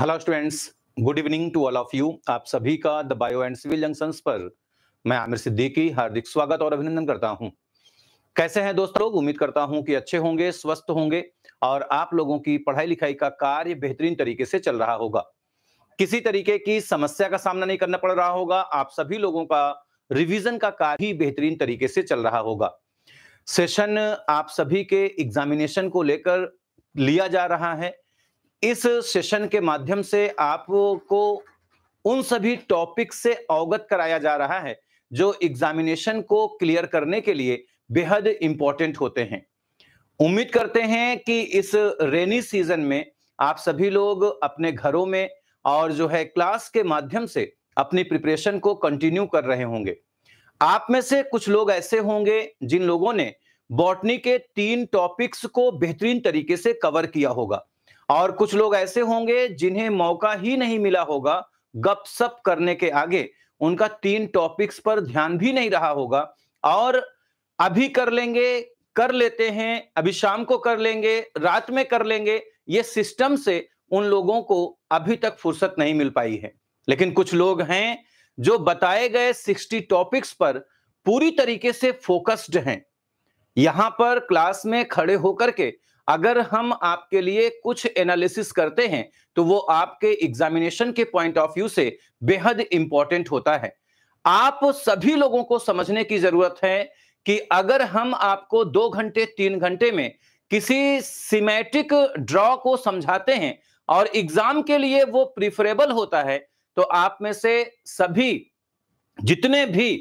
Hello students good evening to all of you आप सभी का the bio and civil junctions पर मैं आमिर सिद्दीकी हार्दिक स्वागत और अभिनंदन करता हूं कैसे हैं दोस्तों लोग उम्मीद करता हूं कि अच्छे होंगे स्वस्थ होंगे और आप लोगों की पढ़ाई लिखाई का कार्य बेहतरीन तरीके से चल रहा होगा किसी तरीके की समस्या का सामना नहीं करना पड़ रहा होगा आप सभी लोगों का रिविजन का कार्य ही बेहतरीन तरीके से चल रहा होगा सेशन आप सभी के एग्जामिनेशन को लेकर लिया जा रहा है इस सेशन के माध्यम से आपको उन सभी टॉपिक से अवगत कराया जा रहा है जो एग्जामिनेशन को क्लियर करने के लिए बेहद इंपॉर्टेंट होते हैं उम्मीद करते हैं कि इस रेनी सीजन में आप सभी लोग अपने घरों में और जो है क्लास के माध्यम से अपनी प्रिपरेशन को कंटिन्यू कर रहे होंगे आप में से कुछ लोग ऐसे होंगे जिन लोगों ने बॉटनी के तीन टॉपिक्स को बेहतरीन तरीके से कवर किया होगा और कुछ लोग ऐसे होंगे जिन्हें मौका ही नहीं मिला होगा गपसप करने के आगे उनका तीन टॉपिक्स पर ध्यान भी नहीं रहा होगा और अभी कर लेंगे कर लेते हैं अभी शाम को कर लेंगे रात में कर लेंगे ये सिस्टम से उन लोगों को अभी तक फुर्सत नहीं मिल पाई है लेकिन कुछ लोग हैं जो बताए गए 60 टॉपिक्स पर पूरी तरीके से फोकस्ड हैं यहां पर क्लास में खड़े होकर के अगर हम आपके लिए कुछ एनालिसिस करते हैं तो वो आपके एग्जामिनेशन के पॉइंट ऑफ व्यू से बेहद इंपॉर्टेंट होता है आप सभी लोगों को समझने की जरूरत है कि अगर हम आपको दो घंटे तीन घंटे में किसी सिमेटिक ड्रॉ को समझाते हैं और एग्जाम के लिए वो प्रिफरेबल होता है तो आप में से सभी जितने भी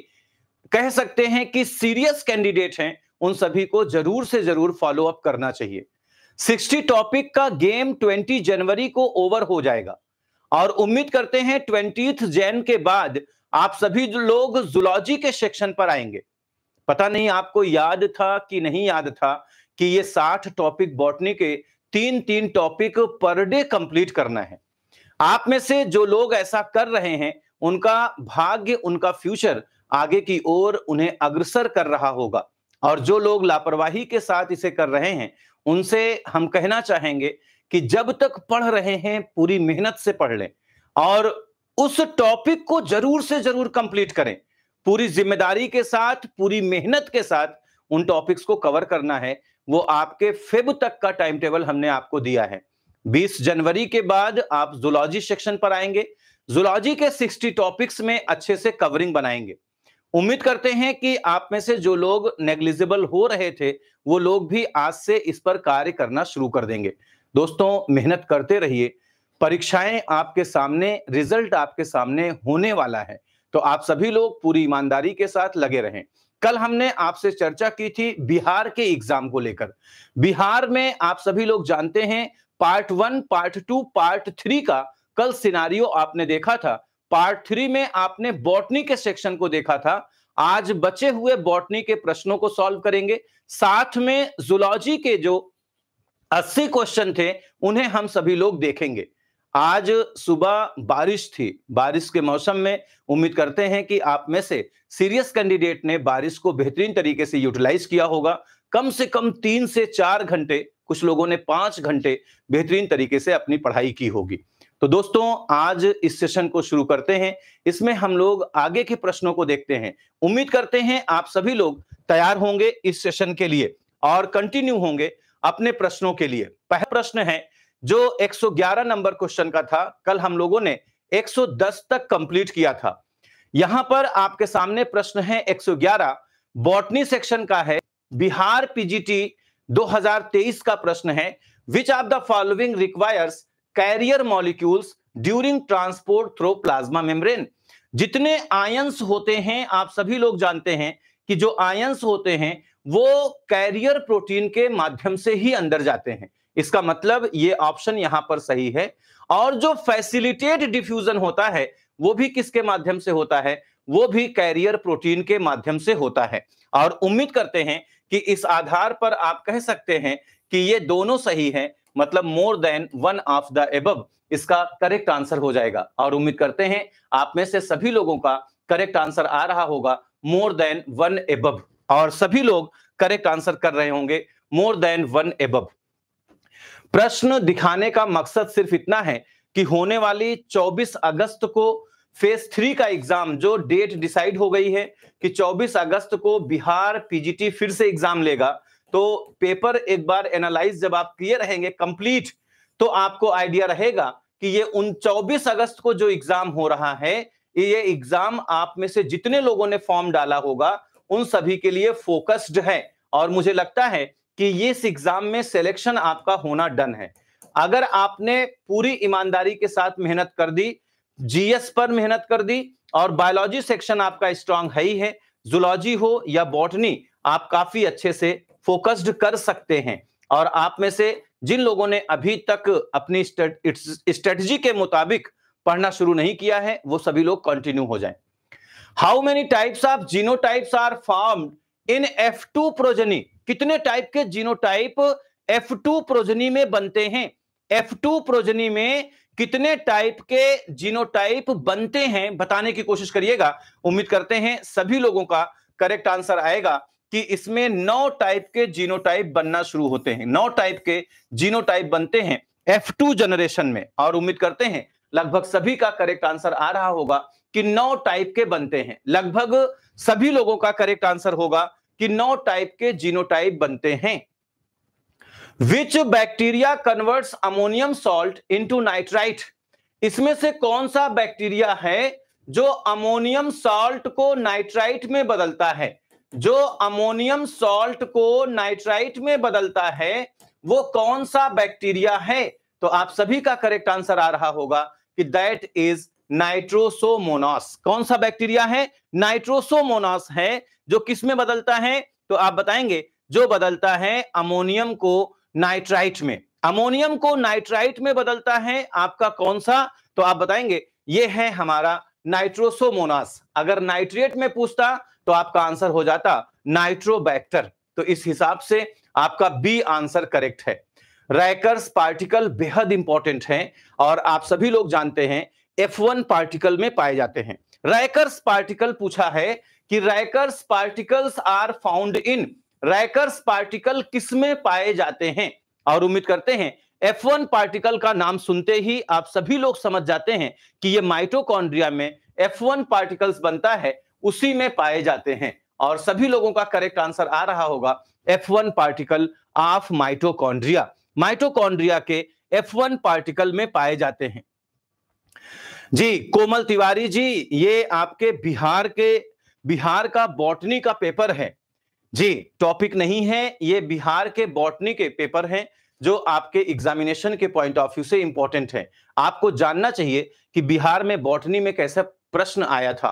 कह सकते हैं कि सीरियस कैंडिडेट हैं उन सभी को जरूर से जरूर फॉलो अप करना चाहिए 60 टॉपिक का गेम 20 जनवरी को ओवर हो जाएगा और उम्मीद करते हैं ट्वेंटी जैन के बाद आप सभी लोग जुलॉजी के सेक्शन पर आएंगे पता नहीं आपको याद था कि नहीं याद था कि ये 60 टॉपिक बॉटनी के तीन तीन टॉपिक पर डे कंप्लीट करना है आप में से जो लोग ऐसा कर रहे हैं उनका भाग्य उनका फ्यूचर आगे की ओर उन्हें अग्रसर कर रहा होगा और जो लोग लापरवाही के साथ इसे कर रहे हैं उनसे हम कहना चाहेंगे कि जब तक पढ़ रहे हैं पूरी मेहनत से पढ़ लें और उस टॉपिक को जरूर से जरूर कंप्लीट करें पूरी जिम्मेदारी के साथ पूरी मेहनत के साथ उन टॉपिक्स को कवर करना है वो आपके फेब तक का टाइम टेबल हमने आपको दिया है 20 जनवरी के बाद आप जुलॉजी सेक्शन पर आएंगे जुलॉजी के 60 टॉपिक्स में अच्छे से कवरिंग बनाएंगे उम्मीद करते हैं कि आप में से जो लोग नेग्लिजिबल हो रहे थे वो लोग भी आज से इस पर कार्य करना शुरू कर देंगे दोस्तों मेहनत करते रहिए परीक्षाएं आपके सामने रिजल्ट आपके सामने होने वाला है तो आप सभी लोग पूरी ईमानदारी के साथ लगे रहें कल हमने आपसे चर्चा की थी बिहार के एग्जाम को लेकर बिहार में आप सभी लोग जानते हैं part one part two part three का कल सिनारियो आपने देखा था पार्ट थ्री में आपने बॉटनी के सेक्शन को देखा था आज बचे हुए बॉटनी के प्रश्नों को सॉल्व करेंगे साथ में जुलॉजी के जो 80 क्वेश्चन थे उन्हें हम सभी लोग देखेंगे आज सुबह बारिश थी बारिश के मौसम में उम्मीद करते हैं कि आप में से सीरियस कैंडिडेट ने बारिश को बेहतरीन तरीके से यूटिलाइज किया होगा कम से कम तीन से चार घंटे कुछ लोगों ने पांच घंटे बेहतरीन तरीके से अपनी पढ़ाई की होगी तो दोस्तों आज इस सेशन को शुरू करते हैं इसमें हम लोग आगे के प्रश्नों को देखते हैं उम्मीद करते हैं आप सभी लोग तैयार होंगे इस सेशन के लिए और कंटिन्यू होंगे अपने प्रश्नों के लिए पहला प्रश्न है जो 111 नंबर क्वेश्चन का था कल हम लोगों ने 110 तक कंप्लीट किया था यहां पर आपके सामने प्रश्न है 111 बॉटनी सेक्शन का है बिहार पीजीटी 2023 का प्रश्न है which of the following requires carrier molecules during transport through plasma membrane जितने आयंस होते हैं आप सभी लोग जानते हैं कि जो आयंस होते हैं वो कैरियर प्रोटीन के माध्यम से ही अंदर जाते हैं इसका मतलब ये ऑप्शन यहां पर सही है और जो फैसिलिटेट डिफ्यूजन होता है वो भी किसके माध्यम से होता है वो भी कैरियर प्रोटीन के माध्यम से होता है और उम्मीद करते हैं कि इस आधार पर आप कह सकते हैं कि ये दोनों सही हैं मतलब more than one of the above इसका करेक्ट आंसर हो जाएगा और उम्मीद करते हैं आप में से सभी लोगों का करेक्ट आंसर आ रहा होगा मोर देन वन एबव और सभी लोग करेक्ट आंसर कर रहे होंगे मोर देन वन एबव प्रश्न दिखाने का मकसद सिर्फ इतना है कि होने वाली 24 अगस्त को फेज थ्री का एग्जाम जो डेट डिसाइड हो गई है कि 24 अगस्त को बिहार पीजीटी फिर से एग्जाम लेगा तो पेपर एक बार एनालाइज जब आप किए रहेंगे कंप्लीट तो आपको आइडिया रहेगा कि ये उन 24 अगस्त को जो एग्जाम हो रहा है ये एग्जाम आप में से जितने लोगों ने फॉर्म डाला होगा उन सभी के लिए फोकस्ड है और मुझे लगता है कि ये इस एग्जाम में सिलेक्शन आपका होना डन है अगर आपने पूरी ईमानदारी के साथ मेहनत कर दी जीएस पर मेहनत कर दी और बायोलॉजी सेक्शन आपका स्ट्रांग है ही है जुलॉजी हो या बॉटनी आप काफी अच्छे से फोकस्ड कर सकते हैं और आप में से जिन लोगों ने अभी तक अपनी स्ट्रेटजी के मुताबिक पढ़ना शुरू नहीं किया है वो सभी लोग कंटिन्यू हो जाएं how many types of types are form in F two progeny कितने टाइप के genotype F two progeny में बनते हैं एफ टू प्रोजनी में कितने टाइप के जीनो टाइप बनते हैं बताने की कोशिश करिएगा उम्मीद करते हैं सभी लोगों का करेक्ट आंसर आएगा कि इसमें नौ टाइप के जीनोटाइप बनना शुरू होते हैं नौ टाइप के जीनोटाइप बनते हैं F2 जनरेशन में और उम्मीद करते हैं लगभग सभी का करेक्ट आंसर आ रहा होगा कि नौ टाइप के बनते हैं लगभग सभी लोगों का करेक्ट आंसर होगा कि नौ टाइप के जीनोटाइप बनते हैं which bacteria converts ammonium salt into nitrite इसमें से कौन सा बैक्टीरिया है जो अमोनियम सॉल्ट को नाइट्राइट में बदलता है जो अमोनियम सॉल्ट को नाइट्राइट में बदलता है वो कौन सा बैक्टीरिया है तो आप सभी का करेक्ट आंसर आ रहा होगा कि दैट इज नाइट्रोसोमोनास कौन सा बैक्टीरिया है नाइट्रोसोमोनास है जो किस में बदलता है तो आप बताएंगे जो बदलता है अमोनियम को नाइट्राइट में अमोनियम को नाइट्राइट में बदलता है आपका कौन सा तो आप बताएंगे ये है हमारा नाइट्रोसोमोनास अगर नाइट्रेट में पूछता तो आपका आंसर हो जाता नाइट्रोबैक्टर तो इस हिसाब से आपका बी आंसर करेक्ट है रैकर्स पार्टिकल बेहद इंपॉर्टेंट हैं और आप सभी लोग जानते हैं एफ वन पार्टिकल में पाए जाते हैं रैकर्स पार्टिकल पूछा है कि Racker's particles are found in Racker's particle किसमें पाए जाते हैं और उम्मीद करते हैं F1 पार्टिकल का नाम सुनते ही आप सभी लोग समझ जाते हैं कि ये माइटोकॉन्ड्रिया में F1 पार्टिकल्स बनता है उसी में पाए जाते हैं और सभी लोगों का करेक्ट आंसर आ रहा होगा F one particle of mitochondria mitochondria के एफ वन पार्टिकल में पाए जाते हैं जी कोमल तिवारी जी ये आपके बिहार के बिहार का बॉटनी का पेपर है जी टॉपिक नहीं है ये बिहार के बॉटनी के पेपर हैं जो आपके एग्जामिनेशन के पॉइंट ऑफ व्यू से इंपॉर्टेंट है आपको जानना चाहिए कि बिहार में बॉटनी में कैसा प्रश्न आया था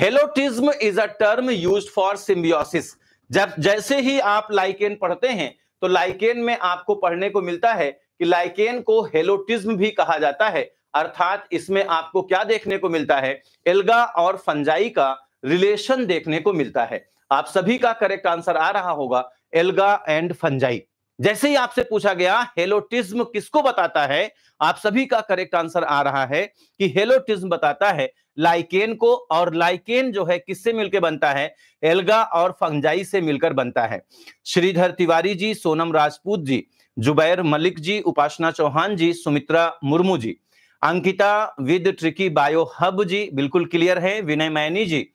helotism is a term use for symbiosis जब जैसे ही आप लाइकेन पढ़ते हैं तो लाइकेन में आपको पढ़ने को मिलता है कि लाइकेन को हेलोटिज्म भी कहा जाता है अर्थात इसमें आपको क्या देखने को मिलता है एल्गा और फंजाई का रिलेशन देखने को मिलता है आप सभी का करेक्ट आंसर आ रहा होगा एल्गा एंड फंजाई जैसे ही आपसे पूछा गया हेलोटिज्म किसको बताता है आप सभी का करेक्ट आंसर आ रहा है कि हेलोटिज्म बताता है लाइकेन को और लाइकेन जो है किससे मिलकर बनता है एल्गा और फंगजाई से मिलकर बनता है Shridhar Tiwari ji Sonam Rajput ji Zubair Malik ji Upasana Chauhan ji Sumitra Murmu ji Ankita with tricky bio hub ji बिल्कुल क्लियर है विनय मैनी जी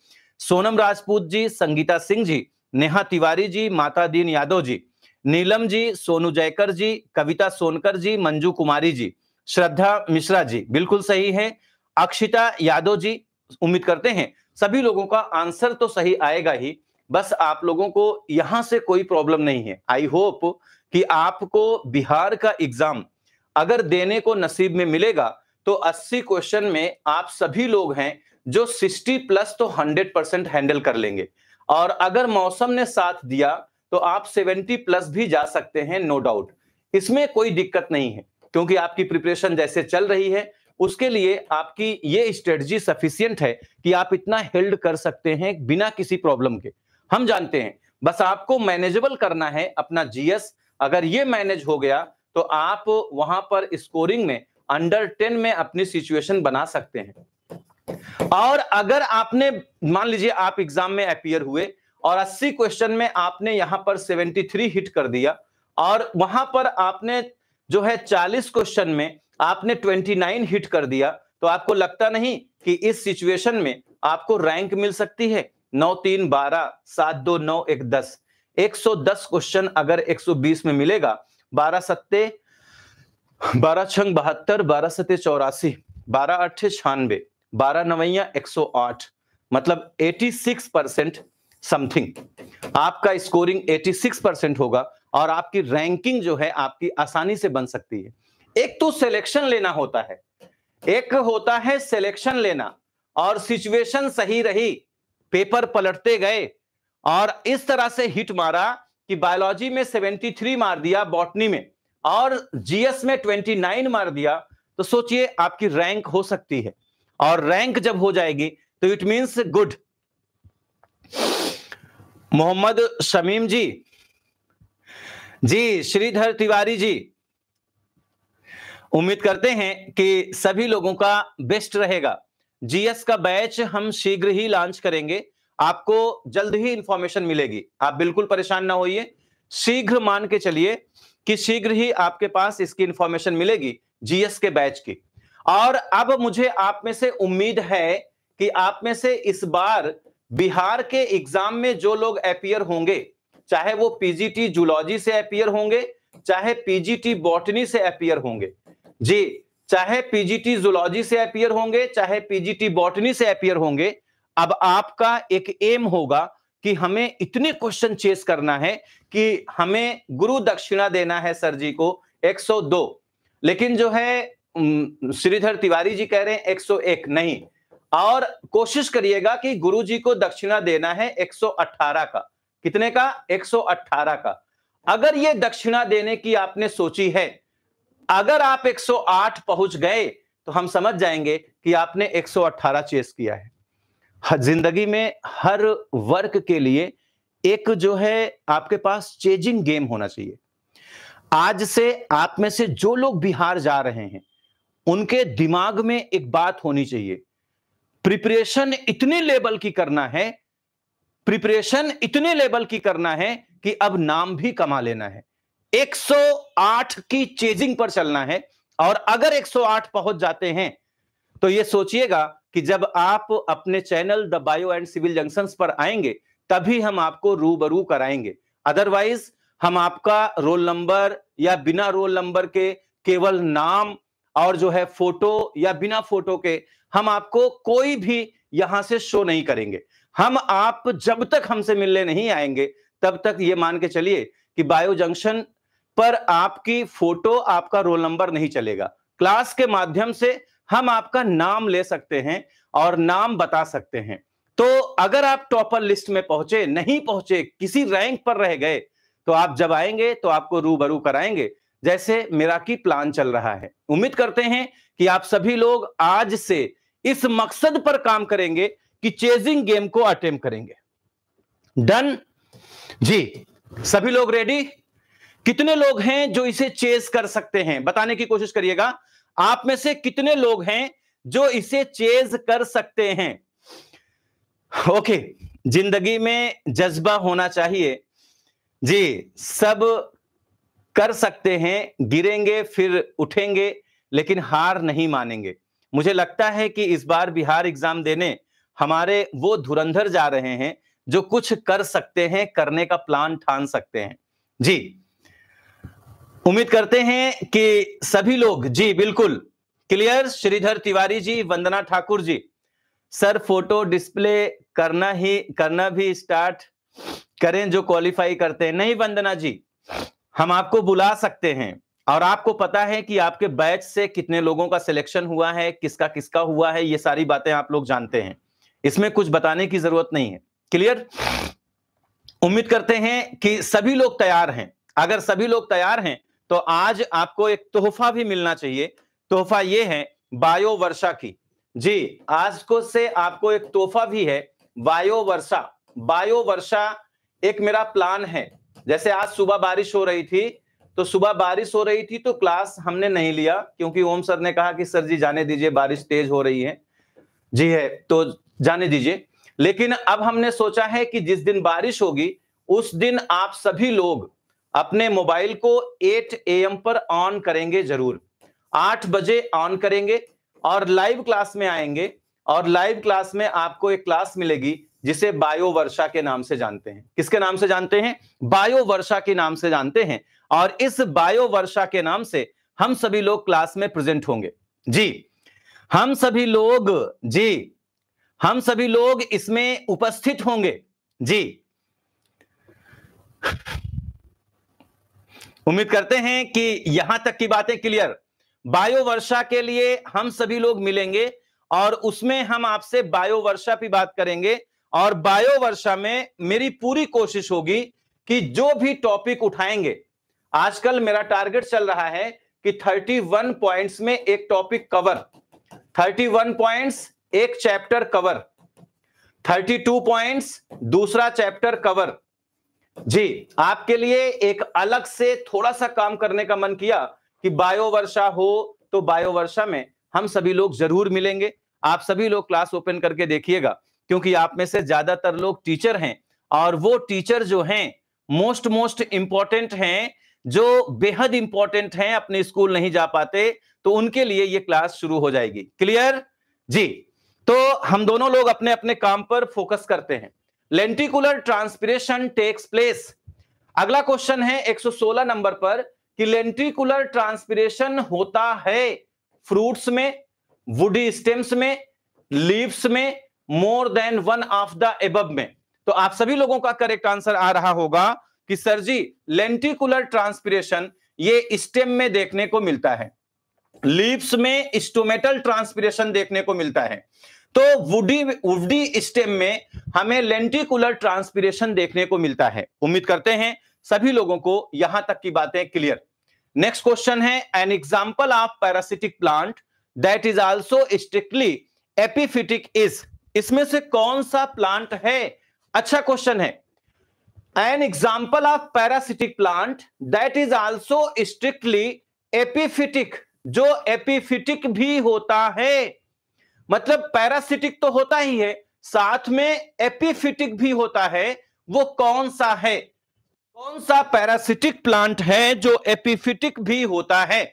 सोनम राजपूत जी संगीता सिंह जी नेहा तिवारी जी माता दीन यादव जी नीलम जी सोनू जयकर जी कविता सोनकर जी मंजू कुमारी जी श्रद्धा मिश्रा जी बिल्कुल सही है अक्षिता यादव जी उम्मीद करते हैं सभी लोगों का आंसर तो सही आएगा ही बस आप लोगों को यहां से कोई प्रॉब्लम नहीं है आई होप कि आपको बिहार का एग्जाम अगर देने को नसीब में मिलेगा तो 80 क्वेश्चन में आप सभी लोग हैं जो 60 प्लस तो 100 परसेंट हैंडल कर लेंगे और अगर मौसम ने साथ दिया तो आप सेवेंटी प्लस भी जा सकते हैं नो डाउट इसमें कोई दिक्कत नहीं है क्योंकि आपकी प्रिपरेशन जैसे चल रही है उसके लिए आपकी ये स्ट्रेटजी सफिशियंट है कि आप इतना हेल्ड कर सकते हैं बिना किसी प्रॉब्लम के हम जानते हैं बस आपको मैनेजेबल करना है अपना जीएस अगर ये मैनेज हो गया तो आप वहां पर स्कोरिंग में अंडर टेन में अपनी सिचुएशन बना सकते हैं और अगर आपने मान लीजिए आप एग्जाम में अपियर हुए और 80 क्वेश्चन में आपने यहां पर 73 हिट कर दिया और वहां पर आपने जो है 40 क्वेश्चन में आपने 29 हिट कर दिया तो आपको लगता नहीं कि इस सिचुएशन में आपको रैंक मिल सकती है नौ तीन बारह सात दो नौ एक दस एक सौ दस क्वेश्चन अगर एक सौ बीस में मिलेगा बारह सत्ते बारह छंग बहत्तर बारह सत्ते चौरासी बारह अट्ठे छियानवे बारह नवैया एक सौ आठ मतलब एटी सिक्स परसेंट समथिंग आपका स्कोरिंग 86 परसेंट होगा और आपकी रैंकिंग जो है आपकी आसानी से बन सकती है एक तो सिलेक्शन लेना होता है एक होता है सिलेक्शन लेना और सिचुएशन सही रही पेपर पलटते गए और इस तरह से हिट मारा कि बायोलॉजी में 73 मार दिया बॉटनी में और जीएस में 29 मार दिया तो सोचिए आपकी रैंक हो सकती है और रैंक जब हो जाएगी तो it means good Mohammad Shamim ji ji Shridhar Tiwari ji उम्मीद करते हैं कि सभी लोगों का बेस्ट रहेगा जीएस का बैच हम शीघ्र ही लॉन्च करेंगे आपको जल्द ही इंफॉर्मेशन मिलेगी आप बिल्कुल परेशान ना होइए शीघ्र मान के चलिए कि शीघ्र ही आपके पास इसकी इंफॉर्मेशन मिलेगी जीएस के बैच की और अब मुझे आप में से उम्मीद है कि आप में से इस बार बिहार के एग्जाम में जो लोग अपियर होंगे चाहे वो पीजीटी जूलॉजी से अपियर होंगे चाहे पीजीटी बॉटनी से अपियर होंगे जी चाहे पीजीटी जूलॉजी से अपियर होंगे चाहे पीजीटी बॉटनी से अपियर होंगे अब आपका एक एम होगा कि हमें इतने क्वेश्चन चेस करना है कि हमें गुरु दक्षिणा देना है सर जी को 102 लेकिन जो है श्रीधर तिवारी जी कह रहे हैं 101 नहीं और कोशिश करिएगा कि गुरु जी को दक्षिणा देना है 118 का कितने का 118 का अगर ये दक्षिणा देने की आपने सोची है अगर आप 108 पहुंच गए तो हम समझ जाएंगे कि आपने 118 चेस किया है जिंदगी में हर वर्क के लिए एक जो है आपके पास चेजिंग गेम होना चाहिए आज से आप में से जो लोग बिहार जा रहे हैं उनके दिमाग में एक बात होनी चाहिए प्रिपरेशन इतने लेवल की करना है प्रिपरेशन इतने लेवल की करना है कि अब नाम भी कमा लेना है 108 की चेजिंग पर चलना है और अगर 108 पहुंच जाते हैं तो ये सोचिएगा कि जब आप अपने channel the bio and civil junction पर आएंगे तभी हम आपको रूबरू कराएंगे अदरवाइज हम आपका रोल नंबर या बिना रोल नंबर के केवल नाम और जो है फोटो या बिना फोटो के हम आपको कोई भी यहां से शो नहीं करेंगे हम आप जब तक हमसे मिलने नहीं आएंगे तब तक ये मान के चलिए कि बायो जंक्शन पर आपकी फोटो आपका रोल नंबर नहीं चलेगा क्लास के माध्यम से हम आपका नाम ले सकते हैं और नाम बता सकते हैं तो अगर आप टॉपर लिस्ट में पहुंचे नहीं पहुंचे किसी रैंक पर रह गए तो आप जब आएंगे तो आपको रूबरू कराएंगे जैसे मेरा की प्लान चल रहा है उम्मीद करते हैं कि आप सभी लोग आज से इस मकसद पर काम करेंगे कि चेजिंग गेम को अटेम करेंगे डन जी सभी लोग रेडी कितने लोग हैं जो इसे चेज कर सकते हैं बताने की कोशिश करिएगा आप में से कितने लोग हैं जो इसे चेज कर सकते हैं ओके जिंदगी में जज्बा होना चाहिए जी सब कर सकते हैं गिरेंगे फिर उठेंगे लेकिन हार नहीं मानेंगे मुझे लगता है कि इस बार बिहार एग्जाम देने हमारे वो धुरंधर जा रहे हैं जो कुछ कर सकते हैं करने का प्लान ठान सकते हैं जी उम्मीद करते हैं कि सभी लोग जी बिल्कुल clear Shridhar Tiwari ji Vandana Thakur ji sir photo display करना ही करना भी स्टार्ट करें जो क्वालिफाई करते हैं नहीं वंदना जी हम आपको बुला सकते हैं और आपको पता है कि आपके बैच से कितने लोगों का सिलेक्शन हुआ है किसका किसका हुआ है ये सारी बातें आप लोग जानते हैं इसमें कुछ बताने की जरूरत नहीं है क्लियर उम्मीद करते हैं कि सभी लोग तैयार हैं अगर सभी लोग तैयार हैं तो आज आपको एक तोहफा भी मिलना चाहिए तोहफा ये है बायो वर्षा की जी आज को से आपको एक तोहफा भी है बायो वर्षा बायो वर्षा एक मेरा प्लान है जैसे आज सुबह बारिश हो रही थी तो सुबह बारिश हो रही थी तो क्लास हमने नहीं लिया क्योंकि ओम सर ने कहा कि सर जी जाने दीजिए बारिश तेज हो रही है जी है तो जाने दीजिए लेकिन अब हमने सोचा है कि जिस दिन बारिश होगी उस दिन आप सभी लोग अपने मोबाइल को 8 एम पर ऑन करेंगे जरूर 8 बजे ऑन करेंगे और लाइव क्लास में आएंगे और लाइव क्लास में आपको एक क्लास मिलेगी जिसे बायो वर्षा के नाम से जानते हैं किसके नाम से जानते हैं बायो वर्षा के नाम से जानते हैं और इस बायो वर्षा के नाम से हम सभी लोग क्लास में प्रेजेंट होंगे जी हम सभी लोग जी हम सभी लोग इसमें उपस्थित होंगे जी उम्मीद करते हैं कि यहां तक की बातें क्लियर बायो वर्षा के लिए हम सभी लोग मिलेंगे और उसमें हम आपसे बायो वर्षा की बात करेंगे और बायो वर्षा में मेरी पूरी कोशिश होगी कि जो भी टॉपिक उठाएंगे आजकल मेरा टारगेट चल रहा है कि 31 पॉइंट्स में एक टॉपिक कवर 31 पॉइंट्स एक चैप्टर कवर 32 पॉइंट्स दूसरा चैप्टर कवर जी आपके लिए एक अलग से थोड़ा सा काम करने का मन किया कि बायो वर्षा हो तो बायो वर्षा में हम सभी लोग जरूर मिलेंगे आप सभी लोग क्लास ओपन करके देखिएगा क्योंकि आप में से ज्यादातर लोग टीचर हैं और वो टीचर जो हैं मोस्ट मोस्ट इंपॉर्टेंट हैं जो बेहद इंपॉर्टेंट हैं अपने स्कूल नहीं जा पाते तो उनके लिए ये क्लास शुरू हो जाएगी क्लियर जी तो हम दोनों लोग अपने अपने काम पर फोकस करते हैं लेंटिकुलर ट्रांसपिरेशन टेक्स प्लेस अगला क्वेश्चन है 116 नंबर पर कि लेंटिकुलर ट्रांसपिरेशन होता है फ्रूट्स में वुडी स्टेम्स में लीव्स में more than one of the above में तो आप सभी लोगों का करेक्ट आंसर आ रहा होगा कि सर जी लेंटिकुलर ट्रांसपीरेशन ये स्टेम में देखने को मिलता है लीप्स में स्टोमेटल ट्रांसपिरेशन देखने को मिलता है तो वुडी वुडी स्टेम में हमें लेंटिकुलर ट्रांसपिरेशन देखने को मिलता है उम्मीद करते हैं सभी लोगों को यहां तक की बातें क्लियर नेक्स्ट क्वेश्चन है an example of parasitic plant that is also strictly epiphytic is इसमें से कौन सा प्लांट है अच्छा क्वेश्चन है an example of parasitic plant that is also strictly epiphytic जो एपिफिटिक भी होता है मतलब पैरासिटिक तो होता ही है साथ में एपिफिटिक भी होता है वो कौन सा है कौन सा पैरासिटिक प्लांट है जो एपिफिटिक भी होता है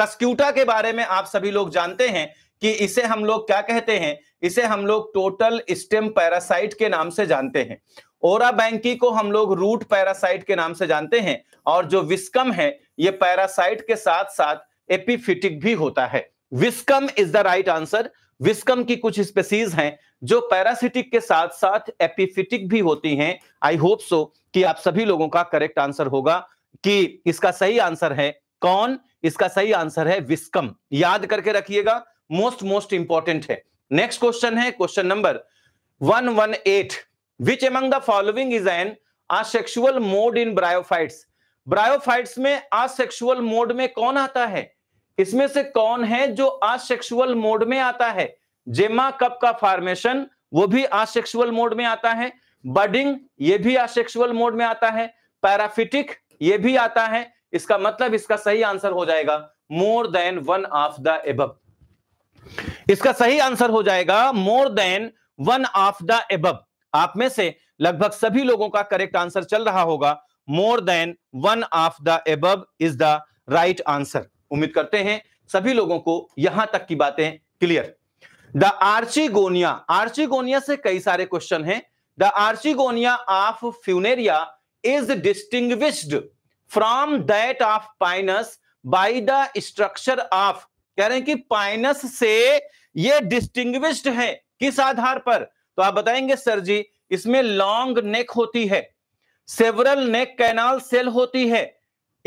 कस्क्यूटा के बारे में आप सभी लोग जानते हैं कि इसे हम लोग क्या कहते हैं इसे हम लोग टोटल स्टेम पैरासाइट के नाम से जानते हैं ओरा बैंकी को हम लोग रूट पैरासाइट के नाम से जानते हैं और जो विस्कम है ये पैरासाइट के साथ साथ एपिफिटिक भी होता है viscum is the right answer viscum की कुछ स्पेसीज हैं जो पैरासिटिक के साथ साथ एपिफिटिक भी होती हैं आई होप सो कि आप सभी लोगों का करेक्ट आंसर होगा कि इसका सही आंसर है कौन इसका सही आंसर है विस्कम याद करके रखिएगा मोस्ट मोस्ट इंपॉर्टेंट है नेक्स्ट क्वेश्चन है question number eight which among the following is an asexual mode in bryophytes bryophytes में असेक्सुअल मोड में कौन आता है इसमें से कौन है जो असेक्सुअल मोड में आता है जेमा कप का फॉर्मेशन वो भी असेक्सुअल मोड में आता है बडिंग ये भी असेक्सुअल मोड में आता है पैराफिटिक ये भी आता है इसका मतलब इसका सही आंसर हो जाएगा more than one of the above इसका सही आंसर हो जाएगा more than one of the above आप में से लगभग सभी लोगों का करेक्ट आंसर चल रहा होगा more than one of the above is the right answer उम्मीद करते हैं सभी लोगों को यहां तक की बातें क्लियर द आर्चिगोनिया आर्चिगोनिया से कई सारे क्वेश्चन हैं the archegonia of Funaria is distinguished from that of Pinus by the structure of कह रहे हैं कि पाइनस से ये डिस्टिंग्विश्ड है किस आधार पर तो आप बताएंगे सर जी इसमें लॉन्ग नेक होती है सेवरल नेक कैनाल सेल होती है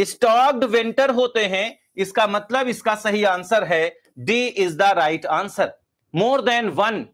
स्टॉक्ड वेंटर होते हैं इसका मतलब इसका सही आंसर है D is the right answer more than one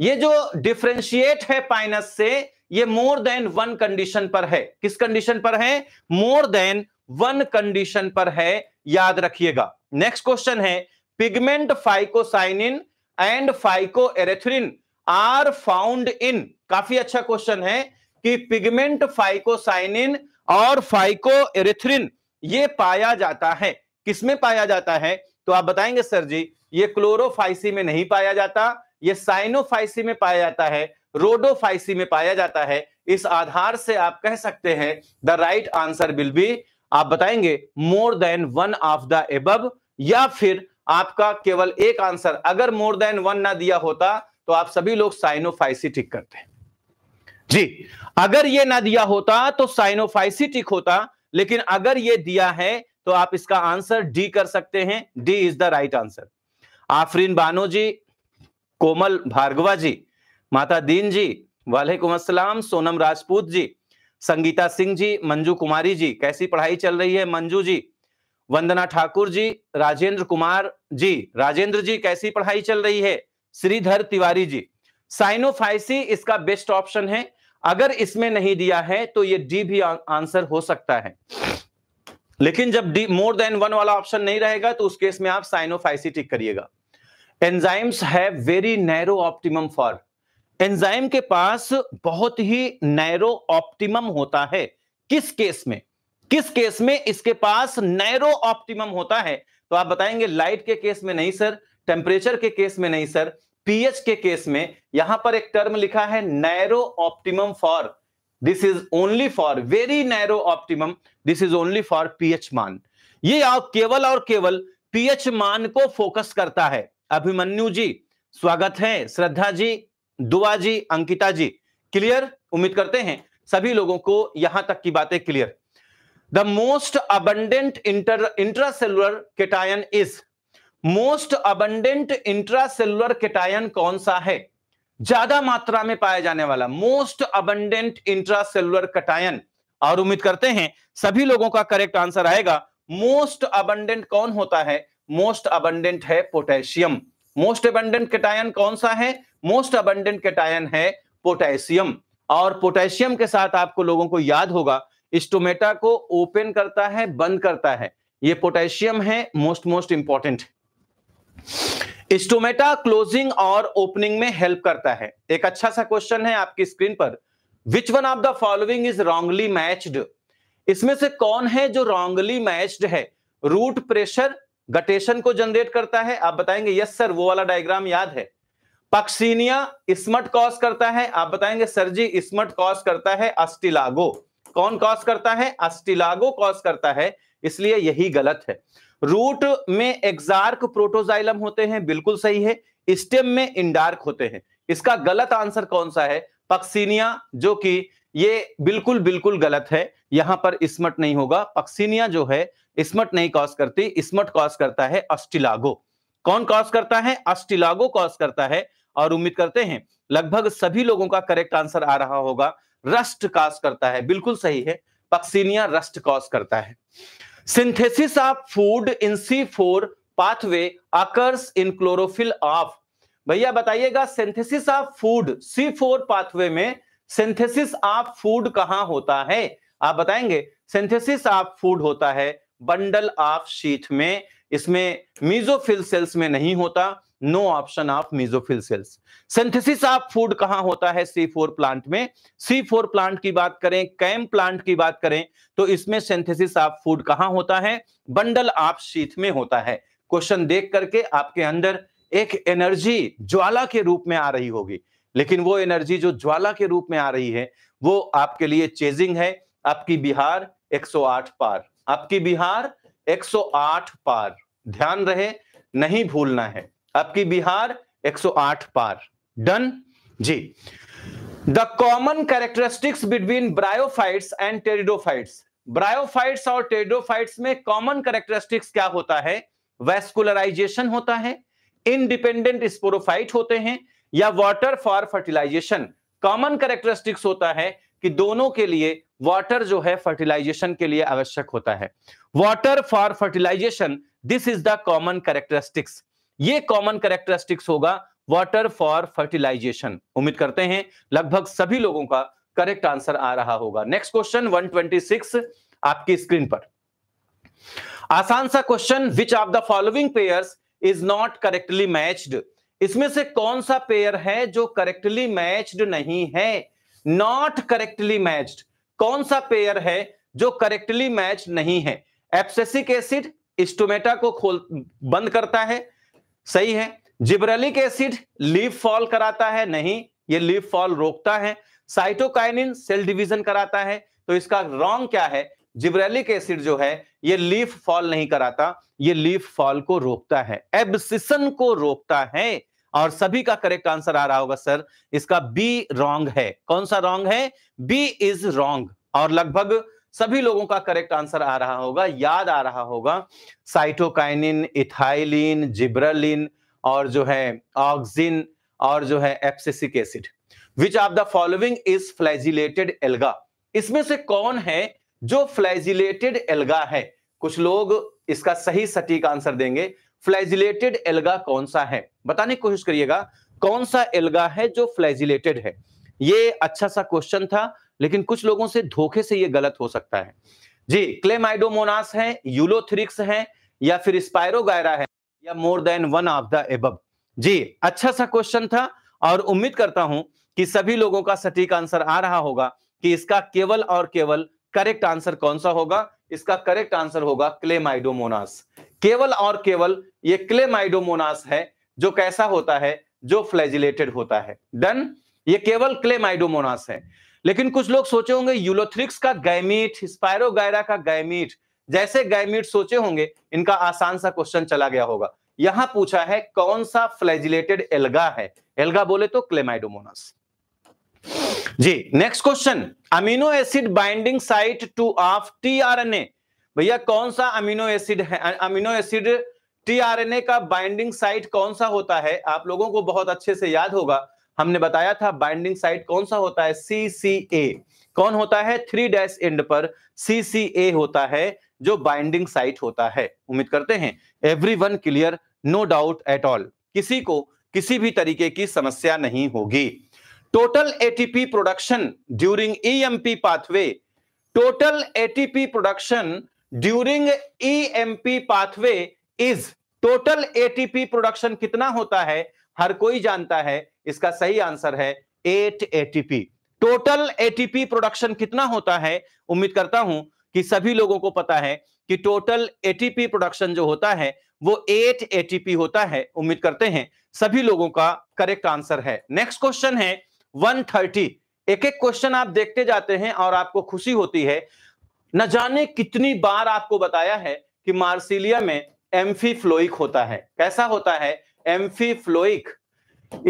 ये जो डिफ्रेंशिएट है पाइनस से ये मोर देन वन कंडीशन पर है किस कंडीशन पर है मोर देन वन कंडीशन पर है याद रखिएगा नेक्स्ट क्वेश्चन है pigment phycocyanin and phycoerythrin are found in काफी अच्छा क्वेश्चन है कि पिगमेंट फाइकोसाइनिन और फाइको एरेथ्रिन ये पाया जाता है किसमें पाया जाता है तो आप बताएंगे सर जी ये क्लोरोफाइसी में नहीं पाया जाता ये साइनोफाइसी में पाया जाता है रोडोफाइसी में पाया जाता है इस आधार से आप कह सकते हैं the right answer will be आप बताएंगे more than one of the above या फिर आपका केवल एक आंसर अगर मोर देन वन ना दिया होता तो आप सभी लोग साइनोफाइसी करते हैं जी अगर ये ना दिया होता तो साइनोफाइसी होता लेकिन अगर ये दिया है तो आप इसका आंसर डी कर सकते हैं D is the right answer Afreen Bano ji Komal Bhargava ji Mata Deen जी वालेकुम असलम सोनम राजपूत जी संगीता सिंह जी मंजू कुमारी जी कैसी पढ़ाई चल रही है मंजू जी वंदना ठाकुर जी राजेंद्र कुमार जी राजेंद्र जी कैसी पढ़ाई चल रही है श्रीधर तिवारी जी साइनोफाइसी इसका बेस्ट ऑप्शन है अगर इसमें नहीं दिया है तो ये डी भी आंसर हो सकता है लेकिन जब डी मोर देन वन वाला ऑप्शन नहीं रहेगा तो उस केस में आप साइनोफाइसी टिक करिएगा एंजाइम्स है very narrow optimum for enzyme के पास बहुत ही नैरो ऑप्टिमम होता है किस केस में किस केस में इसके पास नैरो ऑप्टिमम होता है तो आप बताएंगे लाइट के केस में नहीं सर टेम्परेचर के केस में नहीं सर पीएच के केस में यहां पर एक टर्म लिखा है narrow optimum for this is only for very narrow optimum this is only for pH मान ये आप केवल और केवल पीएच मान को फोकस करता है अभिमन्यु जी स्वागत है श्रद्धा जी दुआ जी अंकिता जी क्लियर उम्मीद करते हैं सभी लोगों को यहां तक की बातें clear the most abundant inter, intracellular cation is most abundant intracellular cation कौन सा है ज्यादा मात्रा में पाया जाने वाला मोस्ट अबंडेंट इंट्रासेलुलर कटायन और उम्मीद करते हैं सभी लोगों का करेक्ट आंसर आएगा मोस्ट अबंडेंट कौन होता है मोस्ट अबंडेंट है पोटेशियम मोस्ट अबंडेंट कटायन कौन सा है मोस्ट अबंडेंट कटायन है पोटेशियम और पोटेशियम के साथ आपको लोगों को याद होगा स्टोमेटा को ओपन करता है बंद करता है ये पोटेशियम है most most important stomata closing और ओपनिंग में हेल्प करता है एक अच्छा सा क्वेश्चन है आपकी स्क्रीन पर which one of the following is wrongly matched इसमें से कौन है जो रॉन्गली मैच्ड है रूट प्रेशर गटेशन को जनरेट करता है आप बताएंगे यस सर वो वाला डायग्राम याद है पक्सीनिया स्मट कॉज करता है आप बताएंगे सर जी स्मट कॉज करता है अस्टिलागो कौन कॉज करता है अस्टिलागो कॉज करता है इसलिए यही गलत है रूट में एक्सार्क प्रोटोजाइलम होते हैं बिल्कुल सही है स्टेम में इंडार्क होते हैं इसका गलत आंसर कौन सा है पक्सीनिया जो कि ये बिल्कुल बिल्कुल गलत है यहां पर स्मट नहीं होगा पक्सीनिया जो है स्मट नहीं कॉज करती स्मट कॉज करता है अस्टिलागो कौन कॉज करता है अस्टिलागो कॉज करता है और उम्मीद करते हैं लगभग सभी लोगों का करेक्ट आंसर आ रहा होगा रस्ट काज करता है बिल्कुल सही है पक्सीनिया रस्ट कॉज करता है synthesis of food in C four pathway occurs in chlorophyll of भैया बताइएगा synthesis of food C four pathway में सिंथेसिस ऑफ फूड कहां होता है आप बताएंगे सिंथेसिस ऑफ फूड होता है बंडल ऑफ शीथ में इसमें मीजोफिल सेल्स में नहीं होता no option of mesophyll cells synthesis of food कहां होता है सी फोर प्लांट में सी फोर प्लांट की बात करें कैम प्लांट की बात करें तो इसमें सिंथेसिस ऑफ फूड कहां होता है बंडल ऑफ शीथ में होता है क्वेश्चन देख करके आपके अंदर एक एनर्जी ज्वाला के रूप में आ रही होगी लेकिन वो एनर्जी जो ज्वाला के रूप में आ रही है वो आपके लिए चेजिंग है आपकी बिहार 108 पार आपकी बिहार 108 पार ध्यान रहे नहीं भूलना है आपकी बिहार 108 पार डन जी the common characteristics between bryophytes and pteridophytes bryophytes और टेरिडोफाइट्स में कॉमन कैरेक्टरिस्टिक्स क्या होता है वेस्कुलराइजेशन होता है इनडिपेंडेंट स्पोरोफाइट होते हैं या water for fertilisation common characteristics होता है कि दोनों के लिए वाटर जो है फर्टिलाइजेशन के लिए आवश्यक होता है water for fertilisation this is the common characteristics ये कॉमन करेक्टरिस्टिक्स होगा वाटर फॉर फर्टिलाइजेशन उम्मीद करते हैं लगभग सभी लोगों का करेक्ट आंसर आ रहा होगा नेक्स्ट क्वेश्चन 126 आपकी स्क्रीन पर आसान सा question which of the following pair is not correctly matched इसमें से कौन सा पेयर है जो करेक्टली मैच्ड नहीं है नॉट करेक्टली मैच्ड कौन सा पेयर है जो करेक्टली मैच नहीं है एप्सेसिक एसिड स्टोमेटा को खोल बंद करता है सही है जिब्रेलिक एसिड लीव फॉल कराता है नहीं ये लीव फॉल रोकता है साइटोकाइनिन सेल डिवीजन कराता है तो इसका रॉन्ग क्या है जिब्रेलिक एसिड जो है ये लीफ फॉल नहीं कराता ये लीफ फॉल को रोकता है एब्सिसन को रोकता है और सभी का करेक्ट आंसर आ रहा होगा सर इसका बी रॉन्ग है कौन सा रॉन्ग है बी इज रॉन्ग और लगभग सभी लोगों का करेक्ट आंसर आ रहा होगा याद आ रहा होगा साइटोकाइनिन इथाइलिन जिब्रलिन और जो है ऑक्सिन और जो है abscisic acid which of the following is flagellated alga इसमें से कौन है जो फ्लैजिलेटेड एल्गा है कुछ लोग इसका सही सटीक आंसर देंगे फ्लैजिलेटेड एल्गा कौन सा है बताने की कोशिश करिएगा कौन सा एल्गा है जो फ्लैजिलेटेड है ये अच्छा सा क्वेश्चन था लेकिन कुछ लोगों से धोखे से ये गलत हो सकता है जी क्लेमाइडोमोनास है यूलोथ्रिक्स है या फिर स्पायरोगायरा है या more than one of the above जी अच्छा सा क्वेश्चन था और उम्मीद करता हूं कि सभी लोगों का सटीक आंसर आ रहा होगा कि इसका केवल और केवल करेक्ट आंसर कौन सा होगा इसका करेक्ट आंसर होगा क्लेमाइडोमोनास केवल और केवल ये क्लेमाइडोमोनास है जो कैसा होता है जो फ्लैजिलेटेड होता है डन ये केवल क्लेमाइडोमोनास है लेकिन कुछ लोग सोचे होंगे यूलोथ्रिक्स का गैमीट स्पायरोगायरा का गैमीट जैसे गैमीट सोचे होंगे इनका आसान सा क्वेश्चन चला गया होगा यहां पूछा है कौन सा फ्लैजिलेटेड एल्गा है एल्गा बोले तो क्लेमाइडोमोनस जी next question amino acid binding site to of tRNA भैया कौन सा अमीनो एसिड है अमीनो एसिड टीआरएनए का बाइंडिंग साइट कौन सा होता है आप लोगों को बहुत अच्छे से याद होगा हमने बताया था बाइंडिंग साइट कौन सा होता है सी सी ए कौन होता है थ्री डैश एंड पर सी सी ए होता है जो बाइंडिंग साइट होता है उम्मीद करते हैं everyone clear no doubt at all किसी को किसी भी तरीके की समस्या नहीं होगी total ATP production during EMP pathway total ATP production during EMP pathway is total ATP production कितना होता है हर कोई जानता है इसका सही आंसर है eight ATP total ATP production कितना होता है उम्मीद करता हूं कि सभी लोगों को पता है कि टोटल एटीपी प्रोडक्शन जो होता है वो एट एटीपी होता है उम्मीद करते हैं सभी लोगों का करेक्ट आंसर है नेक्स्ट क्वेश्चन है 130 एक एक क्वेश्चन आप देखते जाते हैं और आपको खुशी होती है न जाने कितनी बार आपको बताया है कि मार्सिलिया में एम्फी होता है कैसा होता है एम्फीफ्लोइक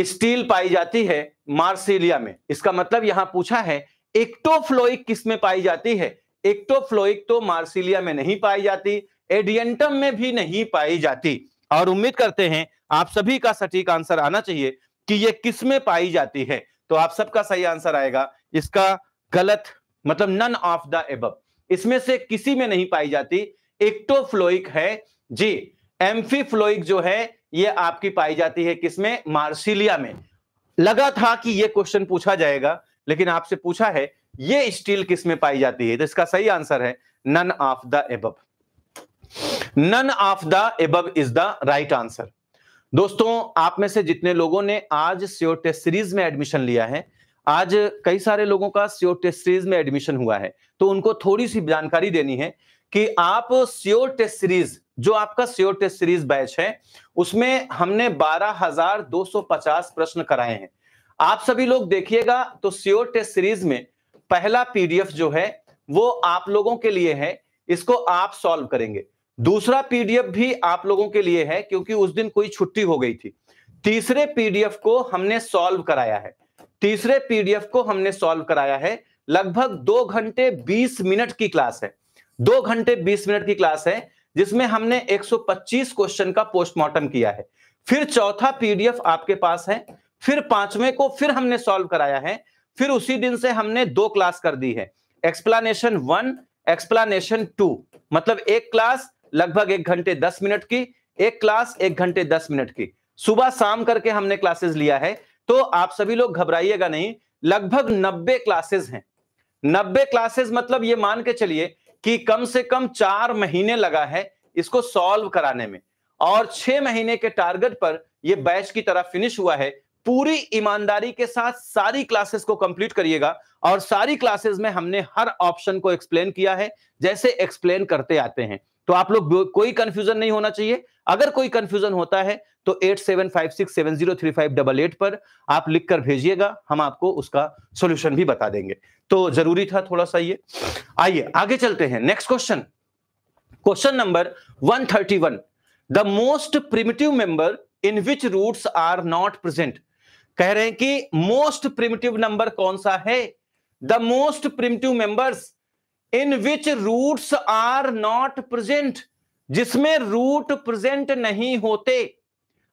स्टील पाई जाती है मार्सिलिया में इसका मतलब यहां पूछा है एक्टोफ्लोइक किस में पाई जाती है एक्टोफ्लोइक तो मार्सिलिया में नहीं पाई जाती एडियंटम में भी नहीं पाई जाती और उम्मीद करते हैं आप सभी का सटीक आंसर आना चाहिए कि यह किस में पाई जाती है तो आप सबका सही आंसर आएगा इसका गलत मतलब नन ऑफ द एब इसमें से किसी में नहीं पाई जाती एक्टोफ्लोइक है जी एम्फीफ्लोइक जो है ये आपकी पाई जाती है किसमें मार्सिलिया में लगा था कि ये क्वेश्चन पूछा जाएगा लेकिन आपसे पूछा है ये स्टील किसमें पाई जाती है तो इसका सही आंसर है none of the above none of the above is the right answer दोस्तों आप में से जितने लोगों ने आज सियोर टेस्ट सीरीज में एडमिशन लिया है आज कई सारे लोगों का सियोर टेस्ट सीरीज में एडमिशन हुआ है तो उनको थोड़ी सी जानकारी देनी है कि आप सियोर टेस्ट सीरीज जो आपका सियोर टेस्ट सीरीज बैच है उसमें हमने 12,250 प्रश्न कराए हैं आप सभी लोग देखिएगा तो सियोर टेस्ट सीरीज में पहला पीडीएफ जो है वो आप लोगों के लिए है इसको आप सॉल्व करेंगे दूसरा पीडीएफ भी आप लोगों के लिए है क्योंकि उस दिन कोई छुट्टी हो गई थी तीसरे पीडीएफ को हमने सॉल्व कराया है तीसरे पीडीएफ को हमने सॉल्व कराया है लगभग दो घंटे बीस मिनट की क्लास है दो घंटे बीस मिनट की क्लास है जिसमें हमने 125 क्वेश्चन का पोस्टमार्टम किया है फिर चौथा पीडीएफ आपके पास है फिर पांचवें को फिर हमने सॉल्व कराया है फिर उसी दिन से हमने दो क्लास कर दी है एक्सप्लानेशन वन एक्सप्लानेशन टू मतलब एक क्लास लगभग एक घंटे दस मिनट की एक क्लास एक घंटे दस मिनट की सुबह शाम करके हमने क्लासेस लिया है तो आप सभी लोग घबराइएगा नहीं लगभग नब्बे क्लासेस हैं नब्बे क्लासेस मतलब ये मान के चलिए कि कम से कम चार महीने लगा है इसको सॉल्व कराने में और छह महीने के टारगेट पर यह बैच की तरह फिनिश हुआ है पूरी ईमानदारी के साथ सारी क्लासेस को कंप्लीट करिएगा और सारी क्लासेस में हमने हर ऑप्शन को एक्सप्लेन किया है जैसे एक्सप्लेन करते आते हैं तो आप लोग कोई कंफ्यूजन नहीं होना चाहिए अगर कोई कंफ्यूजन होता है तो eight seven five six seven zero three five double eight पर आप लिख कर भेजिएगा हम आपको उसका सोल्यूशन भी बता देंगे तो जरूरी था थोड़ा सा ये आइए आगे चलते हैं next question question number one thirty one the most primitive member in which roots are not present कह रहे हैं कि मोस्ट प्रिमिटिव नंबर कौन सा है the most primitive members in which roots are not present जिसमें रूट प्रेजेंट नहीं होते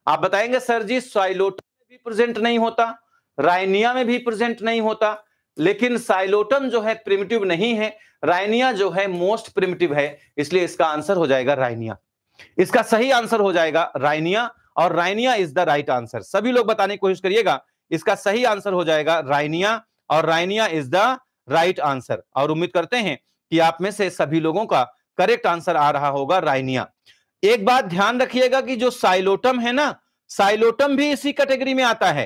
आप बताएंगे सर जी साइलोटम में भी प्रेजेंट नहीं होता राइनिया में भी प्रेजेंट नहीं होता लेकिन साइलोटम जो है प्रिमिटिव नहीं है राइनिया जो है मोस्ट प्रिमिटिव है इसलिए इसका आंसर हो जाएगा राइनिया इसका सही आंसर हो जाएगा राइनिया और Rhynia is the right answer सभी लोग बताने की कोशिश करिएगा इसका सही आंसर हो जाएगा राइनिया और Rhynia is the right answer और उम्मीद करते हैं कि आप में से सभी लोगों का करेक्ट आंसर आ रहा होगा राइनिया एक बात ध्यान रखिएगा कि जो साइलोटम है ना साइलोटम भी इसी कैटेगरी में आता है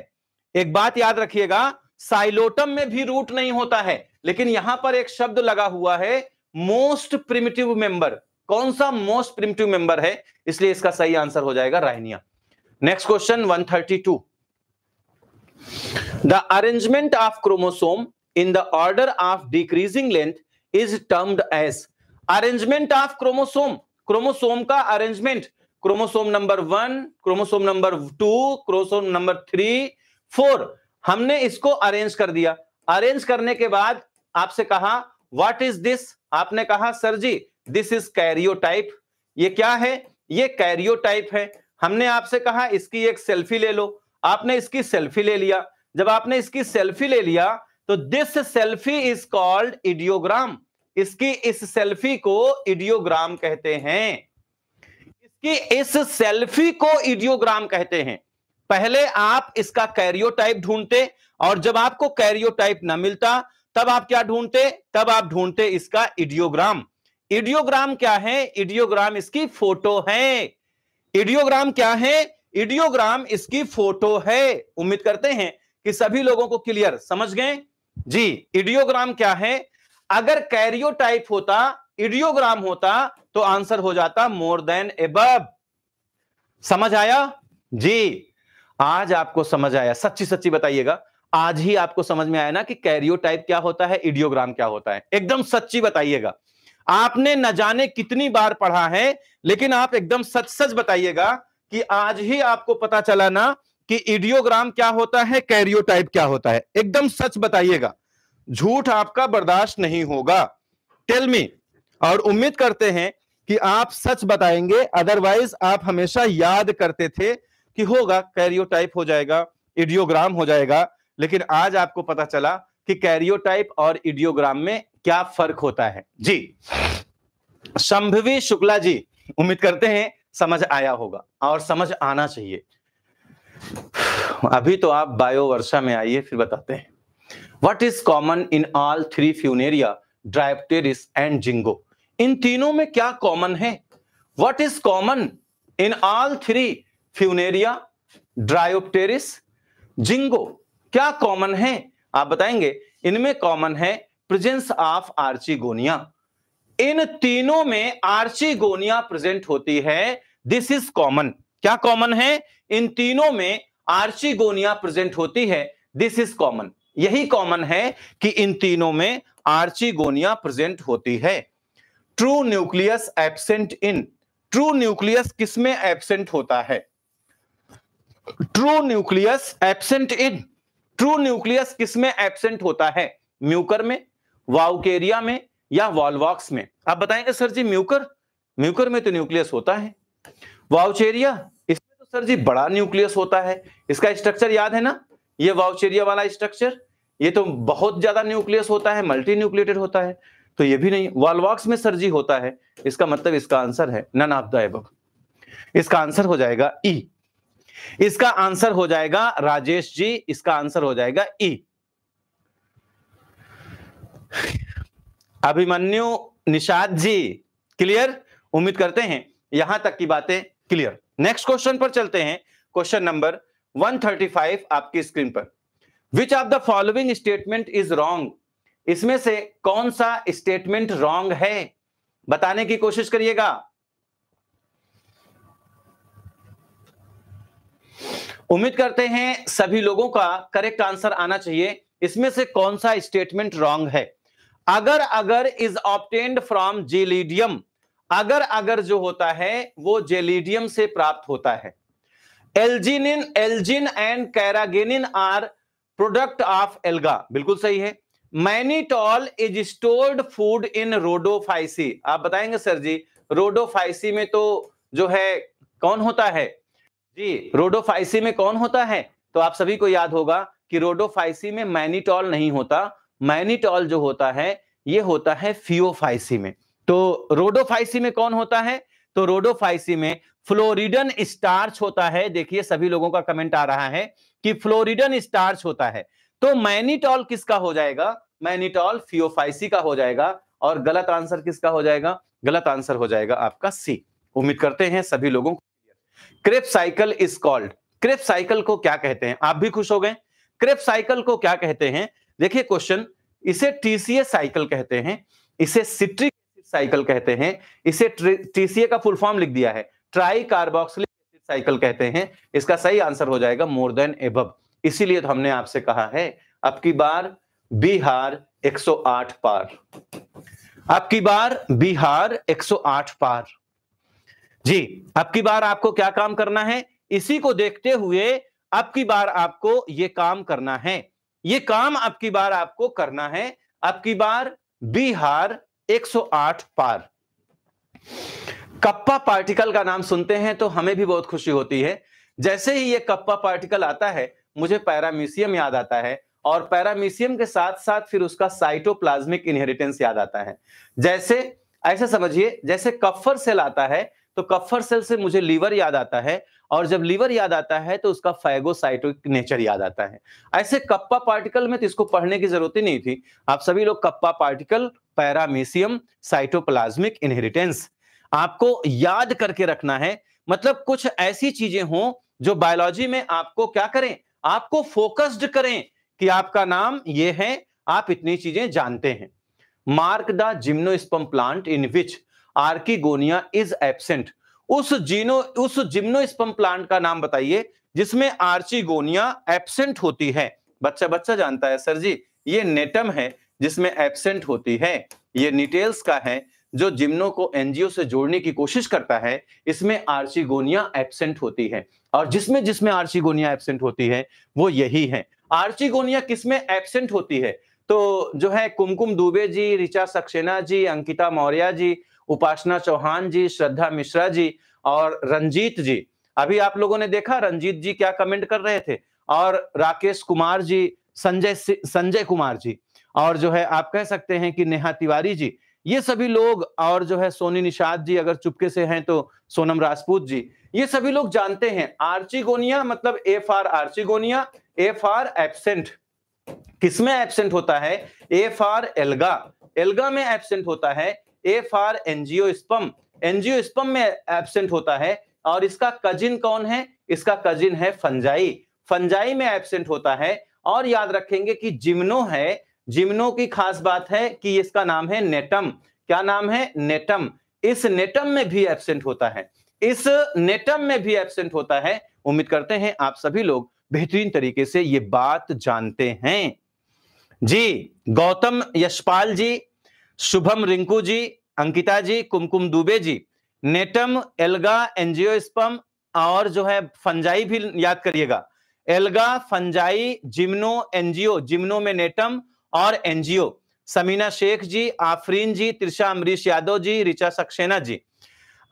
एक बात याद रखिएगा साइलोटम में भी रूट नहीं होता है लेकिन यहां पर एक शब्द लगा हुआ है मोस्ट प्रिमिटिव मेंबर कौन सा मोस्ट प्रिमिटिव मेंबर है इसलिए इसका सही आंसर हो जाएगा Rhynia next question 132 the arrangement of chromosome in the order of decreasing length is termed as arrangement of chromosome chromosome का arrangement chromosome number one chromosome number two chromosome number three four हमने इसको arrange कर दिया arrange करने के बाद आपसे कहा व्हाट इज दिस आपने कहा सर जी दिस इज कैरियोटाइप ये क्या है ये कैरियोटाइप है हमने आपसे कहा इसकी एक सेल्फी ले लो आपने इसकी सेल्फी ले लिया जब आपने इसकी सेल्फी ले लिया तो this selfie is called idiogram इसकी इस सेल्फी को इडियोग्राम कहते हैं इसकी इस सेल्फी को इडियोग्राम कहते हैं पहले आप इसका कैरियोटाइप ढूंढते और जब आपको कैरियोटाइप ना मिलता तब आप क्या ढूंढते तब आप ढूंढते इसका इडियोग्राम इडियोग्राम क्या है इडियोग्राम इसकी फोटो है इडियोग्राम क्या है इडियोग्राम इसकी फोटो है उम्मीद करते हैं कि सभी लोगों को क्लियर समझ गए जी इडियोग्राम क्या है अगर कैरियोटाइप होता इडियोग्राम होता तो आंसर हो जाता मोर देन एब समझ आया जी आज आपको समझ आया सच्ची सच्ची बताइएगा आज ही आपको समझ में आया ना कि कैरियोटाइप क्या होता है इडियोग्राम क्या होता है एकदम सच्ची बताइएगा आपने न जाने कितनी बार पढ़ा है लेकिन आप एकदम सच सच बताइएगा कि आज ही आपको पता चला ना कि इडियोग्राम क्या होता है कैरियोटाइप क्या होता है एकदम सच बताइएगा झूठ आपका बर्दाश्त नहीं होगा टेल मी और उम्मीद करते हैं कि आप सच बताएंगे अदरवाइज आप हमेशा याद करते थे कि होगा कैरियोटाइप हो जाएगा इडियोग्राम हो जाएगा लेकिन आज आपको पता चला कि कैरियोटाइप और इडियोग्राम में क्या फर्क होता है जी संभवी शुक्ला जी उम्मीद करते हैं समझ आया होगा और समझ आना चाहिए अभी तो आप बायो वर्षा में आइए फिर बताते हैं what is common in all three Funaria Pteris and Ginkgo इन तीनों में क्या कॉमन है what is common in all three Funaria Dryopteris Ginkgo क्या कॉमन है आप बताएंगे इनमें कॉमन है प्रेजेंस ऑफ आर्चिगोनिया इन तीनों में आर्चिगोनिया प्रेजेंट होती है दिस इज कॉमन क्या कॉमन है इन तीनों में आर्चिगोनिया प्रेजेंट होती है दिस इज कॉमन यही कॉमन है कि इन तीनों में आर्चिगोनिया प्रेजेंट होती है true nucleus absent in true nucleus किसमें एबसेंट होता है true nucleus absent in true nucleus किसमें एबसेंट होता है म्यूकर में वाउकेरिया में या वॉलवॉक्स में आप बताएंगे सर जी म्यूकर म्यूकर में तो न्यूक्लियस होता है वाउचेरिया इसमें तो सर जी बड़ा न्यूक्लियस होता है इसका स्ट्रक्चर याद है ना ये वाउचेरिया वाला स्ट्रक्चर ये तो बहुत ज्यादा न्यूक्लियस होता है मल्टी न्यूक्लिएटेड होता है तो ये भी नहीं वालवाक्स में सर जी होता है इसका मतलब इसका आंसर है नन ऑफ द एबव इसका आंसर हो जाएगा ई e। इसका आंसर हो जाएगा राजेश जी इसका आंसर हो जाएगा E e। Abhimanyu Nishad ji clear उम्मीद करते हैं यहां तक की बातें क्लियर नेक्स्ट क्वेश्चन पर चलते हैं क्वेश्चन नंबर 135 आपकी स्क्रीन पर which of the following statement is wrong इसमें से कौन सा स्टेटमेंट रॉन्ग है बताने की कोशिश करिएगा उम्मीद करते हैं सभी लोगों का करेक्ट आंसर आना चाहिए इसमें से कौन सा स्टेटमेंट रॉन्ग है अगर अगर इज ऑप्टेंड फ्रॉम जेलीडियम अगर अगर जो होता है वो जेलीडियम से प्राप्त होता है alginin algin and carrageenan are product of alga बिल्कुल सही है mannitol is stored food in Rhodophyceae आप बताएंगे सर जी रोडोफाइसी में तो जो है कौन होता है जी रोडोफाइसी में कौन होता है तो आप सभी को याद होगा कि रोडोफाइसी में मैनीटॉल नहीं होता मैनीटॉल जो होता है ये होता है फियोफाइसी में तो रोडोफाइसी में कौन होता है तो रोडोफाइसी में फ्लोरिडन स्टार्च होता है देखिए सभी लोगों का कमेंट आ रहा है कि फ्लोरिडन स्टार्च होता है तो मैनिटॉल किसका हो जाएगा मैनिटॉल फियोफाइसी का हो जाएगा और गलत आंसर किसका हो जाएगा गलत आंसर हो जाएगा आपका सी उम्मीद करते हैं सभी लोगों को Krebs cycle is called Krebs cycle को क्या कहते हैं आप भी खुश हो गए क्रेप साइकिल को क्या कहते हैं देखिए क्वेश्चन इसे टीसीए साइकिल कहते हैं इसे सिट्रिक साइकिल कहते हैं इसे टीसीए का फुल फॉर्म लिख दिया है ट्राई कार्बोक्सिलिक एसिड साइकिल कहते हैं इसका सही आंसर हो जाएगा मोर देन एब इसीलिए तो हमने आपसे कहा है अब बार बिहार 108 पार अब बार बिहार 108 पार जी अब की बार आपको क्या काम करना है इसी को देखते हुए अब की बार आपको ये काम करना है ये काम अब बार आपको करना है अब बार बिहार 108 पार कप्पा पार्टिकल का नाम सुनते हैं तो हमें भी बहुत खुशी होती है जैसे ही ये कप्पा पार्टिकल आता है मुझे पैरामीसियम याद आता है और पैरामीसियम के साथ साथ फिर उसका साइटोप्लाज्मिक इनहेरिटेंस याद आता है जैसे ऐसा समझिए जैसे कफर सेल आता है तो कफर सेल से मुझे लीवर याद आता है और जब लीवर याद आता है तो उसका फैगोसाइटोक नेचर याद आता है ऐसे कप्पा पार्टिकल में तो इसको पढ़ने की जरूरत ही नहीं थी आप सभी लोग kappa particle Paramecium cytoplasmic inheritance आपको याद करके रखना है मतलब कुछ ऐसी चीजें हों जो बायोलॉजी में आपको क्या करें आपको फोकस्ड करें कि आपका नाम ये है आप इतनी चीजें जानते हैं mark the gymnosperm plant in which archegonia is absent उस जीनो उस जिम्नोस्पम प्लांट का नाम बताइए जिसमें आर्चीगोनिया एबसेंट होती है बच्चा बच्चा जानता है सर जी ये नेटम है जिसमें एबसेंट होती है ये निटेल्स का है जो जिम्नो को एनजीओ से जोड़ने की कोशिश करता है इसमें आर्चिगोनिया एबसेंट होती है और जिसमें जिसमें आर्चिगोनिया एबसेंट होती है वो यही है आर्चिगोनिया किसमें एबसेंट होती है तो जो है कुमकुम दुबे जी रिचा सक्सेना जी अंकिता मौर्य जी उपासना चौहान जी श्रद्धा मिश्रा जी और रंजीत जी अभी आप लोगों ने देखा रंजीत जी क्या कमेंट कर रहे थे और राकेश कुमार जी संजय संजय कुमार जी और जो है आप कह सकते हैं कि नेहा तिवारी जी ये सभी लोग और जो है सोनी निषाद जी अगर चुपके से हैं तो सोनम राजपूत जी ये सभी लोग जानते हैं आर्चिगोनिया मतलब A for archegonia A for absent किसमें एबसेंट होता है ए फॉर एल्गा एल्गा में एबसेंट होता है A for angiosperm angiosperm में एबसेंट होता है और इसका कजिन कौन है इसका कजिन है फंजाई फंजाई में एब्सेंट होता है और याद रखेंगे कि जिम्नो है जिम्नो की खास बात है कि इसका नाम है नेटम क्या नाम है नेटम इस नेटम में भी एबसेंट होता है इस नेटम में भी एबसेंट होता है उम्मीद करते हैं आप सभी लोग बेहतरीन तरीके से ये बात जानते हैं जी Gautam Yashpal ji Shubham Rinku ji Ankita ji Kumkum Dubey ji Gnetum alga angio और जो है फंजाई भी याद करिएगा alga fungi gymno angio gymno में नेटम और एनजीओ समीना शेख जी आफरीन जी त्रिषा अमरीश यादव जी रिचा सक्सेना जी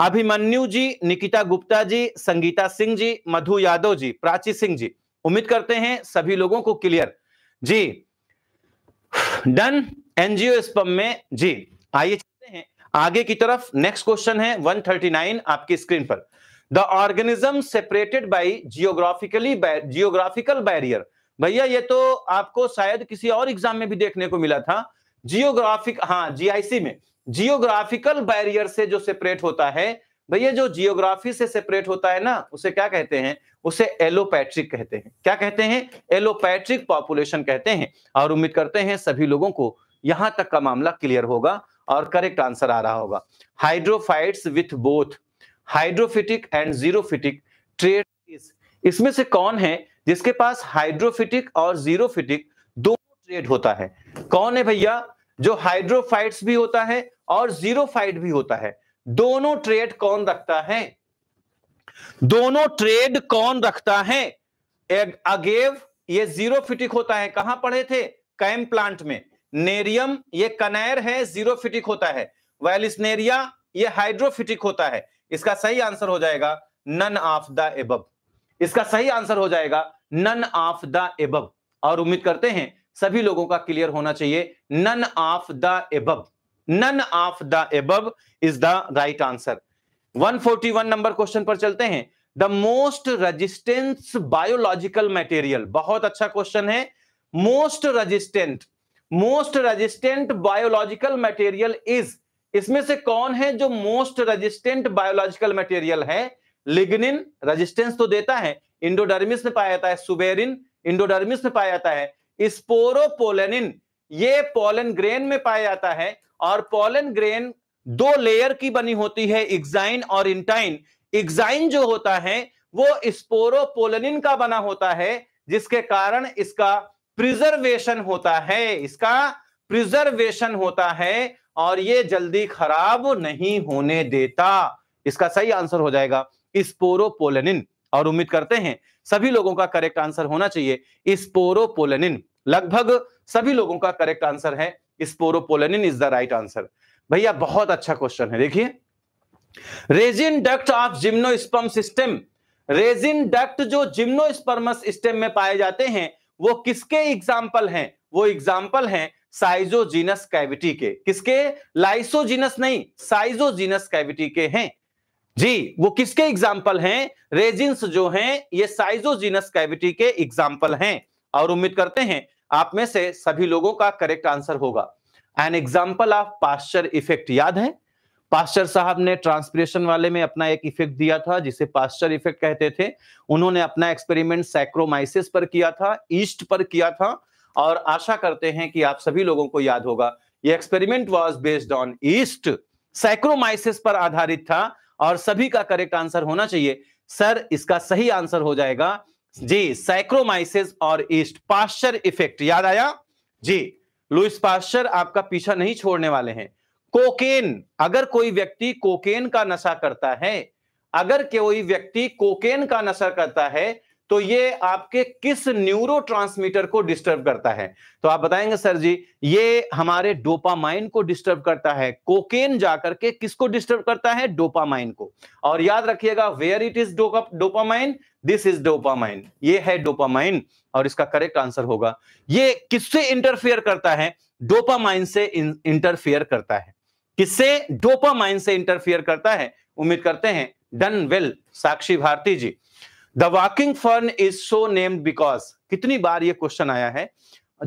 अभिमन्यु जी निकिता गुप्ता जी संगीता सिंह जी मधु यादव जी प्राची सिंह जी उम्मीद करते हैं सभी लोगों को क्लियर जी डन एनजीओ स्पम में जी आइए चलते हैं आगे की तरफ नेक्स्ट क्वेश्चन है 139 आपकी स्क्रीन पर the organism separated by geographically geographical barrier भैया ये तो आपको शायद किसी और एग्जाम में भी देखने को मिला था जियोग्राफिक हाँ जीआईसी में जियोग्राफिकल बैरियर से जो सेपरेट होता है भैया जो जियोग्राफी से सेपरेट होता है ना उसे क्या कहते हैं उसे एलोपैट्रिक कहते हैं क्या कहते हैं एलोपैट्रिक पॉपुलेशन कहते हैं और उम्मीद करते हैं सभी लोगों को यहां तक का मामला क्लियर होगा और करेक्ट आंसर आ रहा होगा hydrophytes with both hydrophytic and xerophytic trait इसमें से कौन है जिसके पास हाइड्रोफिटिक और जीरोफिटिक दो ट्रेड होता है कौन है भैया जो हाइड्रोफाइट्स भी होता है और जीरोफाइट भी होता है दोनों ट्रेड कौन रखता है दोनों ट्रेड कौन रखता है अगेव ये जीरोफिटिक होता है कहां पढ़े थे कैम प्लांट में नेरियम ये कनेर है जीरोफिटिक होता है नेरिया ये हाइड्रोफिटिक होता है इसका सही आंसर हो जाएगा नन ऑफ द एब इसका सही आंसर हो जाएगा नन ऑफ द एबव और उम्मीद करते हैं सभी लोगों का क्लियर होना चाहिए none of the above none of the above is the right answer 141 number question पर चलते हैं the most resistance biological material बहुत अच्छा क्वेश्चन है most resistant most resistant biological material is इसमें से कौन है जो मोस्ट रजिस्टेंट बायोलॉजिकल मटेरियल है लिग्निन रेजिस्टेंस तो देता है इंडोडर्मिस में पाया जाता है सुबेरिन इंडोडर्मिस में पाया जाता है स्पोरोपोलेनिन ये पोलन ग्रेन में पाया जाता है और पोलन ग्रेन दो लेयर की बनी होती है इग्जाइन और इंटाइन इग्जाइन जो होता है वो स्पोरोपोलनिन का बना होता है जिसके कारण इसका प्रिजर्वेशन होता है इसका प्रिजर्वेशन होता है और ये जल्दी खराब नहीं होने देता इसका सही आंसर हो जाएगा स्पोरोपोलनिन और उम्मीद करते हैं सभी लोगों का करेक्ट आंसर होना चाहिए स्पोरोपोलनिन लगभग सभी लोगों का करेक्ट आंसर है sporopollenin is the right answer भैया बहुत अच्छा क्वेश्चन है देखिए resin duct of gymnosperm system resin duct जो जिम्नोस्पर्मस सिस्टम में पाए जाते हैं वो किसके एग्जाम्पल हैं वो एग्जाम्पल हैं साइजोजीनस कैविटी के किसके लाइसोजीनस नहीं साइजोजीनस कैविटी के हैं जी वो किसके एग्जाम्पल हैं रेजिन्स जो हैं ये साइजोजीनस कैविटी के एग्जाम्पल हैं और उम्मीद करते हैं आप में से सभी लोगों का करेक्ट आंसर होगा an example of Pasteur effect याद है पास्चर साहब ने ट्रांसपिरेशन वाले में अपना एक इफेक्ट दिया था जिसे पास्चर इफेक्ट कहते थे उन्होंने अपना एक्सपेरिमेंट सैक्रोमाइसिस पर किया था ईस्ट पर किया था और आशा करते हैं कि आप सभी लोगों को याद होगा ये experiment was based on yeast Saccharomyces पर आधारित था और सभी का करेक्ट आंसर होना चाहिए सर इसका सही आंसर हो जाएगा जी साइक्रोमाइसिस और ईस्ट पाश्चर इफेक्ट याद आया जी लुइस पाश्चर आपका पीछा नहीं छोड़ने वाले हैं कोकेन अगर कोई व्यक्ति कोकेन का नशा करता है अगर कोई व्यक्ति कोकेन का नशा करता है तो ये आपके किस न्यूरो को डिस्टर्ब करता है तो आप बताएंगे सर जी ये हमारे डोपामाइन को डिस्टर्ब करता है कोकेन जाकर के किसको डिस्टर्ब करता है डोपामाइन को और याद रखिएगा where it is dopamine this is dopamine ये है डोपामाइन और इसका करेक्ट आंसर होगा ये किससे इंटरफेयर करता है डोपामाइन से इंटरफेयर करता है किससे डोपामाइन से इंटरफेयर करता है उम्मीद करते हैं done well Sakshi Bharti ji the walking fern is so named because कितनी बार ये क्वेश्चन आया है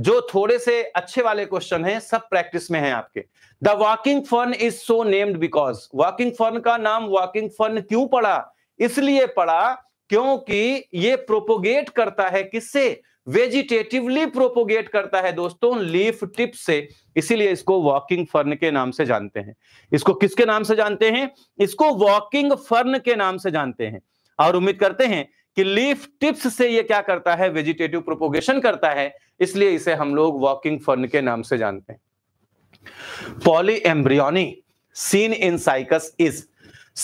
जो थोड़े से अच्छे वाले क्वेश्चन हैं सब प्रैक्टिस में हैं आपके the walking fern is so named because walking fern का नाम वॉकिंग फर्न क्यों पड़ा इसलिए पड़ा क्योंकि ये प्रोपोगेट करता है किससे वेजिटेटिवली प्रोपोगेट करता है दोस्तों लीफ टिप से इसीलिए इसको वॉकिंग फर्न के नाम से जानते हैं इसको किसके नाम से जानते हैं इसको वॉकिंग फर्न के नाम से जानते हैं और उम्मीद करते हैं कि लीफ टिप्स से ये क्या करता है वेजिटेटिव प्रोपोगेशन करता है इसलिए इसे हम लोग वॉकिंग फर्न के नाम से जानते हैं polyembryony seen in Cycas is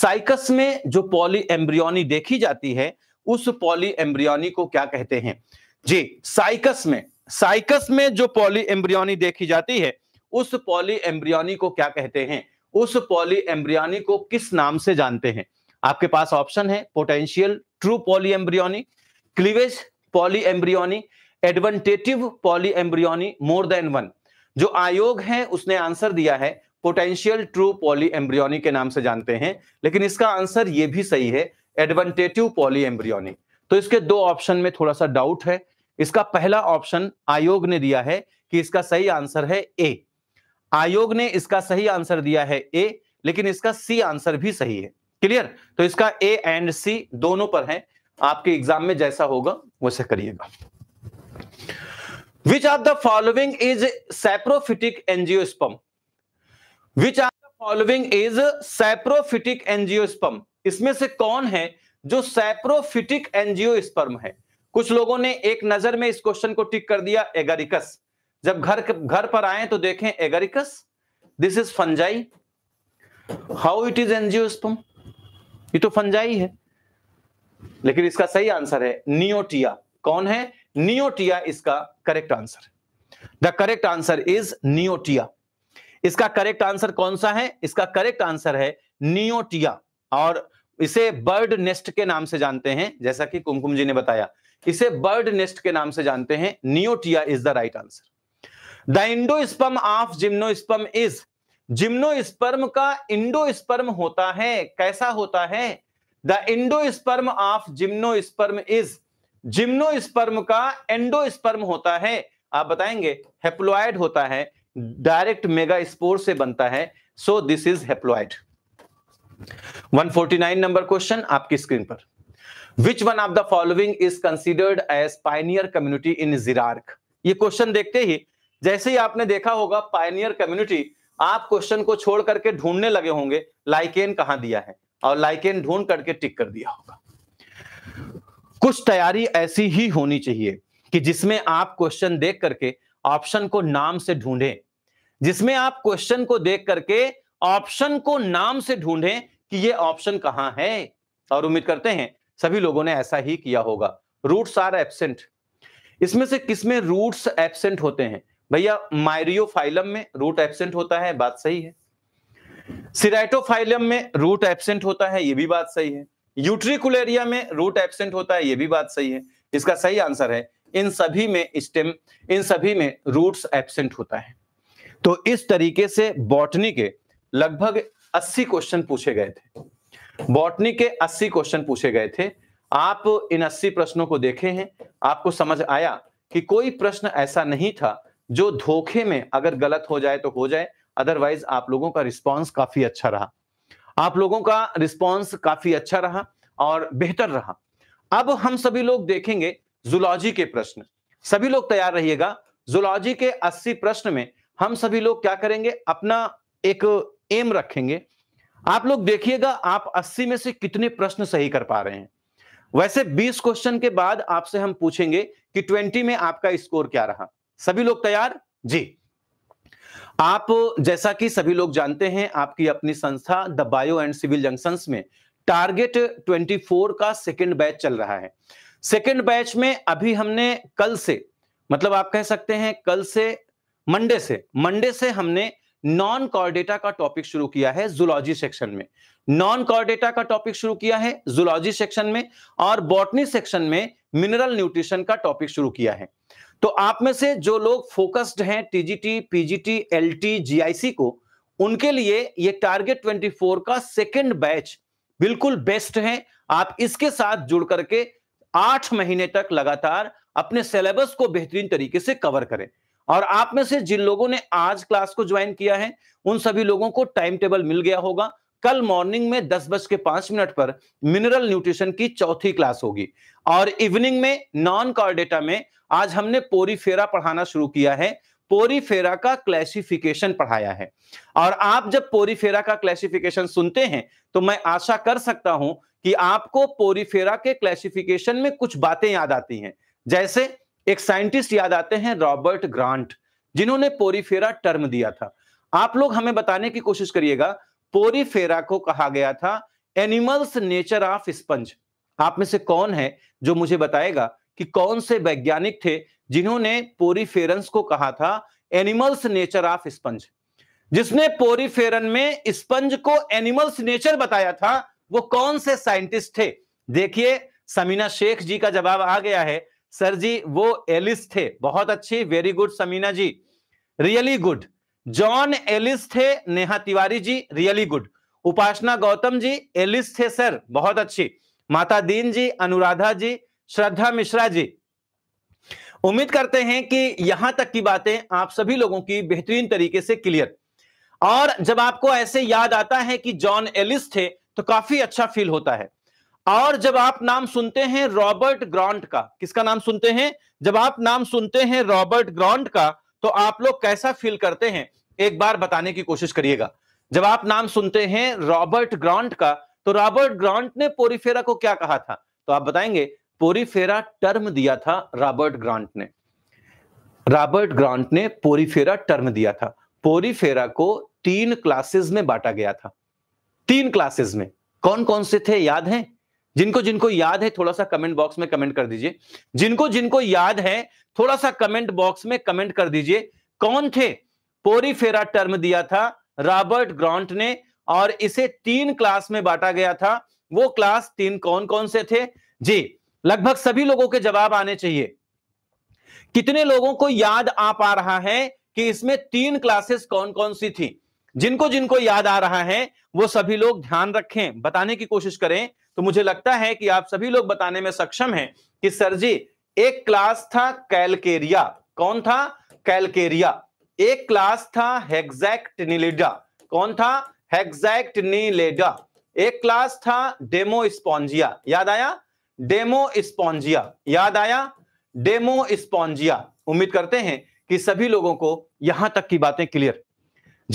Cycas में जो पॉली एम्ब्रियोनी देखी जाती है उस पॉली एम्ब्रियोनी को क्या कहते हैं जी साइकस में साइकस में जो पॉली एम्ब्रियोनी देखी जाती है उस पॉली एम्ब्रियोनी को क्या कहते हैं उस पॉली एम्ब्रियोनी को किस नाम से जानते हैं आपके पास ऑप्शन है potential true polyembryony cleavage adventitive adventitive embryony more than one जो आयोग है उसने आंसर दिया है पोटेंशियल ट्रू पॉली एम्ब्रियोनी के नाम से जानते हैं लेकिन इसका आंसर ये भी सही है एडवांटेटिव एम्ब्रियोनी तो इसके दो ऑप्शन में थोड़ा सा डाउट है इसका पहला ऑप्शन आयोग ने दिया है कि इसका सही आंसर है ए आयोग ने इसका सही आंसर दिया है ए लेकिन इसका सी आंसर भी सही है क्लियर तो इसका ए एंड सी दोनों पर है आपके एग्जाम में जैसा होगा वैसे करिएगा which are the following is saprophytic angiosperm which are the following is saprophytic angiosperm इसमें से कौन है जो सैप्रोफिटिक एनजियोस्पर्म है कुछ लोगों ने एक नजर में इस क्वेश्चन को टिक कर दिया एगरिकस जब घर घर पर आए तो देखें Agaricus this is fungi how it is angiosperm ये तो फंजाई है लेकिन इसका सही आंसर है नियोटिया कौन है नियोटिया इसका correct answer the correct answer is Neottia इसका करेक्ट आंसर कौन सा है इसका करेक्ट आंसर है नियोटिया और इसे बर्ड नेस्ट के नाम से जानते हैं जैसा कि कुमकुम जी ने बताया इसे बर्ड नेस्ट के नाम से जानते हैं Neottia is the right answer the endosperm of gymnosperm is gymnosperm का इंडो स्पर्म होता है कैसा होता है the endosperm of gymnosperm is gymnosperm का स्पर्म होता है आप बताएंगे हेप्लॉयड होता है डायरेक्ट मेगा स्पोर से बनता है so this is haploid 149 number question आपकी स्क्रीन पर which one of the following is considered as pioneer community in xerarch ये क्वेश्चन देखते ही जैसे ही आपने देखा होगा पाइनियर कम्युनिटी आप क्वेश्चन को छोड़ करके ढूंढने लगे होंगे लाइकेन कहा दिया है और लाइकेन ढूंढ करके टिक कर दिया होगा कुछ तैयारी ऐसी ही होनी चाहिए कि जिसमें आप क्वेश्चन देख करके ऑप्शन को नाम से ढूंढें जिसमें आप क्वेश्चन को देख करके ऑप्शन को नाम से ढूंढें कि ये ऑप्शन कहां है और उम्मीद करते हैं सभी लोगों ने ऐसा ही किया होगा रूट्स आर एबसेंट इसमें से किसमें रूट्स एबसेंट होते हैं भैया माइरियोफाइलम में रूट एबसेंट होता है बात सही है सिराइटोफाइलम में रूट एबसेंट होता है ये भी बात सही है यूट्रिकुलेरिया में रूट एबसेंट होता है ये भी बात सही है इसका सही आंसर है इन सभी में स्टेम इन सभी में रूट्स एबसेंट होता है तो इस तरीके से बॉटनी के लगभग 80 क्वेश्चन पूछे गए थे बॉटनी के 80 क्वेश्चन पूछे गए थे आप इन 80 प्रश्नों को देखे हैं आपको समझ आया कि कोई प्रश्न ऐसा नहीं था जो धोखे में अगर गलत हो जाए तो हो जाए अदरवाइज आप लोगों का रिस्पॉन्स काफी अच्छा रहा आप लोगों का रिस्पॉन्स काफी अच्छा रहा और बेहतर रहा अब हम सभी लोग देखेंगे जुलॉजी के प्रश्न सभी लोग तैयार रहिएगा जुलॉजी के 80 प्रश्न में हम सभी लोग क्या करेंगे अपना एक एम रखेंगे आप लोग देखिएगा आप 80 में से कितने प्रश्न सही कर पा रहे हैं वैसे 20 क्वेश्चन के बाद आपसे हम पूछेंगे कि 20 में आपका स्कोर क्या रहा सभी लोग तैयार जी आप जैसा कि सभी लोग जानते हैं आपकी अपनी संस्था the bio and civil junction में टारगेट 24 का सेकेंड बैच चल रहा है सेकेंड बैच में अभी हमने कल से मतलब आप कह सकते हैं कल से मंडे से मंडे से हमने नॉन कॉर्डेटा का टॉपिक शुरू किया है जुलॉजी सेक्शन में नॉन कॉर्डेटा का टॉपिक शुरू किया है जुलॉजी सेक्शन में और बॉटनी सेक्शन में मिनरल न्यूट्रिशन का टॉपिक शुरू किया है तो आप में से जो लोग फोकस्ड हैं टीजीटी पीजीटी एलटी जीआईसी को उनके लिए ये टारगेट 24 का सेकंड बैच बिल्कुल बेस्ट है आप इसके साथ जुड़ करके आठ महीने तक लगातार अपने सिलेबस को बेहतरीन तरीके से कवर करें और आप में से जिन लोगों ने आज क्लास को ज्वाइन किया है उन सभी लोगों को टाइम टेबल मिल गया होगा कल मॉर्निंग में दस बज के पांच मिनट पर मिनरल न्यूट्रिशन की चौथी क्लास होगी और इवनिंग में नॉन डेटा में आज हमने पोरीफेरा पढ़ाना शुरू किया है पोरीफेरा का क्लासिफिकेशन पढ़ाया है और आप जब पोरीफेरा का क्लासिफिकेशन सुनते हैं तो मैं आशा कर सकता हूं कि आपको पोरीफेरा के क्लासिफिकेशन में कुछ बातें याद आती हैं जैसे एक साइंटिस्ट याद आते हैं रॉबर्ट ग्रांट जिन्होंने पोरीफेरा टर्म दिया था आप लोग हमें बताने की कोशिश करिएगा पोरीफेरा को कहा गया था एनिमल्स नेचर ऑफ स्पंज आप में से कौन है जो मुझे बताएगा कि कौन से वैज्ञानिक थे जिन्होंने पोरीफेरस को कहा था एनिमल्स नेचर ऑफ स्पंज जिसने पोरीफेरन में स्पंज को एनिमल्स नेचर बताया था वो कौन से साइंटिस्ट थे देखिए समीना शेख जी का जवाब आ गया है सर जी वो एलिस थे बहुत अच्छी very good Samina ji really good John Ellis थे Neha Tiwari ji really good Upasana Gautam ji Ellis थे सर बहुत अच्छी माता दीन जी अनुराधा जी श्रद्धा मिश्रा जी उम्मीद करते हैं कि यहां तक की बातें आप सभी लोगों की बेहतरीन तरीके से क्लियर और जब आपको ऐसे याद आता है कि जॉन एलिस थे तो काफी अच्छा फील होता है और जब आप नाम सुनते हैं रॉबर्ट ग्रांट का किसका नाम सुनते हैं जब आप नाम सुनते हैं रॉबर्ट ग्रांट का तो आप लोग कैसा फील करते हैं एक बार बताने की कोशिश करिएगा जब आप नाम सुनते हैं रॉबर्ट ग्रांट का तो रॉबर्ट ग्रांट ने पोरीफेरा को क्या कहा था तो आप बताएंगे पोरीफेरा टर्म दिया था रॉबर्ट ग्रांट ने रॉबर्ट ग्रांट ने पोरीफेरा टर्म दिया था पोरीफेरा को तीन क्लासेस में बांटा गया था तीन क्लासेस में कौन कौन से थे याद है जिनको जिनको याद है थोड़ा सा कमेंट बॉक्स में कमेंट कर दीजिए जिनको जिनको याद है थोड़ा सा कमेंट बॉक्स में कमेंट कर दीजिए कौन थे पोरीफेरा टर्म दिया था रॉबर्ट ग्रांट ने और इसे तीन क्लास में बांटा गया था वो क्लास तीन कौन कौन से थे जी लगभग सभी लोगों के जवाब आने चाहिए कितने लोगों को याद आ पा रहा है कि इसमें तीन क्लासेस कौन कौन सी थी जिनको जिनको याद आ रहा है वो सभी लोग ध्यान रखें बताने की कोशिश करें तो मुझे लगता है कि आप सभी लोग बताने में सक्षम हैं कि सर जी एक क्लास था कैलकेरिया कौन था कैलकेरिया एक क्लास था हेग्जैक्ट नीलेडा कौन था हेग्जैक्ट नीलेडा एक क्लास था डेमो स्पॉन्जिया याद आया डेमो स्पॉन्जिया याद आया डेमो स्पॉन्जिया उम्मीद करते हैं कि सभी लोगों को यहां तक की बातें क्लियर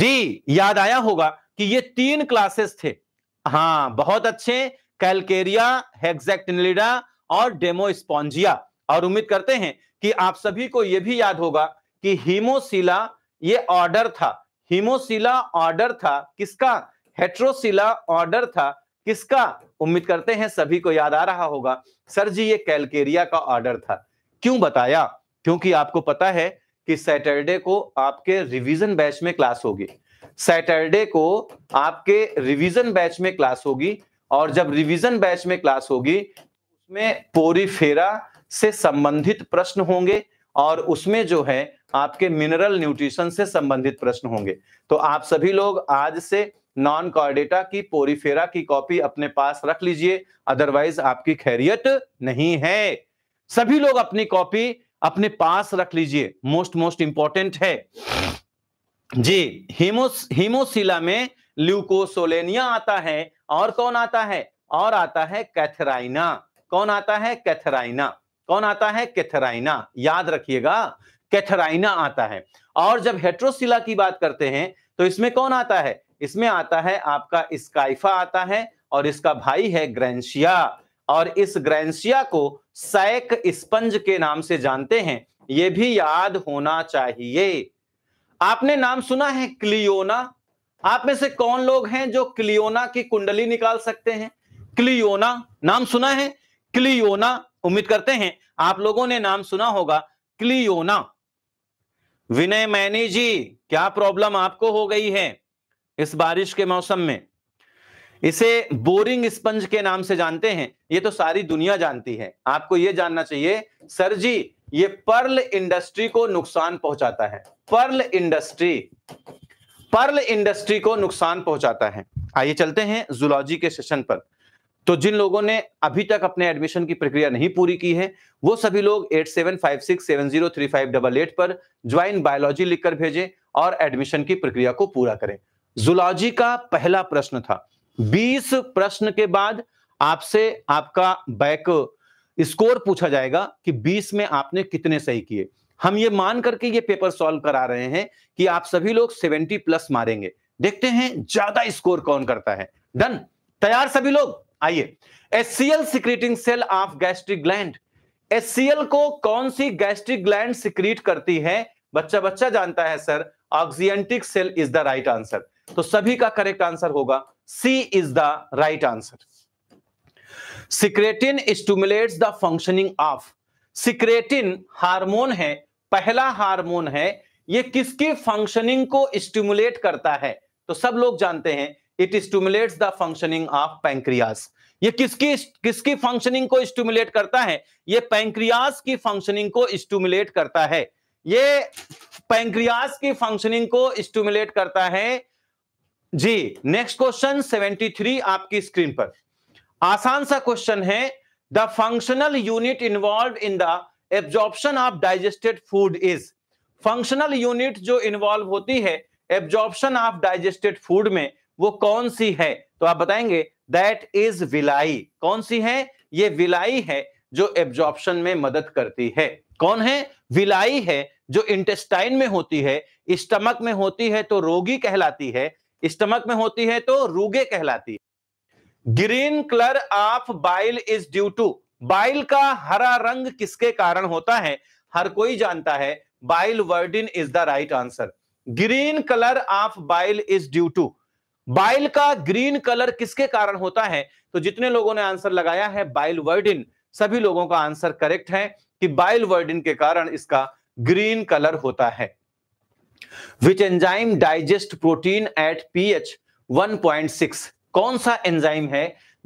जी याद आया होगा कि ये तीन क्लासेस थे हाँ बहुत अच्छे कैलकेरिया हेक्सेक्टिनिलिडा और डेमो स्पॉन्जिया और उम्मीद करते हैं कि आप सभी को यह भी याद होगा कि हीमोसिला ये ऑर्डर था हीमोसिला ऑर्डर था किसका हेट्रोसिला ऑर्डर था किसका उम्मीद करते हैं सभी को याद आ रहा होगा सर जी ये कैलकेरिया का ऑर्डर था क्यों बताया क्योंकि आपको पता है कि सैटरडे को आपके रिवीजन बैच में क्लास होगी सैटरडे को आपके रिवीजन बैच में क्लास होगी और जब रिवीजन बैच में क्लास होगी उसमें पोरीफेरा से संबंधित प्रश्न होंगे और उसमें जो है आपके मिनरल न्यूट्रिशन से संबंधित प्रश्न होंगे तो आप सभी लोग आज से नॉन कॉर्डेटा की पोरीफेरा की कॉपी अपने पास रख लीजिए अदरवाइज आपकी खैरियत नहीं है सभी लोग अपनी कॉपी अपने पास रख लीजिए मोस्ट मोस्ट इंपॉर्टेंट है जी हिमो हिमोसिला में ल्यूकोसोलेनिया आता है और कौन आता है और आता है कैथराइना कौन आता है कैथराइना कौन आता है कैथराइना याद रखिएगा कैथराइना आता है और जब हेट्रोसिला की बात करते हैं तो इसमें कौन आता है इसमें आता है आपका स्काइफा आता है और इसका भाई है ग्रेंशिया और इस ग्रेंशिया को सैक स्पंज के नाम से जानते हैं ये भी याद होना चाहिए आपने नाम सुना है क्लियोना आप में से कौन लोग हैं जो क्लियोना की कुंडली निकाल सकते हैं क्लियोना नाम सुना है क्लियोना उम्मीद करते हैं आप लोगों ने नाम सुना होगा क्लियोना विनय मैनी जी क्या प्रॉब्लम आपको हो गई है इस बारिश के मौसम में इसे बोरिंग स्पंज के नाम से जानते हैं ये तो सारी दुनिया जानती है आपको ये जानना चाहिए सर जी ये पर्ल इंडस्ट्री को नुकसान पहुंचाता है पर्ल इंडस्ट्री पर्ल इंडस्ट्री को नुकसान पहुंचाता है आइए चलते हैं जुलॉजी के सेशन पर तो जिन लोगों ने अभी तक अपने एडमिशन की प्रक्रिया नहीं पूरी की है वो सभी लोग eight seven five six seven zero three five double eight पर ज्वाइन बायोलॉजी लिखकर भेजें और एडमिशन की प्रक्रिया को पूरा करें जुलॉजी का पहला प्रश्न था 20 प्रश्न के बाद आपसे आपका बैक स्कोर पूछा जाएगा कि 20 में आपने कितने सही किए हम ये मान करके ये पेपर सॉल्व करा रहे हैं कि आप सभी लोग 70 प्लस मारेंगे देखते हैं ज्यादा स्कोर कौन करता है डन तैयार सभी लोग आइए HCl secreting cell of gastric gland HCl को कौन सी गैस्ट्रिक ग्लैंड सिक्रीट करती है बच्चा बच्चा जानता है sir oxyntic cell is the right answer तो सभी का करेक्ट आंसर होगा C is the right answer secretin stimulate the functioning of secretin hormone है पहला हार्मोन है ये किसकी फंक्शनिंग को स्टिमुलेट करता है तो सब लोग जानते हैं it stimulate the functioning of pancreas ये किसकी किसकी फंक्शनिंग को स्टूमुलेट करता है ये पैंक्रियास की फंक्शनिंग को स्टूमुलेट करता है ये पैंक्रियास की फंक्शनिंग को स्टूमुलेट करता है जी नेक्स्ट क्वेश्चन 73 आपकी स्क्रीन पर आसान सा क्वेश्चन है the functional unit involve in the absorption of digested food is functional unit जो इन्वॉल्व होती है एब्जॉर्प्शन ऑफ डाइजेस्टेड फूड में वो कौन सी है तो आप बताएंगे दैट इज विलाई कौन सी है ये विलाई है जो एब्जॉर्प्शन में मदद करती है कौन है विलाई है जो इंटेस्टाइन में होती है स्टमक में होती है तो रोगी कहलाती है स्टमक में होती है तो रूगे कहलाती है green colour of bile is due to bile का हरा रंग किसके कारण होता है हर कोई जानता है biliverdin is the right answer green colour of bile is due to bile का ग्रीन कलर किसके कारण होता है तो जितने लोगों ने आंसर लगाया है बाइल वर्डिन सभी लोगों का आंसर करेक्ट है कि बाइल वर्डिन के कारण इसका ग्रीन कलर होता है which enzyme digest protein at pH 1.6 कौन सा एंजाइम है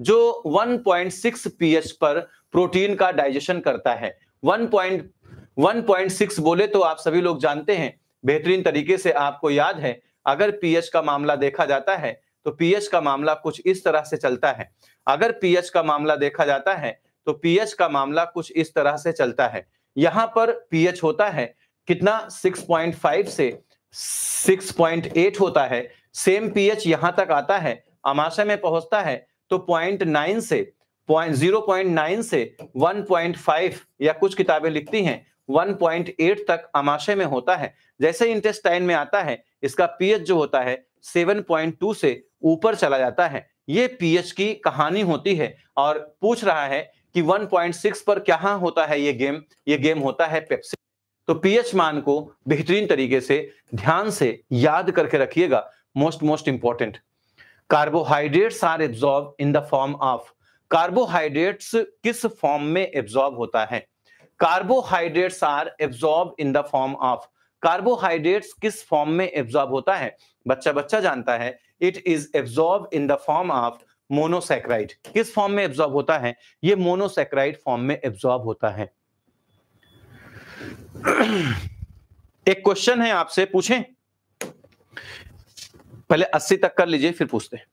जो 1.6 पीएच पर प्रोटीन का डाइजेशन करता है 1.1.6 बोले तो आप सभी लोग जानते हैं बेहतरीन तरीके से आपको याद है अगर पीएच का मामला देखा जाता है तो पीएच का मामला कुछ इस तरह से चलता है अगर पीएच का मामला देखा जाता है तो पीएच का मामला कुछ इस तरह से चलता है यहां पर पीएच होता है कितना 6.5 से 6.8 होता है सेम पीएच यहां तक आता है अमाशय में पहुंचता है तो 0.9 से 0.9 से 1.5 या कुछ किताबें लिखती हैं 1.8 तक अमाशय में होता है जैसे इंटेस्टाइन में आता है इसका पीएच जो होता है 7.2 से ऊपर चला जाता है ये पीएच की कहानी होती है और पूछ रहा है कि 1.6 पर क्या होता है ये गेम ये गेम होता है पेप्सी तो पीएच मान को बेहतरीन तरीके से ध्यान से याद करके रखिएगा most most important carbohydrates are absorb in the form of carbohydrates किस फॉर्म में एब्जॉर्ब होता है carbohydrates are absorb in the form of carbohydrates किस फॉर्म में एब्जॉर्ब होता है बच्चा बच्चा जानता है it is absorb in the form of monosaccharide किस फॉर्म में एब्जॉर्ब होता है ये मोनोसेक्राइड फॉर्म में एब्जॉर्ब होता है एक क्वेश्चन है आपसे पूछें पहले अस्सी तक कर लीजिए फिर पूछते हैं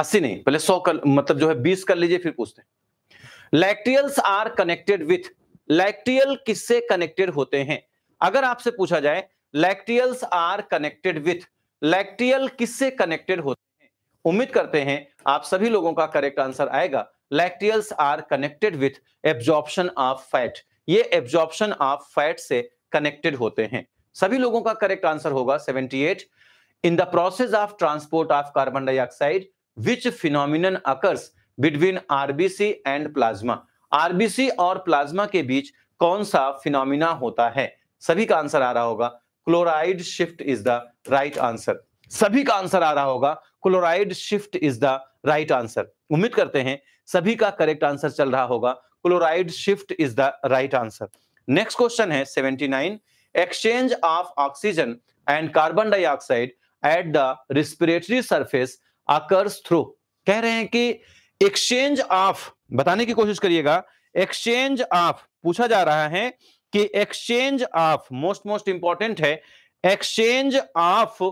अस्सी नहीं पहले सौ कर मतलब जो है बीस कर लीजिए फिर पूछते हैं lacteals are connected with lacteal किससे कनेक्टेड होते हैं अगर आपसे पूछा जाए lacteals are connected with lacteal किससे कनेक्टेड होते हैं उम्मीद करते हैं आप सभी लोगों का करेक्ट आंसर आएगा lacteals are connected with absorption of fat ये एब्जॉर्प्शन ऑफ फैट से कनेक्टेड होते हैं सभी लोगों का करेक्ट आंसर होगा 78 in the process of transport of carbon dioxide which phenomenon occurs between RBC and plasma RBC और प्लाज्मा के बीच कौन सा फिनोमिना होता है सभी का आंसर आ रहा होगा chloride shift is the right answer सभी का आंसर आ रहा होगा chloride shift is the right answer उम्मीद करते हैं सभी का करेक्ट आंसर चल रहा होगा chloride shift is the right answer next question है 79 exchange of oxygen and carbon dioxide at the respiratory surface occurs through कह रहे हैं कि एक्सचेंज ऑफ बताने की कोशिश करिएगा एक्सचेंज ऑफ पूछा जा रहा है कि exchange of most most important है exchange of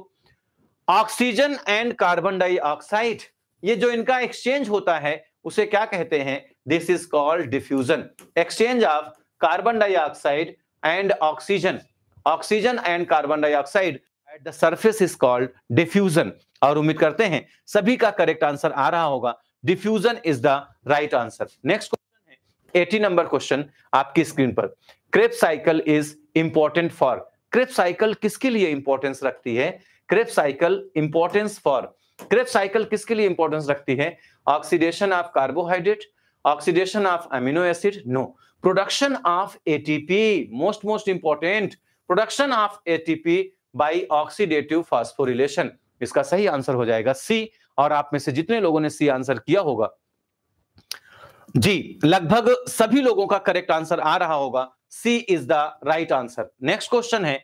oxygen and carbon dioxide ये जो इनका एक्सचेंज होता है उसे क्या कहते हैं this is called diffusion exchange of carbon dioxide and oxygen oxygen and carbon dioxide at the surface is called diffusion और उम्मीद करते हैं सभी का करेक्ट आंसर आ रहा होगा diffusion is the right answer next question है एटी नंबर क्वेश्चन आपकी स्क्रीन पर Krebs cycle is important for Krebs cycle किसके लिए इंपॉर्टेंस रखती है Krebs cycle importance for Krebs cycle किसके लिए इंपॉर्टेंस रखती है oxidation of carbohydrate oxidation of amino acid no production of ATP most most important production of ATP by oxidative phosphorylation इसका सही आंसर हो जाएगा सी और आप में से जितने लोगों ने सी आंसर किया होगा जी लगभग सभी लोगों का करेक्ट आंसर आ रहा होगा C is the right answer next question है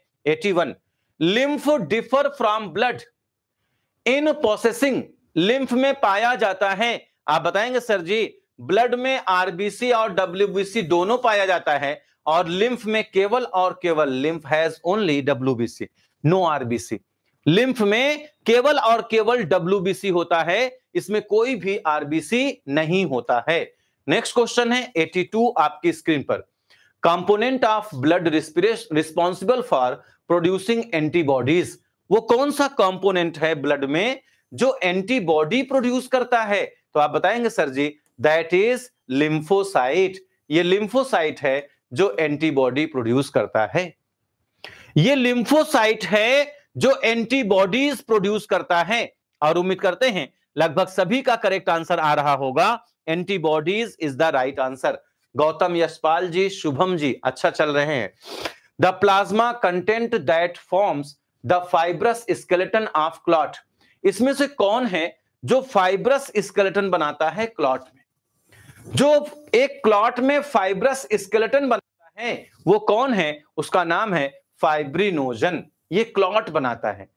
one lymph differ from blood in processing lymph में पाया जाता है आप बताएंगे सर जी ब्लड में आरबीसी और डब्ल्यूबीसी दोनों पाया जाता है और लिम्फ में केवल और केवल lymph has only WBC no RBC lymph में केवल और केवल डब्ल्यूबीसी होता है इसमें कोई भी आरबीसी नहीं होता है नेक्स्ट क्वेश्चन है 82 आपकी स्क्रीन पर component of blood respiration responsible for producing antibodies वो कौन सा कंपोनेंट है ब्लड में जो एंटीबॉडी प्रोड्यूस करता है तो आप बताएंगे sir ji that is lymphocyte ये लिम्फोसाइट है जो एंटीबॉडी प्रोड्यूस करता है ये लिम्फोसाइट है जो एंटीबॉडीज प्रोड्यूस करता है और उम्मीद करते हैं लगभग सभी का करेक्ट आंसर आ रहा होगा antibodies is the right answer Gautam Yashpal ji Shubham ji अच्छा चल रहे हैं the plasma content that forms the fibrous skeleton of clot इसमें से कौन है जो फाइब्रस स्केलेटन बनाता है क्लॉट में जो एक क्लॉट में फाइब्रस स्केलेटन बनाता है वो कौन है उसका नाम है फाइब्रिनोजन ये क्लॉट बनाता है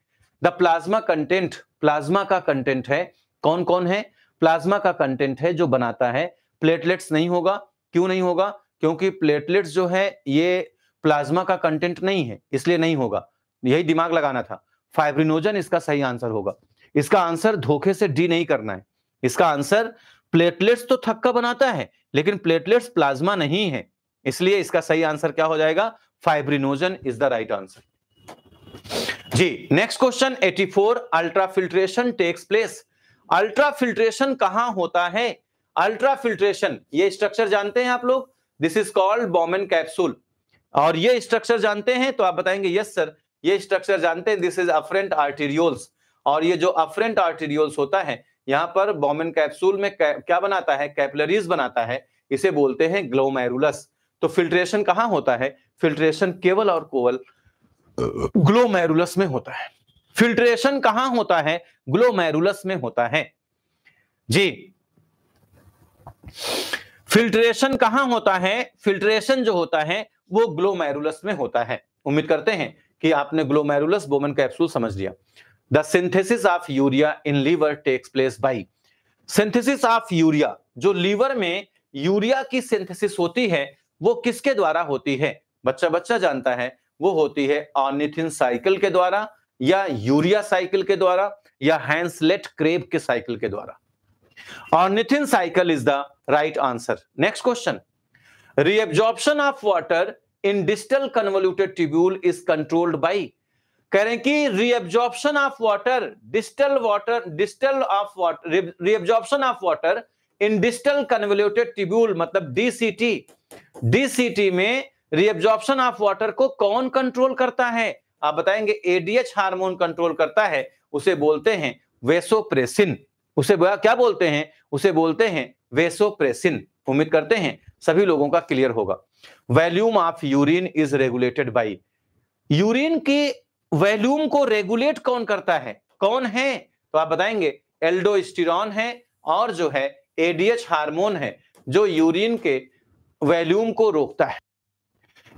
द प्लाज्मा कंटेंट प्लाज्मा का कंटेंट है कौन कौन है प्लाज्मा का कंटेंट है जो बनाता है प्लेटलेट्स नहीं होगा क्यों नहीं होगा क्योंकि प्लेटलेट्स जो है ये प्लाज्मा का कंटेंट नहीं है इसलिए नहीं होगा यही दिमाग लगाना था फाइब्रिनोजन इसका सही आंसर होगा इसका आंसर धोखे से डी नहीं करना है इसका आंसर प्लेटलेट्स तो थक्का बनाता है लेकिन प्लेटलेट्स प्लाज्मा नहीं है इसलिए इसका सही आंसर क्या हो जाएगा fibrinogen is the right answer जी next question 84 four ultrafiltration takes place ultrafiltration कहां होता है अल्ट्राफिल्ट्रेशन ये स्ट्रक्चर जानते हैं आप लोग this is called Bowman capsule और ये स्ट्रक्चर जानते हैं तो आप बताएंगे यस सर ये स्ट्रक्चर जानते हैं दिस इज अफ्रेंट आर्टीरियोल्स और ये जो अफ्रेंट आर्टीरियोल्स होता है यहाँ पर बॉमिन कैप्सूल में क्या बनाता है कैपलरीज बनाता है इसे बोलते हैं ग्लोमैरुलस तो फिल्ट्रेशन कहाँ होता है फिल्ट्रेशन केवल और केवल ग्लोमैरुलस में होता है फिल्ट्रेशन कहा होता है ग्लोमैरुलस में होता है जी फिल्ट्रेशन कहा होता है फिल्ट्रेशन जो होता है वो ग्लोमैरुलस में होता है उम्मीद करते हैं कि आपने ग्लोमेरुलस बोमन कैप्सूल समझ लिया the synthesis of urea in liver takes place by synthesis of urea जो लीवर में यूरिया की सिंथेसिस होती है वो किसके द्वारा होती है बच्चा बच्चा जानता है वो होती है ऑनिथिन साइकिल के द्वारा या यूरिया साइकिल के द्वारा या हैंसलेट क्रेब के साइकिल के द्वारा ornithine cycle is the right answer next question reabsorption of water in distal convoluted tubule is controlled by कह रहे हैं कि reabsorption of water distal water distal of water reabsorption of water in distal convoluted tubule मतलब DCT DCT में reabsorption of water को कौन control करता है आप बताएंगे एडीएच हार्मोन कंट्रोल करता है उसे बोलते हैं वेसोप्रेसिन उसे क्या बोलते हैं उसे बोलते हैं वेसोप्रेसिन उम्मीद करते हैं सभी लोगों का क्लियर होगा volume of urine is regulated by urine के वैल्यूम को रेगुलेट कौन करता है कौन है तो आप बताएंगे एल्डोस्टिरॉन है और जो है एडीएच हार्मोन है जो यूरिन के वैल्यूम को रोकता है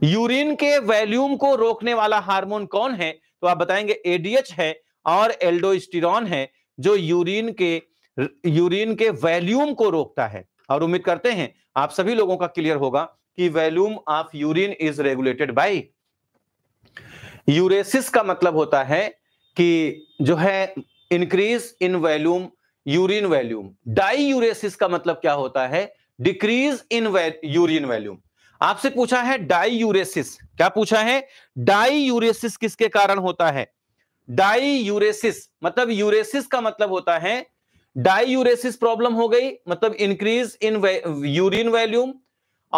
यूरिन के वैल्यूम को रोकने वाला हार्मोन कौन है तो आप बताएंगे एडीएच है और एल्डोस्टिरॉन है जो यूरिन के यूरिन के वैल्यूम को रोकता है और उम्मीद करते हैं आप सभी लोगों का क्लियर होगा कि volume of urine is regulated by uresis का मतलब होता है कि जो है increase in volume urine volume diuresis का मतलब क्या होता है डिक्रीज इन यूरिन वैल्यूम आपसे पूछा है डाई यूरेसिस क्या पूछा है डाई यूरेसिस किसके कारण होता है डाई यूरेसिस मतलब यूरेसिस का मतलब होता है यूरेसिस प्रॉब्लम हो गई मतलब इंक्रीज इन यूरिन वैल्यूम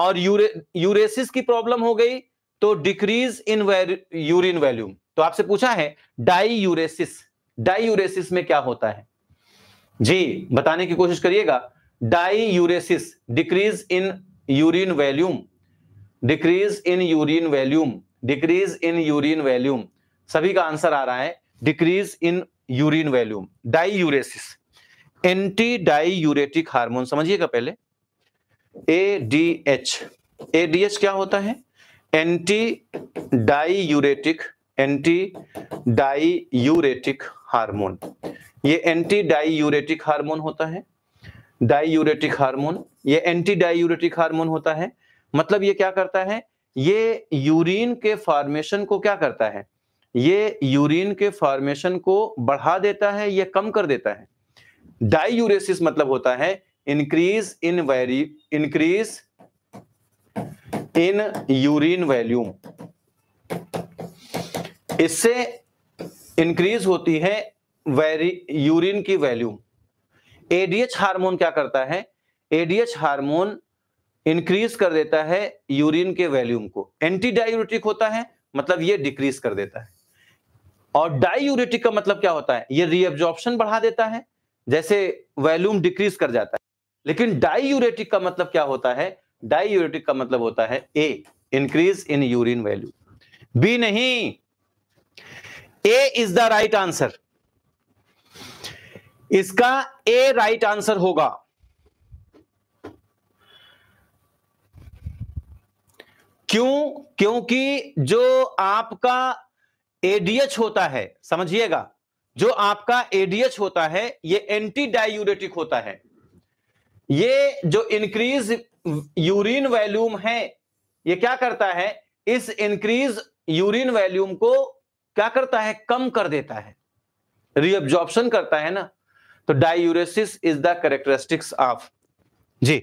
और यूरेसिस की प्रॉब्लम हो गई तो डिक्रीज इन यूरिन वैल्यूम तो आपसे पूछा है डाई यूरेसिस डाई यूरेसिस में क्या होता है जी बताने की कोशिश करिएगा diuresis decrease in urine volume decrease in urine volume decrease in urine volume सभी का आंसर आ रहा है decrease in urine volume diuresis die यूरेटिक hormone समझिएगा पहले A D H A D H क्या होता है antidiuretic die यूरेटिक hormone ये एंटी डाई यूरेटिक हार्मोन होता है डाई यूरेटिक हार्मोन ये एंटी डाई यूरेटिक हार्मोन होता है मतलब ये क्या करता है ये यूरिन के फॉर्मेशन को क्या करता है ये यूरिन के फॉर्मेशन को बढ़ा देता है या कम कर देता है डायूरेसिस मतलब होता है increase in very increase in urine volume इससे इंक्रीज होती है वैरी यूरिन की वैल्यूम एडीएच हार्मोन क्या करता है एडीएच हार्मोन इंक्रीज कर देता है यूरिन के वैल्यूम को एंटी डायूरेटिक होता है मतलब ये डिक्रीज कर देता है और डायूरेटिक का मतलब क्या होता है ये रीअब्जॉर्प्शन बढ़ा देता है जैसे वैल्यूम डिक्रीज कर जाता है लेकिन डाई का मतलब क्या होता है डाई का मतलब होता है A increase in urine value B नहीं A is the right answer इसका ए राइट आंसर होगा क्यों क्योंकि जो आपका एडीएच होता है समझिएगा जो आपका एडीएच होता है ये एंटी डायूरेटिक होता है ये जो इंक्रीज यूरिन वैल्यूम है ये क्या करता है इस इंक्रीज यूरिन वैल्यूम को क्या करता है कम कर देता है रीअब्जॉर्प्शन करता है ना तो diuresis is the characteristics of जी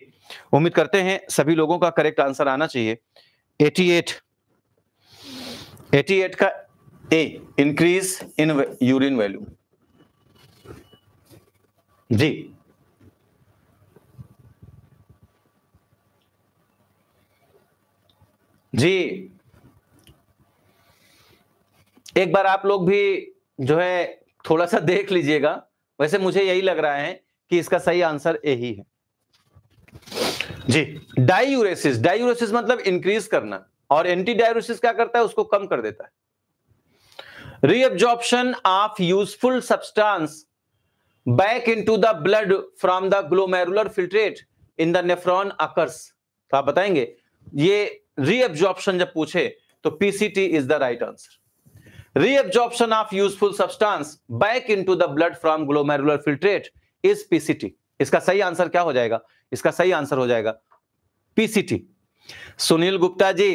उम्मीद करते हैं सभी लोगों का करेक्ट आंसर आना चाहिए 88 88 का A increase in urine value जी जी एक बार आप लोग भी जो है थोड़ा सा देख लीजिएगा वैसे मुझे यही लग रहा है कि इसका सही आंसर यही है जी डायूरेसिस डायूरेसिस मतलब इंक्रीज करना और एंटी डायूरेसिस क्या करता है उसको कम कर देता है reabsorption of useful substance back into the blood from the glomerular filtrate in the nephron occurs तो आप बताएंगे ये रीएब्जॉर्प्शन जब पूछे तो PCT is the right answer reabsorption of useful substance back into the blood from glomerular filtrate is PCT इसका सही answer क्या हो जाएगा इसका सही आंसर हो जाएगा पीसीटी सुनील गुप्ता जी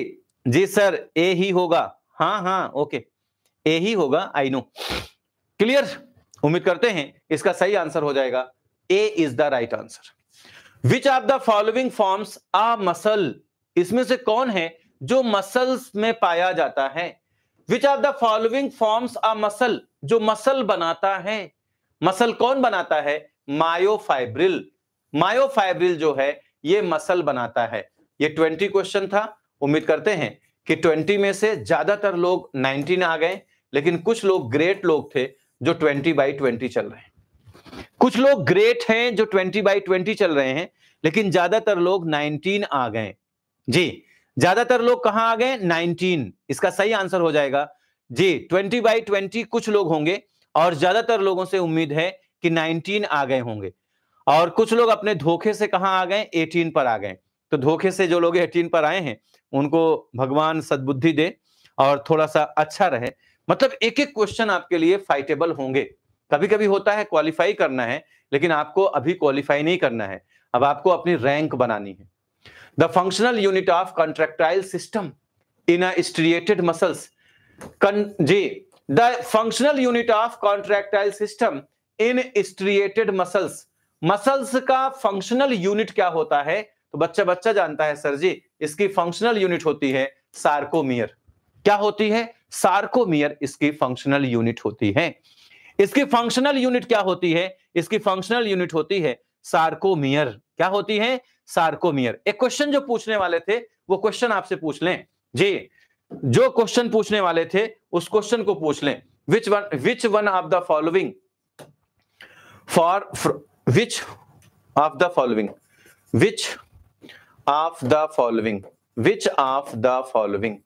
जी सर ए ही होगा हाँ हाँ ओके ए ही होगा आई नो क्लियर उम्मीद करते हैं इसका सही आंसर हो जाएगा A is the right answer which are the following forms a muscle इसमें से कौन है जो मसल्स में पाया जाता है which are the following forms a muscle जो मसल बनाता है मसल कौन बनाता है मायोफाइब्रिल मायोफाइब्रिल जो है ये मसल बनाता है ये ट्वेंटी क्वेश्चन था उम्मीद करते हैं कि ट्वेंटी में से ज्यादातर लोग नाइनटीन आ गए लेकिन कुछ लोग ग्रेट लोग थे जो ट्वेंटी बाई ट्वेंटी चल रहे हैं कुछ लोग ग्रेट हैं जो ट्वेंटी बाई ट्वेंटी चल रहे हैं लेकिन ज्यादातर लोग नाइनटीन आ गए जी ज्यादातर लोग कहां आ गए नाइनटीन इसका सही आंसर हो जाएगा जी ट्वेंटी बाई ट्वेंटी कुछ लोग होंगे और ज्यादातर लोगों से उम्मीद है कि नाइनटीन आ गए होंगे और कुछ लोग अपने धोखे से कहाँ आ गए एटीन पर आ गए तो धोखे से जो लोग एटीन पर आए हैं उनको भगवान सदबुद्धि दे और थोड़ा सा अच्छा रहे मतलब एक एक क्वेश्चन आपके लिए फाइटेबल होंगे कभी कभी होता है क्वालिफाई करना है लेकिन आपको अभी क्वालिफाई नहीं करना है अब आपको अपनी रैंक बनानी है the functional unit of contractile system in striated muscles जी the functional unit of contractile system in striated muscles muscles का फंक्शनल यूनिट क्या होता है तो बच्चा बच्चा जानता है सर जी इसकी फंक्शनल यूनिट होती है सार्कोमियर क्या होती है सार्कोमियर इसकी फंक्शनल यूनिट होती है इसकी फंक्शनल यूनिट क्या होती है इसकी फंक्शनल यूनिट होती है सार्कोमियर क्या होती है सार्कोमियर एक क्वेश्चन जो पूछने वाले थे वो क्वेश्चन आपसे पूछ लें जी जो क्वेश्चन पूछने वाले थे उस क्वेश्चन को पूछ लें which one which one of the following for which of the following which of the following which of the following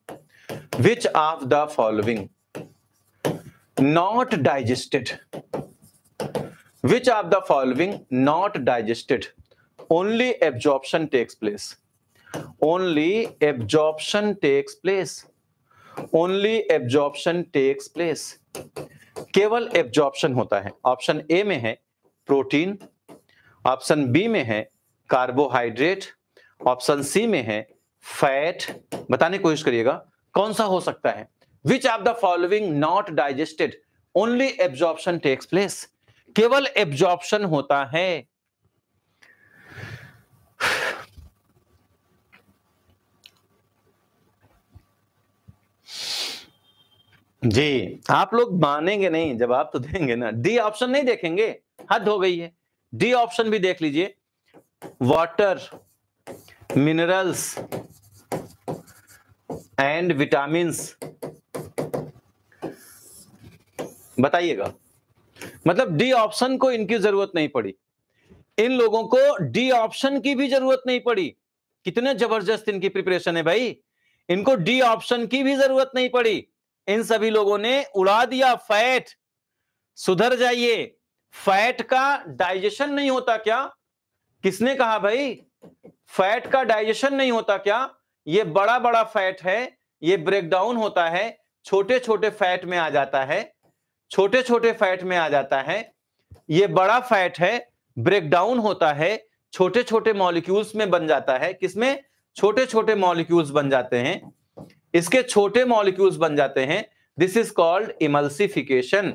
which of the following not digested which of the following not digested only absorption takes place only absorption takes place only absorption takes place केवल absorption होता है option A में है protein option B में है carbohydrate option C में है fat बताने की कोशिश करिएगा कौन सा हो सकता है which of the following not digested only absorption takes place केवल एब्जॉर्प्शन होता है जी आप लोग मानेंगे नहीं जवाब तो देंगे ना डी ऑप्शन नहीं देखेंगे हद हो गई है डी ऑप्शन भी देख लीजिए वाटर मिनरल्स एंड विटामिन बताइएगा मतलब डी ऑप्शन को इनकी जरूरत नहीं पड़ी इन लोगों को डी ऑप्शन की भी जरूरत नहीं पड़ी कितने जबरदस्त इनकी प्रिपरेशन है भाई इनको डी ऑप्शन की भी जरूरत नहीं पड़ी इन सभी लोगों ने उड़ा दिया फैट सुधर जाइए फैट का डाइजेशन नहीं होता क्या किसने कहा भाई फैट का डाइजेशन नहीं होता क्या ये बड़ा बड़ा फैट है ये ब्रेकडाउन होता है छोटे छोटे फैट में आ जाता है छोटे छोटे फैट में आ जाता है ये बड़ा फैट है ब्रेकडाउन होता है छोटे छोटे मॉलिक्यूल्स में बन जाता है किसमें छोटे छोटे मॉलिक्यूल्स बन जाते हैं इसके छोटे मॉलिक्यूल्स बन जाते हैं दिस इज कॉल्ड इमल्सिफिकेशन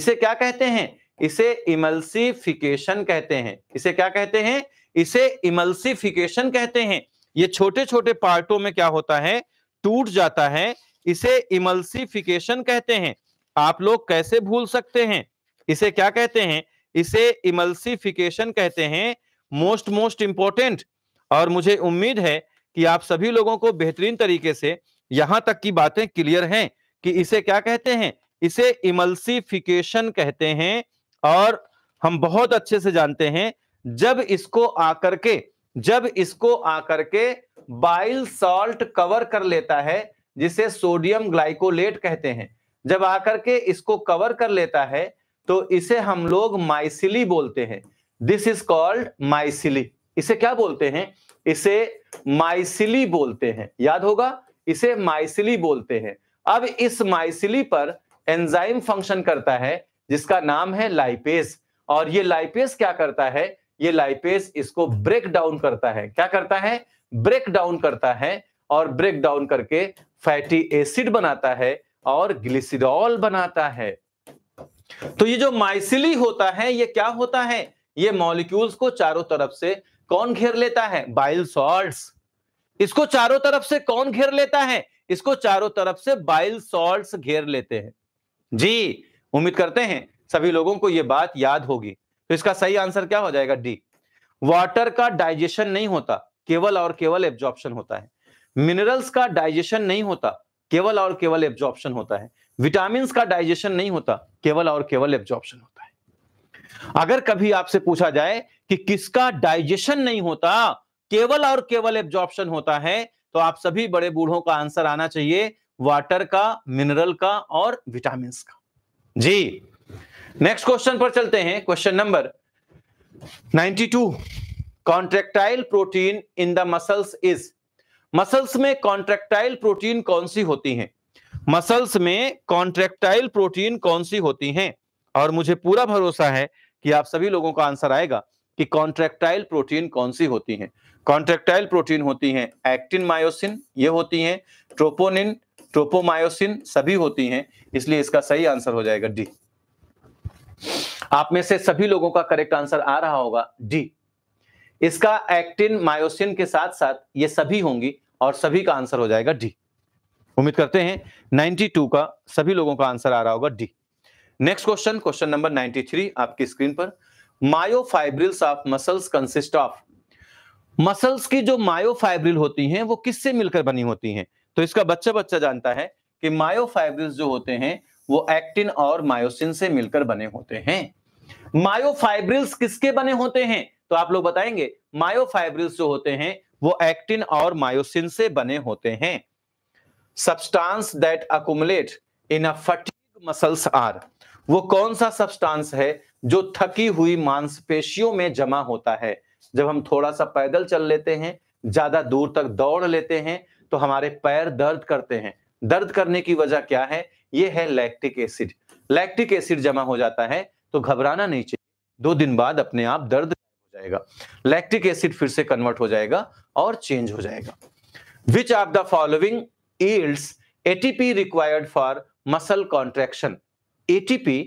इसे क्या कहते हैं इसे इमल्सिफिकेशन कहते हैं इसे क्या कहते हैं इसे इमल्सिफिकेशन कहते हैं ये छोटे छोटे पार्टों में क्या होता है टूट जाता है इसे इमल्सिफिकेशन कहते हैं आप लोग कैसे भूल सकते हैं इसे क्या कहते हैं इसे इमल्सिफिकेशन कहते हैं मोस्ट मोस्ट इंपॉर्टेंट और मुझे उम्मीद है कि आप सभी लोगों को बेहतरीन तरीके से यहां तक की बातें क्लियर हैं कि इसे क्या कहते हैं इसे इमल्सिफिकेशन कहते हैं और हम बहुत अच्छे से जानते हैं जब इसको आकर के जब इसको आकर के बाइल सॉल्ट कवर कर लेता है जिसे सोडियम ग्लाइकोलेट कहते हैं जब आकर के इसको कवर कर लेता है तो इसे हम लोग माइसिली बोलते हैं दिस इज कॉल्ड माइसिली इसे क्या बोलते हैं इसे माइसिली बोलते हैं याद होगा इसे माइसिली बोलते हैं अब इस माइसिली पर एंजाइम फंक्शन करता है जिसका नाम है लाइपेस और ये लाइपेस क्या करता है ये लाइपेस इसको ब्रेक डाउन करता है क्या करता है ब्रेक डाउन करता है और ब्रेक डाउन करके फैटी एसिड बनाता है और ग्लिसिडॉल बनाता है तो ये जो माइसिली होता है ये क्या होता है ये मॉलिक्यूल्स को चारों तरफ से कौन घेर लेता है बाइल सॉल्ट इसको चारों तरफ से कौन घेर लेता है इसको चारों तरफ से बाइल सॉल्ट घेर लेते हैं जी उम्मीद करते हैं सभी लोगों को यह बात याद होगी तो इसका सही आंसर क्या हो जाएगा डी वाटर का डाइजेशन नहीं होता केवल और केवल एब्जॉर्प्शन होता है मिनरल्स का डाइजेशन नहीं होता केवल और केवल एब्जॉर्प्शन होता है विटामिन का डाइजेशन नहीं होता केवल और केवल एब्जॉर्प्शन होता है अगर कभी आपसे पूछा जाए कि किसका डाइजेशन नहीं होता केवल और केवल एब्जॉर्प्शन होता है तो आप सभी बड़े बूढ़ों का आंसर आना चाहिए वाटर का मिनरल का और विटामिन का जी नेक्स्ट क्वेश्चन पर चलते हैं question number 92 contractile protein in the muscles is muscles में कॉन्ट्रेक्टाइल प्रोटीन कौन सी होती हैं मसल्स में कॉन्ट्रेक्टाइल प्रोटीन कौन सी होती हैं और मुझे पूरा भरोसा है कि आप सभी लोगों का आंसर आएगा कि कॉन्ट्रेक्टाइल प्रोटीन कौन सी होती हैं कॉन्ट्रेक्टाइल प्रोटीन होती हैं एक्टिन मायोसिन ये होती हैं ट्रोपोनिन ट्रोपोमायोसिन सभी होती हैं इसलिए इसका सही आंसर हो जाएगा डी आप में से सभी लोगों का करेक्ट आंसर आ रहा होगा डी इसका एक्टिन मायोसिन के साथ साथ ये सभी होंगी और सभी का आंसर हो जाएगा डी उम्मीद करते हैं 92 का सभी लोगों का आंसर आ रहा होगा D next question question number 93 आपकी स्क्रीन पर myofibrils of muscles consist of muscles की जो मायोफाइब्रिल होती हैं वो किससे मिलकर बनी होती हैं तो इसका बच्चा बच्चा जानता है कि मायोफाइब्रिल्स जो होते हैं वो एक्टिन और मायोसिन से मिलकर बने होते हैं मायोफाइब्रिल्स किसके बने होते हैं तो आप लोग बताएंगे मायोफाइब्रिल्स जो होते हैं वो एक्टिन और मायोसिन से बने होते हैं substance that accumulate in a fatigue muscles are वो कौन सा सब्सटेंस है जो थकी हुई मांसपेशियों में जमा होता है जब हम थोड़ा सा पैदल चल लेते हैं ज्यादा दूर तक दौड़ लेते हैं तो हमारे पैर दर्द करते हैं दर्द करने की वजह क्या है ये है लैक्टिक एसिड लैक्टिक एसिड जमा हो जाता है तो घबराना नहीं चाहिए दो दिन बाद अपने आप दर्द हो जाएगा लैक्टिक एसिड फिर से कन्वर्ट हो जाएगा और चेंज हो जाएगा which of the following yields ATP required for muscle contraction ATP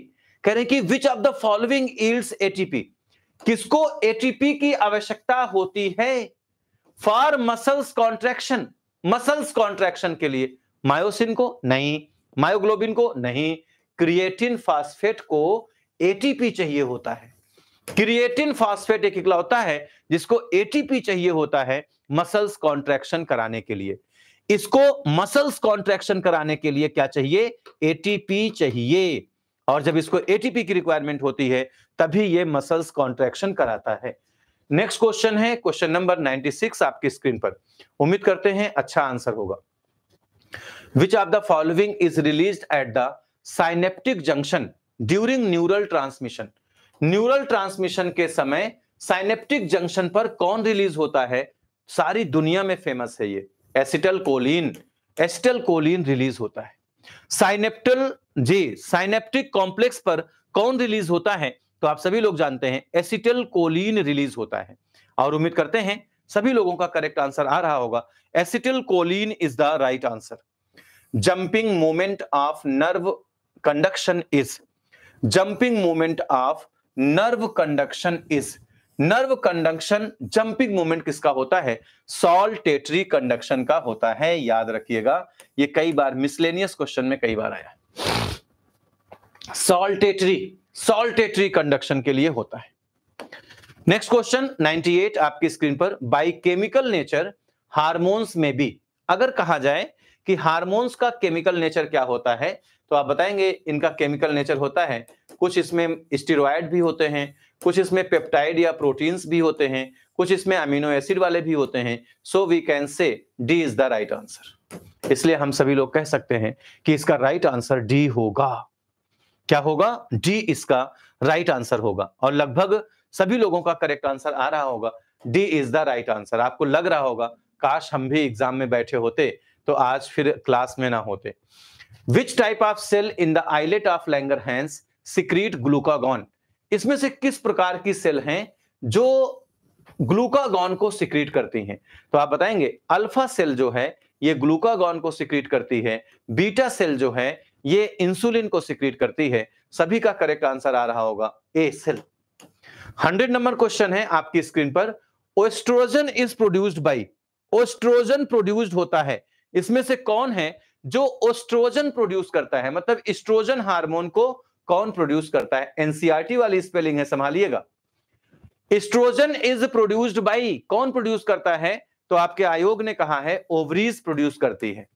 कह रहे कि which of the following yields ATP किसको एटीपी की आवश्यकता होती है for muscles contraction muscles contraction के लिए मायोसिन को नहीं मायोग्लोबिन को नहीं क्रिएटिन फास्फेट को एटीपी चाहिए होता है क्रिएटिन फास्फेट एक इकला होता है जिसको एटीपी चाहिए होता है मसल्स कॉन्ट्रैक्शन कराने के लिए इसको मसल्स कॉन्ट्रैक्शन कराने के लिए क्या चाहिए एटीपी चाहिए और जब इसको एटीपी की रिक्वायरमेंट होती है तभी ये मसल्स कॉन्ट्रैक्शन कराता है नेक्स्ट क्वेश्चन है क्वेश्चन नंबर 96 आपकी स्क्रीन पर उम्मीद करते हैं अच्छा आंसर होगा which of the following is release at the synaptic junction during neural transmission neural transmission के समय साइनेप्टिक जंक्शन पर कौन रिलीज होता है सारी दुनिया में फेमस है ये acetylcholine acetylcholine release होता है साइनेप्टल जी साइनेप्टिक कॉम्प्लेक्स पर कौन रिलीज होता है तो आप सभी लोग जानते हैं एसिटल कोलिन रिलीज होता है और उम्मीद करते हैं सभी लोगों का करेक्ट आंसर आ रहा होगा acetylcholine is the right answer jumping moment of nerve conduction is jumping moment of nerve conduction is nerve conduction jumping movement किसका होता है सॉल्टेटरी कंडक्शन का होता है याद रखिएगा ये कई बार मिसलेनियस क्वेश्चन में कई बार आया सॉल्टेटरी सॉल्टेटरी कंडक्शन के लिए होता है नेक्स्ट क्वेश्चन 98 आपकी स्क्रीन पर बाई केमिकल नेचर हार्मोन्स में भी अगर कहा जाए कि हार्मोन्स का केमिकल नेचर क्या होता है तो आप बताएंगे इनका केमिकल नेचर होता है कुछ इसमें स्टीरोड भी होते हैं कुछ इसमें पेप्टाइड या प्रोटीन्स भी होते हैं कुछ इसमें अमीनो एसिड वाले भी होते हैं so we can say D is the right answer इसलिए हम सभी लोग कह सकते हैं कि इसका राइट आंसर डी होगा क्या होगा डी इसका राइट आंसर होगा और लगभग सभी लोगों का करेक्ट आंसर आ रहा होगा D is the right answer आपको लग रहा होगा काश हम भी एग्जाम में बैठे होते तो आज फिर क्लास में ना होते which type of cell in the islet of Langerhans secrete glucagon इसमें से किस प्रकार की सेल हैं जो ग्लूकागॉन को सिक्रीट करती हैं तो आप बताएंगे अल्फा सेल जो है ये ग्लूकागॉन को सिक्रीट करती है बीटा सेल जो है ये इंसुलिन को सिक्रीट करती है सभी का करेक्ट आंसर आ रहा होगा A cell hundred number question है आपकी स्क्रीन पर oestrogen is produced by oestrogen produced होता है इसमें से कौन है जो ओस्ट्रोजन प्रोड्यूस करता है मतलब स्ट्रोजन हार्मोन को कौन प्रोड्यूस करता है एनसीआरटी वाली स्पेलिंग है संभालिएगा स्ट्रोजन इज प्रोड्यूस्ड बाई कौन प्रोड्यूस करता है तो आपके आयोग ने कहा है ओवरीज प्रोड्यूस करती है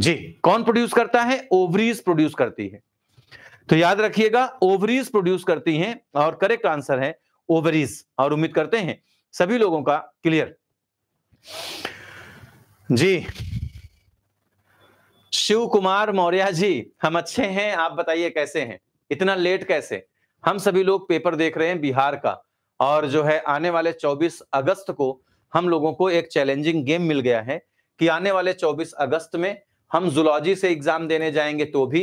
जी कौन प्रोड्यूस करता है ओवरीज प्रोड्यूस करती है तो याद रखिएगा ओवरीज प्रोड्यूस करती हैं और करेक्ट आंसर है ओवरीज और उम्मीद करते हैं सभी लोगों का क्लियर जी शिव कुमार मौर्या जी हम अच्छे हैं आप बताइए कैसे हैं इतना लेट कैसे हम सभी लोग पेपर देख रहे हैं बिहार का और जो है आने वाले 24 अगस्त को हम लोगों को एक चैलेंजिंग गेम मिल गया है कि आने वाले 24 अगस्त में हम जुलॉजी से एग्जाम देने जाएंगे तो भी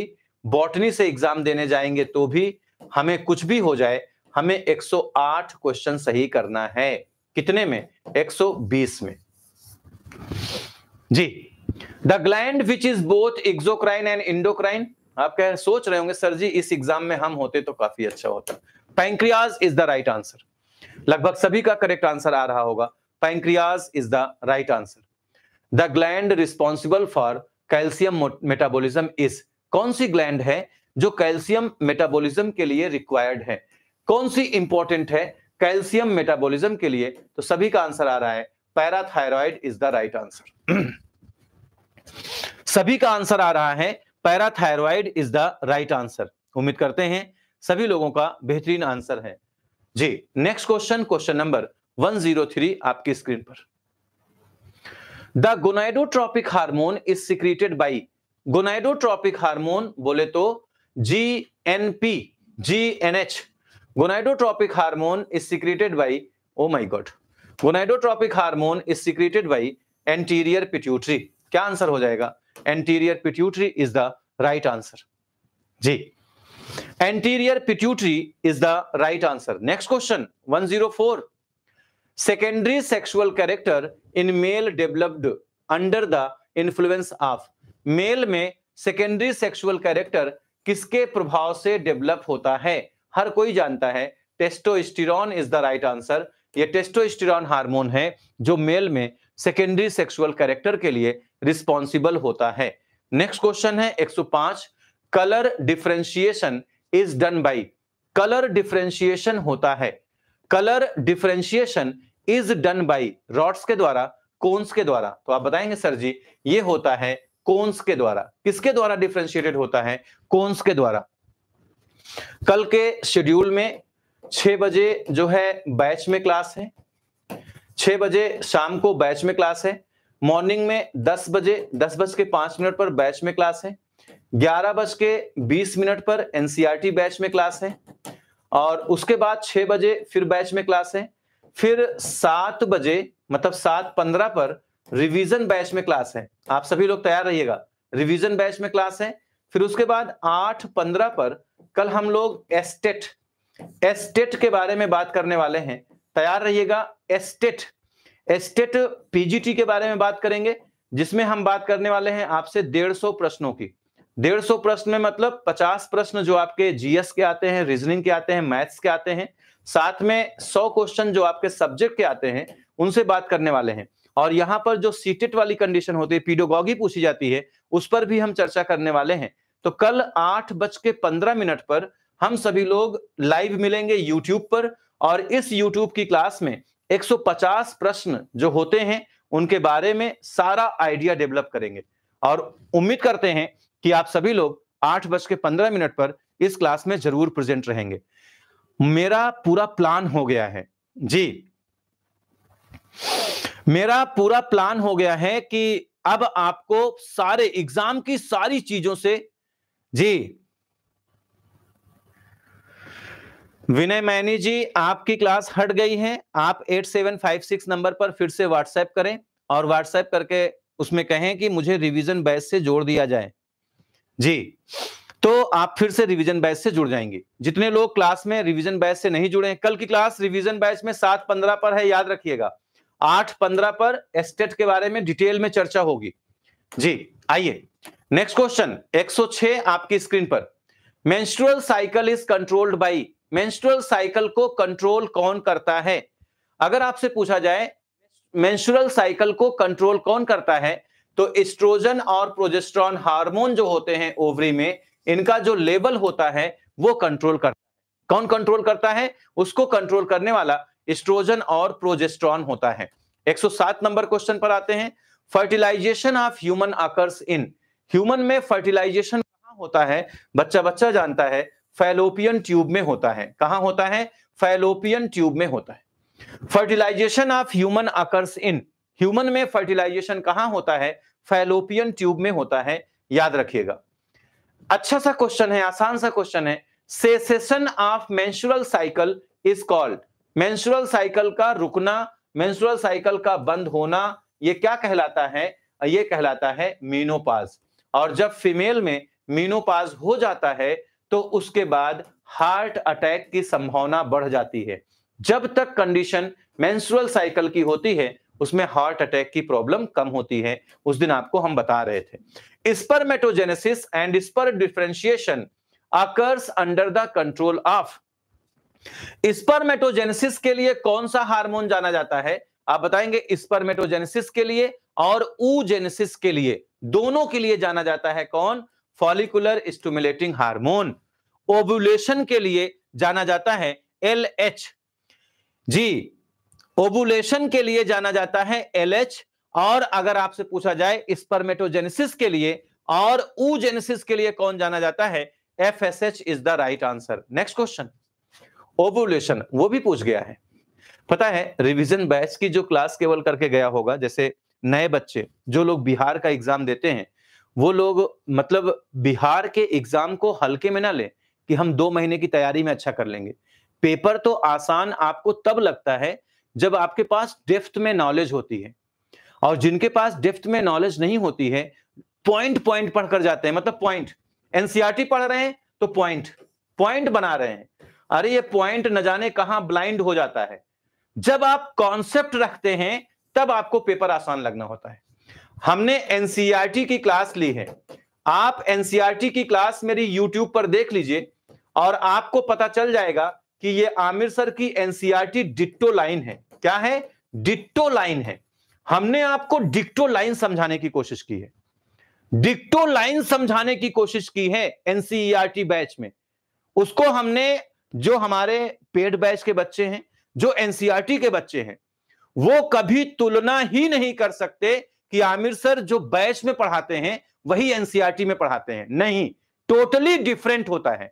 बॉटनी से एग्जाम देने जाएंगे तो भी हमें कुछ भी हो जाए हमें 108 क्वेश्चन सही करना है कितने में 120 में जी the gland which is both exocrine and endocrine आप कह सोच रहे होंगे सर जी इस एग्जाम में हम होते तो काफी अच्छा होता pancreas is the right answer लगभग सभी का करेक्ट आंसर आ रहा होगा pancreas is the right answer the gland responsible for calcium metabolism is कौन सी ग्लैंड है जो कैल्सियम मेटाबोलिज्म के लिए रिक्वायर्ड है कौन सी इंपॉर्टेंट है कैल्सियम मेटाबोलिज्म के लिए तो सभी का आंसर आ रहा है parathyroid is the right answer सभी का आंसर आ रहा है parathyroid is the right answer उम्मीद करते हैं सभी लोगों का बेहतरीन आंसर है जी नेक्स्ट क्वेश्चन क्वेश्चन नंबर 103 आपकी स्क्रीन पर the gonadotropic hormone is secreted by gonadotropic hormone बोले तो जी N P G N H gonadotropic hormone is secreted by oh my God gonadotropic hormone is secreted by anterior pituitary क्या answer हो जाएगा anterior pituitary is the right answer जी anterior pituitary is the right answer next question 104 secondary sexual character in male developed under the influence of male में secondary sexual character किसके प्रभाव से develop होता है हर कोई जानता है testosterone is the right answer ये टेस्टोस्टिरोन हार्मोन है जो मेल में सेकेंडरी सेक्सुअल कैरेक्टर के लिए रिस्पॉन्सिबल होता है नेक्स्ट क्वेश्चन है 105 colour differentiation is done by colour differentiation होता है colour differentiation is done by rods के द्वारा कोन्स के द्वारा तो आप बताएंगे सर जी ये होता है कोन्स के द्वारा किसके द्वारा डिफ्रेंशिएटेड होता है कोन्स के द्वारा कल के शेड्यूल में छह बजे जो है बैच में क्लास है छह बजे शाम को बैच में क्लास है मॉर्निंग में दस बजे दस बज के पांच मिनट पर बैच में क्लास है ग्यारह बज के बीस मिनट पर एनसीईआरटी बैच में क्लास है और उसके बाद छह बजे फिर बैच में क्लास है फिर सात बजे मतलब सात पंद्रह पर रिवीजन बैच में क्लास है आप सभी लोग तैयार रहिएगा रिवीजन बैच में क्लास है फिर उसके बाद आठ पंद्रह पर कल हम लोग एस्टेट एस्टेट के बारे में बात करने वाले हैं तैयार रहिएगा एस्टेट एस्टेट पीजीटी के बारे में बात करेंगे जिसमें हम बात करने वाले हैं आपसे डेढ़ सौ प्रश्नों की डेढ़ सौ प्रश्न में मतलब पचास प्रश्न जो आपके जीएस के आते हैं रीजनिंग के आते हैं मैथ्स के आते हैं साथ में सौ क्वेश्चन जो आपके सब्जेक्ट के आते हैं उनसे बात करने वाले हैं और यहाँ पर जो सीटेट वाली कंडीशन होती है पीडोगॉगी पूछी जाती है उस पर भी हम चर्चा करने वाले हैं तो कल आठ बज के पंद्रह मिनट पर हम सभी लोग लाइव मिलेंगे यूट्यूब पर और इस यूट्यूब की क्लास में 150 प्रश्न जो होते हैं उनके बारे में सारा आइडिया डेवलप करेंगे और उम्मीद करते हैं कि आप सभी लोग आठ बज के पंद्रह मिनट पर इस क्लास में जरूर प्रेजेंट रहेंगे मेरा पूरा प्लान हो गया है जी मेरा पूरा प्लान हो गया है कि अब आपको सारे एग्जाम की सारी चीजों से जी विनय मैनी जी आपकी क्लास हट गई है आप 8756 नंबर पर फिर से व्हाट्सएप करें और व्हाट्सएप करके उसमें कहें कि मुझे रिवीजन बैच से जोड़ दिया जाए जी तो आप फिर से रिवीजन बैच से जुड़ जाएंगे जितने लोग क्लास में रिवीजन बैच से नहीं जुड़े हैं कल की क्लास रिवीजन बैच में सात पंद्रह पर है याद रखिएगा आठ पंद्रह पर एस्टेट के बारे में डिटेल में चर्चा होगी जी आइए नेक्स्ट क्वेश्चन 106 आपकी स्क्रीन पर menstrual cycle is controlled by menstrual cycle को कंट्रोल कौन करता है अगर आपसे पूछा जाए मेंस्ट्रुअल साइकिल को कंट्रोल कौन करता है तो एस्ट्रोजन और प्रोजेस्ट्रॉन हार्मोन जो होते हैं ओवरी में इनका जो लेवल होता है वो कंट्रोल करता है कौन कंट्रोल करता है उसको कंट्रोल करने वाला एस्ट्रोजन और प्रोजेस्ट्रॉन होता है 107 नंबर क्वेश्चन पर आते हैं fertilisation of human occurs in human में फर्टिलाइजेशन कहा होता है बच्चा बच्चा जानता है फैलोपियन ट्यूब में होता है कहा होता है फैलोपियन ट्यूब में होता है fertilisation of human occurs in human में फर्टिलाइजेशन कहाँ होता है फैलोपियन ट्यूब में होता है याद रखिएगा अच्छा सा क्वेश्चन है आसान सा क्वेश्चन है cessation of menstrual cycle is called menstrual cycle का रुकना मेंस्ट्रुअल साइकिल का बंद होना ये क्या कहलाता है ये कहलाता है मीनोपाज और जब फीमेल में मीनोपाज हो जाता है तो उसके बाद हार्ट अटैक की संभावना बढ़ जाती है जब तक कंडीशन मेंस्ट्रुअल साइकिल की होती है उसमें हार्ट अटैक की प्रॉब्लम कम होती है उस दिन आपको हम बता रहे थे spermatogenesis and sperm differentiation occurs under the control of spermatogenesis के लिए कौन सा हार्मोन जाना जाता है आप बताएंगे स्पर्मेटोजेनेसिस के लिए और ऊजेनेसिस के लिए दोनों के लिए जाना जाता है कौन फॉलिकुलर स्टूमुलेटिंग हार्मोन ओबुलेशन के लिए जाना जाता है एल एच जी ओबुलेशन के लिए जाना जाता है एल एच और अगर आपसे पूछा जाए स्पर्मेटोजेनेसिस के लिए और ऊजेनेसिस के लिए कौन जाना जाता है F S H is the right answer next question ovulation वो भी पूछ गया है पता है रिवीजन बैच की जो क्लास केवल करके गया होगा जैसे नए बच्चे जो लोग बिहार का एग्जाम देते हैं वो लोग मतलब बिहार के एग्जाम को हल्के में ना ले कि हम दो महीने की तैयारी में अच्छा कर लेंगे पेपर तो आसान आपको तब लगता है जब आपके पास डेफ्थ में नॉलेज होती है और जिनके पास डेफ्थ में नॉलेज नहीं होती है पॉइंट पॉइंट पढ़कर जाते हैं मतलब पॉइंट एनसीआरटी e पढ़ रहे हैं तो पॉइंट पॉइंट बना रहे हैं अरे ये पॉइंट न जाने कहां ब्लाइंड हो जाता है जब आप कॉन्सेप्ट रखते हैं तब आपको पेपर आसान लगना होता है हमने एनसीईआरटी e की क्लास ली है आप एनसीईआरटी e की क्लास मेरी यूट्यूब पर देख लीजिए और आपको पता चल जाएगा कि ये आमिर सर की एनसीईआरटी e डिट्टो लाइन है क्या है डिट्टो लाइन है हमने आपको डिक्टो लाइन समझाने की कोशिश की है डिक्टो लाइन समझाने की कोशिश की है एनसीईआरटी बैच में उसको हमने जो हमारे पेड बैच के बच्चे हैं जो एनसीईआरटी के बच्चे हैं वो कभी तुलना ही नहीं कर सकते कि आमिर सर जो बैच में पढ़ाते हैं वही एनसीईआरटी e में पढ़ाते हैं नहीं टोटली डिफरेंट होता है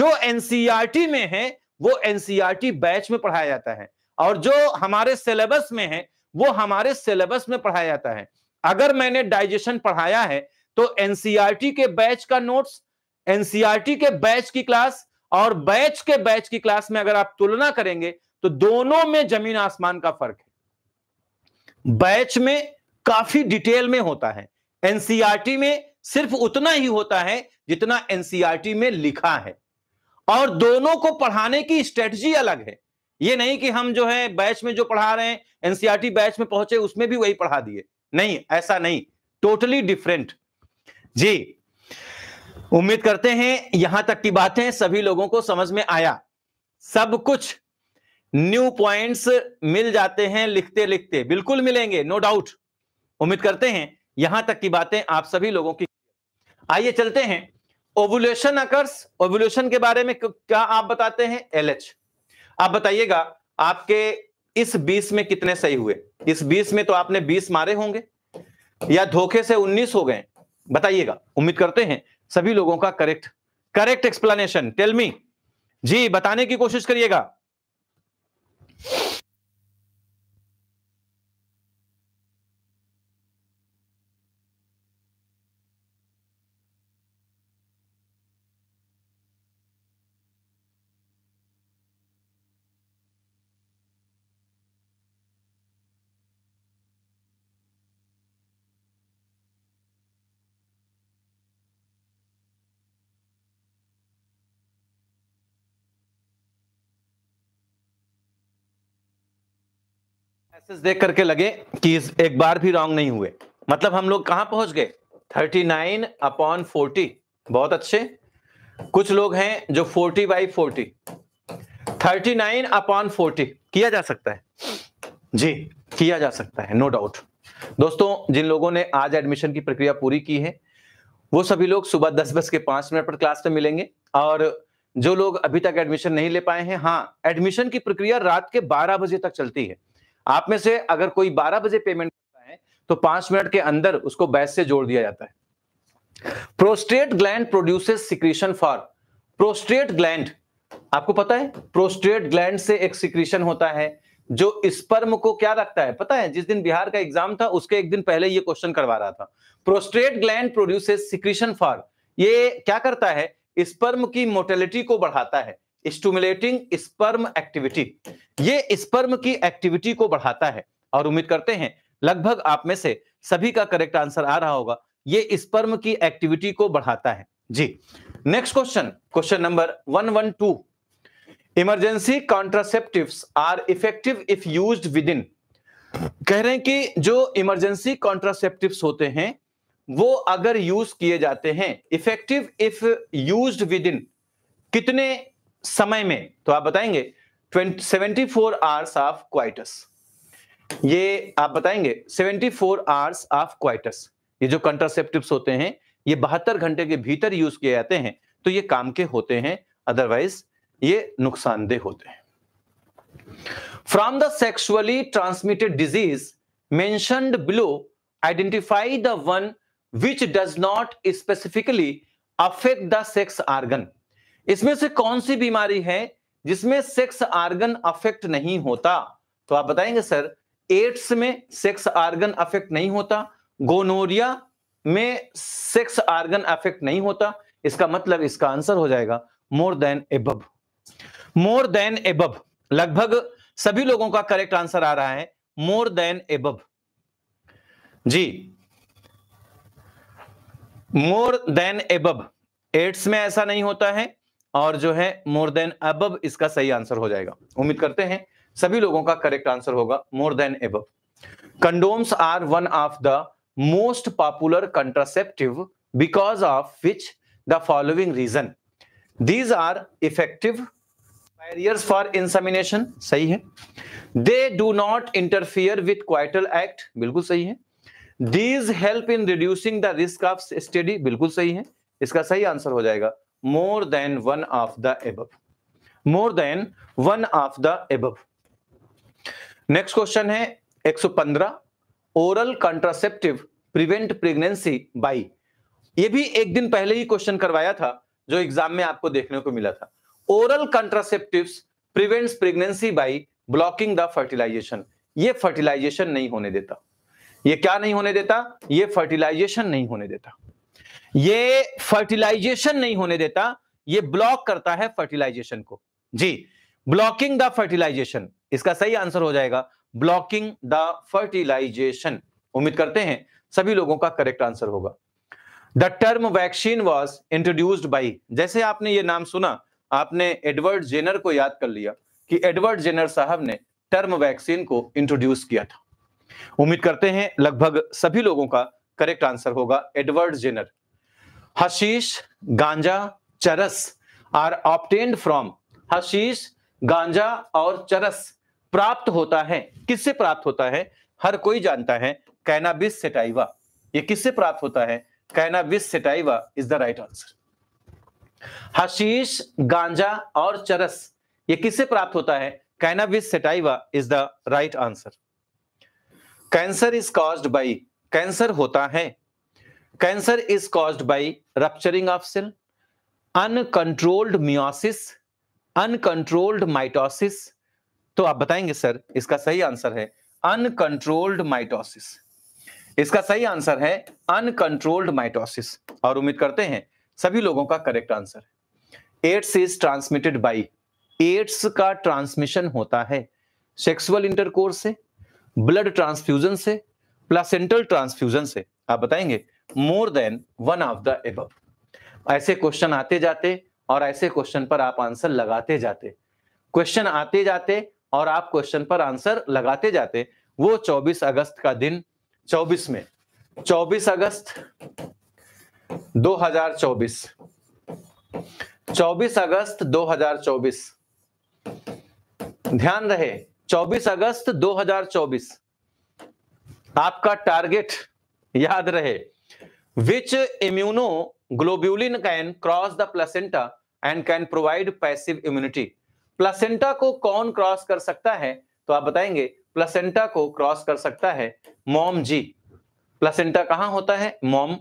जो एनसीईआरटी e में है वो एनसीईआरटी e बैच में पढ़ाया जाता है और जो हमारे सिलेबस में है वो हमारे सिलेबस में पढ़ाया जाता है अगर मैंने डाइजेशन पढ़ाया है तो एनसीईआरटी के बैच का नोट्स एनसीईआरटी के बैच की क्लास और बैच के बैच की क्लास में अगर आप तुलना करेंगे तो दोनों में जमीन आसमान का फर्क है बैच में काफी डिटेल में होता है एनसीईआरटी में सिर्फ उतना ही होता है जितना एनसीईआरटी में लिखा है और दोनों को पढ़ाने की स्ट्रेटजी अलग है ये नहीं कि हम जो है बैच में जो पढ़ा रहे हैं एनसीईआरटी बैच में पहुंचे उसमें भी वही पढ़ा दिए नहीं ऐसा नहीं टोटली डिफरेंट जी उम्मीद करते हैं यहां तक की बातें सभी लोगों को समझ में आया सब कुछ न्यू पॉइंट्स मिल जाते हैं लिखते लिखते बिल्कुल मिलेंगे नो डाउट उम्मीद करते हैं यहां तक की बातें आप सभी लोगों की आइए चलते हैं ओवुलेशन अकर्स ओवुलेशन के बारे में क्या आप बताते हैं एलएच आप बताइएगा आपके इस 20 में कितने सही हुए इस 20 में तो आपने 20 मारे होंगे या धोखे से 19 हो गए बताइएगा उम्मीद करते हैं सभी लोगों का correct correct explanation tell me जी बताने की कोशिश करिएगा मैसेज देख करके लगे कि एक बार भी रॉन्ग नहीं हुए मतलब हम लोग कहां पहुंच गए 39 नाइन अपॉन फोर्टी बहुत अच्छे कुछ लोग हैं जो forty by forty thirty nine upon forty किया जा सकता है जी किया जा सकता है नो डाउट दोस्तों जिन लोगों ने आज एडमिशन की प्रक्रिया पूरी की है वो सभी लोग सुबह दस बज के पांच मिनट पर क्लास में मिलेंगे और जो लोग अभी तक एडमिशन नहीं ले पाए हैं हाँ एडमिशन की प्रक्रिया रात के बारह बजे तक चलती है आप में से अगर कोई बारह बजे पेमेंट करता है तो पांच मिनट के अंदर उसको बैस से जोड़ दिया जाता है prostate gland produces secretion for prostate gland आपको पता है प्रोस्टेट ग्लैंड से एक सिक्रीशन होता है जो स्पर्म को क्या रखता है पता है जिस दिन बिहार का एग्जाम था उसके एक दिन पहले ये क्वेश्चन करवा रहा था prostate gland produces secretion for ये क्या करता है स्पर्म की मोटेलिटी को बढ़ाता है स्टूमुलेटिंग स्पर्म एक्टिविटी ये स्पर्म की एक्टिविटी को बढ़ाता है और उम्मीद करते हैं लगभग आप में से सभी का करेक्ट आंसर आ रहा होगा ये स्पर्म की एक्टिविटी को बढ़ाता है जी next question question number one one two emergency contraceptive are effective if use within कह रहे हैं कि जो इमरजेंसी कॉन्ट्रासेप्टिव होते हैं वो अगर यूज किए जाते हैं effective if use within कितने समय में तो आप बताएंगे seventy four hours of coitus ये आप बताएंगे seventy four hours of coitus ये जो कंट्रासेप्टिव होते हैं ये बहत्तर घंटे के भीतर यूज किए जाते हैं तो ये काम के होते हैं अदरवाइज ये नुकसानदेह होते हैं from the sexually transmitted disease mentioned below identify the one which does not specifically affect the sex organ इसमें से कौन सी बीमारी है जिसमें सेक्स आर्गन अफेक्ट नहीं होता तो आप बताएंगे सर एड्स में सेक्स आर्गन अफेक्ट नहीं होता गोनोरिया में सेक्स आर्गन अफेक्ट नहीं होता इसका मतलब इसका आंसर हो जाएगा मोर देन एबब मोर देन एबब लगभग सभी लोगों का करेक्ट आंसर आ रहा है मोर देन एबब जी मोर देन एबब एड्स में ऐसा नहीं होता है और जो है मोर देन अब इसका सही आंसर हो जाएगा उम्मीद करते हैं सभी लोगों का करेक्ट आंसर होगा more than above condoms are one of the most popular contraceptive because of which the following reason these are effective barriers for insemination सही है they do not interfere with coital act बिल्कुल सही है these help in reducing the risk of steady बिल्कुल सही है इसका सही आंसर हो जाएगा more than one of the above more than one of the above next question है 115 oral contraceptive prevent pregnancy by ये भी एक दिन पहले ही क्वेश्चन करवाया था जो एग्जाम में आपको देखने को मिला था oral contraceptives prevents pregnancy by blocking the fertilisation ये फर्टिलाइजेशन नहीं होने देता ये क्या नहीं होने देता ये फर्टिलाइजेशन नहीं होने देता ये फर्टिलाइजेशन नहीं होने देता ये ब्लॉक करता है फर्टिलाइजेशन को जी ब्लॉकिंग द फर्टिलाइजेशन इसका सही आंसर हो जाएगा ब्लॉकिंग द फर्टिलाइजेशन उम्मीद करते हैं सभी लोगों का करेक्ट आंसर होगा the term vaccine was introduced by जैसे आपने ये नाम सुना आपने एडवर्ड जेनर को याद कर लिया कि एडवर्ड जेनर साहब ने टर्म वैक्सीन को इंट्रोड्यूस किया था उम्मीद करते हैं लगभग सभी लोगों का करेक्ट आंसर होगा Edward Jenner hashish ganja charas are obtained from hashish ganja और चरस प्राप्त होता है किससे प्राप्त होता है हर कोई जानता है कैनाबिस सेटाइवा ये किससे प्राप्त होता है cannabis sativa is the right answer hashish ganja और चरस ये किससे प्राप्त होता है cannabis sativa is the right answer cancer is caused by cancer होता है cancer is caused by rupturing of cell uncontrolled meiosis uncontrolled mitosis तो आप बताएंगे सर इसका सही आंसर है अनकंट्रोल्ड माइटोसिस इसका सही आंसर है अनकंट्रोल्ड माइटोसिस और उम्मीद करते हैं सभी लोगों का करेक्ट आंसर है AIDS is transmitted by AIDS का ट्रांसमिशन होता है सेक्सुअल इंटरकोर्स से ब्लड ट्रांसफ्यूजन से प्लासेंटल ट्रांसफ्यूजन से आप बताएंगे more than one of the above ऐसे क्वेश्चन आते जाते और ऐसे क्वेश्चन पर आप आंसर लगाते जाते क्वेश्चन आते जाते और आप क्वेश्चन पर आंसर लगाते जाते वो 24 अगस्त का दिन 24 में 24 अगस्त 2024 24 अगस्त 2024 ध्यान रहे 24 अगस्त 2024 आपका टारगेट याद रहे immunoglobulin can cross the placenta and can provide passive immunity placenta को कौन क्रॉस कर सकता है तो आप बताएंगे प्लेसेंटा को क्रॉस कर सकता है मोम जी प्लेसेंटा कहां होता है मोम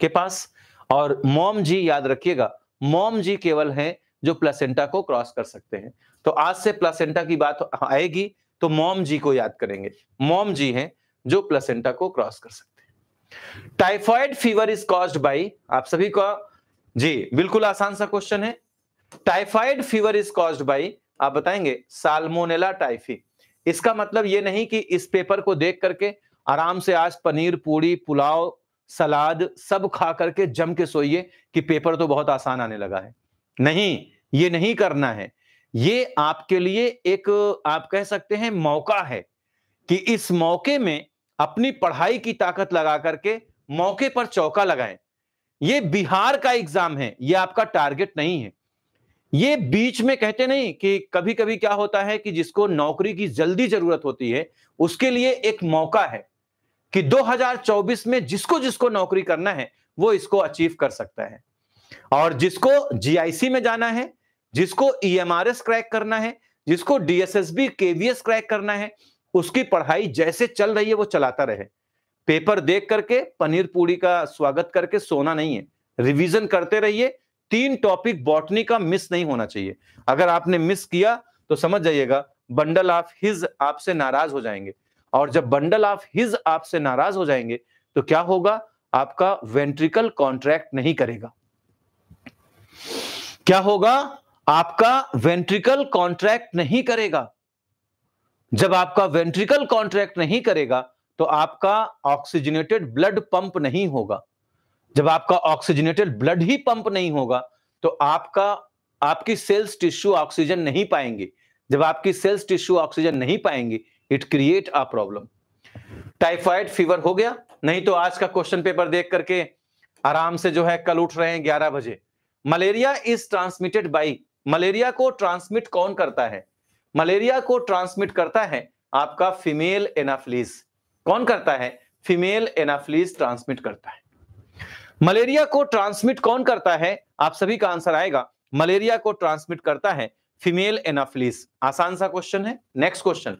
के पास और मोम जी याद रखिएगा मोम जी केवल है जो प्लेसेंटा को क्रॉस कर सकते हैं तो आज से प्लेसेंटा की बात आएगी तो मोम जी को याद करेंगे मोम जी हैं जो प्लेसेंटा को क्रॉस कर सकते हैं typhoid fever is caused by आप सभी का जी बिल्कुल आसान सा क्वेश्चन है typhoid fever is caused by आप बताएंगे साल्मोनेला टाइफी इसका मतलब ये नहीं कि इस पेपर को देख करके आराम से आज पनीर पूड़ी पुलाव सलाद सब खा करके जम के सोइए कि पेपर तो बहुत आसान आने लगा है नहीं ये नहीं करना है ये आपके लिए एक आप कह सकते हैं मौका है कि इस मौके में अपनी पढ़ाई की ताकत लगा करके मौके पर चौका लगाएं ये बिहार का एग्जाम है ये आपका टारगेट नहीं है ये बीच में कहते नहीं कि कभी कभी क्या होता है कि जिसको नौकरी की जल्दी जरूरत होती है उसके लिए एक मौका है कि 2024 में जिसको जिसको नौकरी करना है वो इसको अचीव कर सकता है और जिसको जीआईसी में जाना है जिसको ईएमआरएस e क्रैक करना है जिसको डीएसएसबी केवीएस क्रैक करना है उसकी पढ़ाई जैसे चल रही है वो चलाता रहे पेपर देख करके पनीर पूरी का स्वागत करके सोना नहीं है रिवीजन करते रहिए तीन टॉपिक बॉटनी का मिस नहीं होना चाहिए अगर आपने मिस किया तो समझ जाइएगा बंडल ऑफ हिज आपसे नाराज हो जाएंगे और जब बंडल ऑफ हिज आपसे नाराज हो जाएंगे तो क्या होगा आपका वेंट्रिकल कॉन्ट्रैक्ट नहीं करेगा क्या होगा आपका वेंट्रिकल कॉन्ट्रैक्ट नहीं करेगा जब आपका वेंट्रिकल कॉन्ट्रैक्ट नहीं करेगा तो आपका ऑक्सीजनेटेड ब्लड पंप नहीं होगा जब आपका ऑक्सीजनेटेड ब्लड ही पंप नहीं होगा तो आपका आपकी सेल्स टिश्यू ऑक्सीजन नहीं पाएंगे जब आपकी सेल्स टिश्यू ऑक्सीजन नहीं पाएंगे it create a problem typhoid fever हो गया नहीं तो आज का क्वेश्चन पेपर देख करके आराम से जो है कल उठ रहे हैं ग्यारह बजे malaria is transmitted by malaria को ट्रांसमिट कौन करता है मलेरिया को ट्रांसमिट करता है आपका फीमेल एनाफ्लीस कौन करता है फीमेल एनाफ्लीस ट्रांसमिट करता है मलेरिया को ट्रांसमिट कौन करता है आप सभी का आंसर आएगा मलेरिया को ट्रांसमिट करता है फीमेल एनाफ्लीस आसान सा क्वेश्चन है next question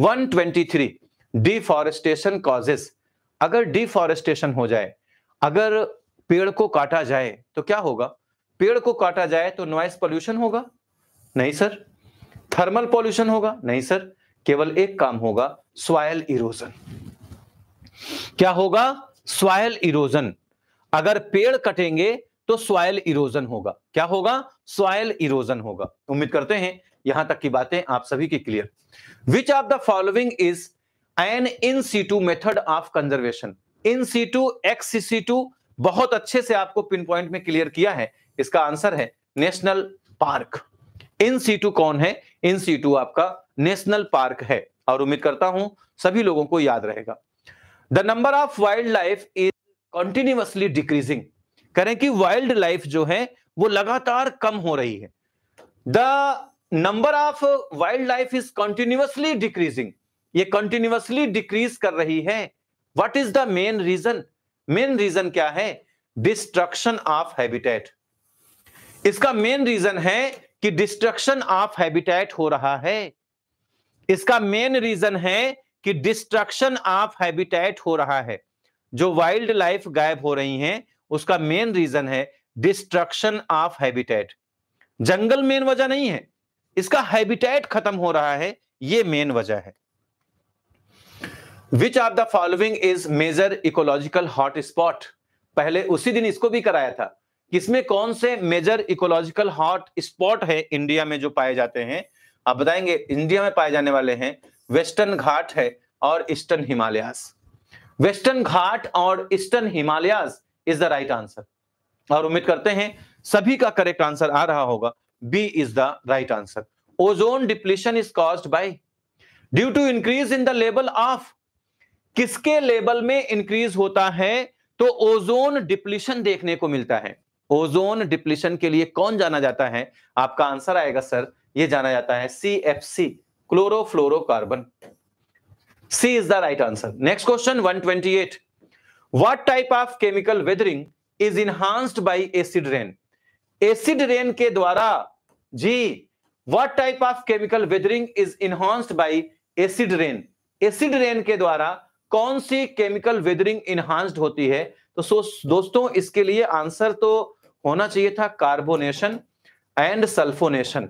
123 twenty deforestation causes अगर डिफॉरेस्टेशन हो जाए अगर पेड़ को काटा जाए तो क्या होगा पेड़ को काटा जाए तो नॉइस पॉल्यूशन होगा नहीं सर थर्मल पॉल्यूशन होगा नहीं सर केवल एक काम होगा स्वायल इरोजन क्या होगा स्वायल इरोजन अगर पेड़ कटेंगे तो स्वायल इरोजन होगा क्या होगा स्वायल इरोजन होगा उम्मीद करते हैं यहां तक की बातें आप सभी की clear which of the following is an in situ method of conservation in situ ex situ बहुत अच्छे से आपको पिन पॉइंट में क्लियर किया है इसका आंसर है नेशनल पार्क इन सीटू कौन है इन सीटू आपका नेशनल पार्क है और उम्मीद करता हूं सभी लोगों को याद रहेगा the number of wildlife is continuously decreasing करें कि वाइल्ड लाइफ जो है वो लगातार कम हो रही है the number of wildlife is continuously decreasing ये कंटिन्यूसली डिक्रीज कर रही है what is the main reason main reason क्या है डिस्ट्रक्शन ऑफ हैबिटेट इसका मेन रीजन है कि डिस्ट्रक्शन ऑफ हैबिटेट हो रहा है इसका मेन रीजन है कि डिस्ट्रक्शन ऑफ हैबिटेट हो रहा है जो वाइल्ड लाइफ गायब हो रही हैं उसका मेन रीजन है डिस्ट्रक्शन ऑफ हैबिटेट जंगल मेन वजह नहीं है इसका हैबिटेट खत्म हो रहा है ये मेन वजह है which of the following is major ecological hotspot पहले उसी दिन इसको भी कराया था किसमें कौन से मेजर इकोलॉजिकल हॉट स्पॉट है इंडिया में जो पाए जाते हैं आप बताएंगे इंडिया में पाए जाने वाले हैं वेस्टर्न घाट है और ईस्टर्न हिमालयास वेस्टर्न घाट और eastern Himalayas is the right answer और उम्मीद करते हैं सभी का करेक्ट आंसर आ रहा होगा B is the right answer ozone depletion is caused by due to increase in the level of किसके लेवल में इंक्रीज होता है तो ओजोन डिप्लीशन देखने को मिलता है ओजोन डिप्लीशन के लिए कौन जाना जाता है आपका आंसर आएगा सर ये जाना जाता है C F C chlorofluorocarbon C is the right answer next question 128 what type of chemical weathering is enhanced by acid rain acid rain के द्वारा जी what type of chemical weathering is enhanced by acid rain acid rain के द्वारा कौन सी chemical weathering enhanced होती है तो सो दोस्तों इसके लिए आंसर तो होना चाहिए था carbonation and sulphonation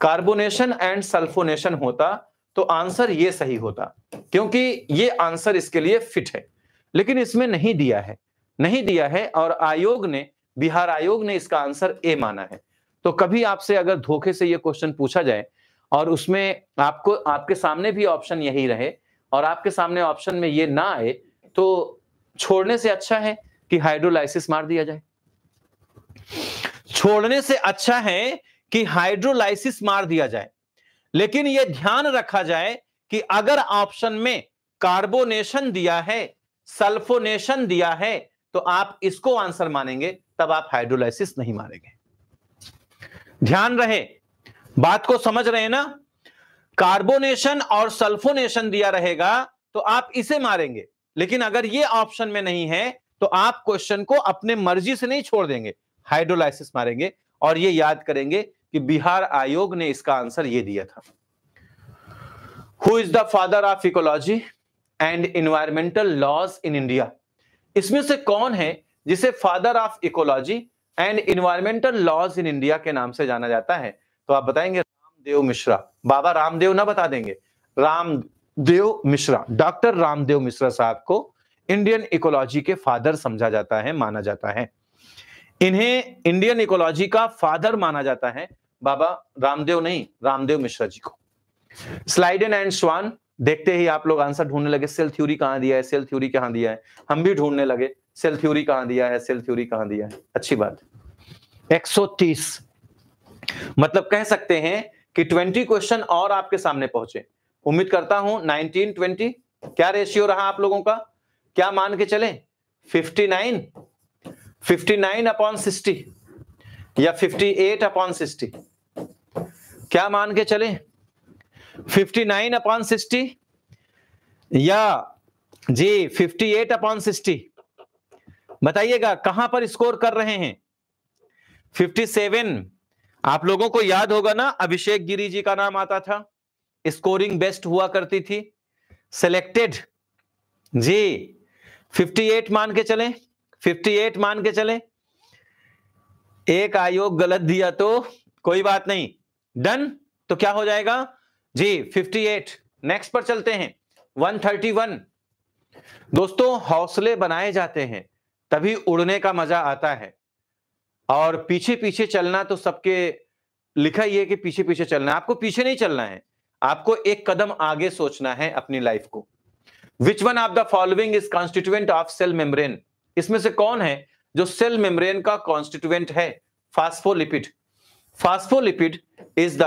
carbonation and sulphonation होता तो आंसर ये सही होता क्योंकि ये आंसर इसके लिए फिट है लेकिन इसमें नहीं दिया है नहीं दिया है और आयोग ने बिहार आयोग ने इसका आंसर ए माना है तो कभी आपसे अगर धोखे से ये क्वेश्चन पूछा जाए और उसमें आपको आपके सामने भी ऑप्शन यही रहे और आपके सामने ऑप्शन में ये ना आए तो छोड़ने से अच्छा है कि हाइड्रोलाइसिस मार दिया जाए छोड़ने से अच्छा है कि हाइड्रोलाइसिस मार दिया जाए लेकिन यह ध्यान रखा जाए कि अगर ऑप्शन में कार्बोनेशन दिया है सल्फोनेशन दिया है तो आप इसको आंसर मानेंगे तब आप हाइड्रोलाइसिस नहीं मारेंगे ध्यान रहे बात को समझ रहे ना कार्बोनेशन और सल्फोनेशन दिया रहेगा तो आप इसे मारेंगे लेकिन अगर ये ऑप्शन में नहीं है तो आप क्वेश्चन को अपने मर्जी से नहीं छोड़ देंगे हाइड्रोलाइसिस मारेंगे और ये याद करेंगे कि बिहार आयोग ने इसका आंसर ये दिया था who is the father of ecology and environmental laws in India इसमें से कौन है जिसे father of ecology and environmental laws in India के नाम से जाना जाता है तो आप बताएंगे रामदेव मिश्रा बाबा रामदेव ना बता देंगे राम देव मिश्रा डॉक्टर रामदेव मिश्रा साहब को इंडियन इकोलॉजी के फादर समझा जाता है माना जाता है इन्हें इंडियन इकोलॉजी का फादर माना जाता है बाबा रामदेव नहीं रामदेव मिश्रा जी को स्लाइडन एंड स्वान देखते ही आप लोग आंसर ढूंढने लगे सेल थ्योरी कहां दिया है सेल थ्योरी कहाँ दिया है हम भी ढूंढने लगे सेल थ्योरी कहां दिया है सेल थ्योरी कहां दिया है अच्छी बात 130 मतलब कह सकते हैं कि 20 क्वेश्चन और आपके सामने पहुंचे उम्मीद करता हूं 1920 क्या रेशियो रहा आप लोगों का क्या मान के चले 59 59 अपॉन सिक्सटी या 58 अपॉन सिक्सटी क्या मान के चले 59 अपॉन सिक्सटी या जी 58 अपॉन सिक्सटी बताइएगा कहां पर स्कोर कर रहे हैं 57 आप लोगों को याद होगा ना अभिषेक गिरी जी का नाम आता था स्कोरिंग बेस्ट हुआ करती थी सेलेक्टेड जी 58 मान के चले 58 मान के चले एक आयोग गलत दिया तो कोई बात नहीं डन तो क्या हो जाएगा जी 58 नेक्स्ट पर चलते हैं 131 दोस्तों हौसले बनाए जाते हैं तभी उड़ने का मजा आता है और पीछे पीछे चलना तो सबके लिखा ही है कि पीछे पीछे चलना है आपको पीछे नहीं चलना है आपको एक कदम आगे सोचना है अपनी लाइफ को which one of the following is constituent of cell membrane इसमें से कौन है जो सेल मेम्ब्रेन का कॉन्स्टिट्यूएंट है phospholipid phospholipid is the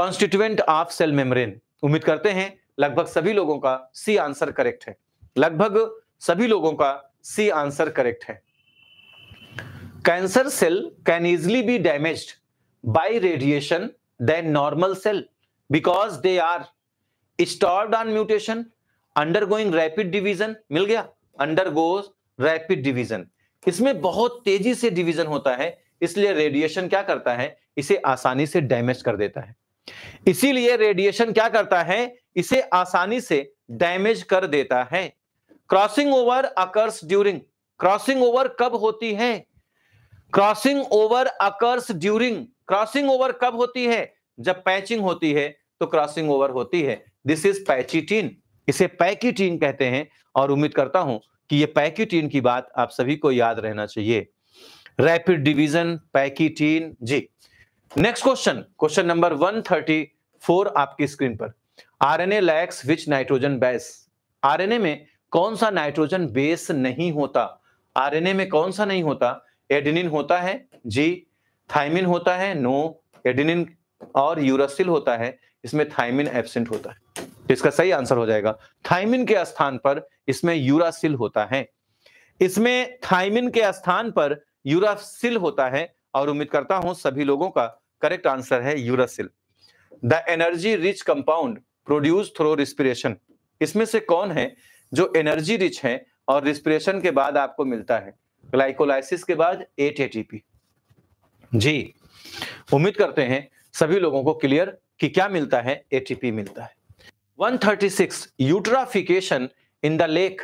constituent of cell membrane उम्मीद करते हैं लगभग सभी लोगों का सी आंसर करेक्ट है लगभग सभी लोगों का सी आंसर करेक्ट है cancer cell can easily be damaged by radiation then normal cell because they are stored on mutation undergoing rapid division मिल गया अंडर गोज रैपिड डिविजन इसमें बहुत तेजी से डिविजन होता है इसलिए रेडिएशन क्या करता है इसे आसानी से डैमेज कर देता है इसीलिए रेडिएशन क्या करता है इसे आसानी से डैमेज कर देता है crossing over occurs during crossing over कब होती है crossing over occurs during crossing over कब होती है जब पैचिंग होती है तो क्रॉसिंग ओवर होती है दिस इज पैचिटीन इसे पैकिटीन कहते हैं और उम्मीद करता हूं कि ये पैकिटीन की बात आप सभी को याद रहना चाहिए रैपिड डिवीजन पैकिटीन जी नेक्स्ट क्वेश्चन क्वेश्चन नंबर 134 आपकी स्क्रीन पर RNA lacks which nitrogen base RNA में कौन सा नाइट्रोजन बेस नहीं होता आरएनए में कौन सा नहीं होता एडिनिन होता है जी थाइमिन होता है नो एडिनिन और यूरासिल होता है इसमें थाइमिन एबसेंट होता है इसका सही आंसर हो जाएगा थाइमिन के स्थान पर इसमें यूरासिल होता है इसमें थाइमिन के स्थान पर यूरासिल होता है और उम्मीद करता हूं सभी लोगों का करेक्ट आंसर है uracil the energy rich compound produce through respiration इसमें से कौन है जो एनर्जी रिच है और रिस्पिरेशन के बाद आपको मिलता है ग्लाइकोलाइसिस के बाद एट जी उम्मीद करते हैं सभी लोगों को क्लियर कि क्या मिलता है एटीपी मिलता है 136 यूट्राफिकेशन इन द लेक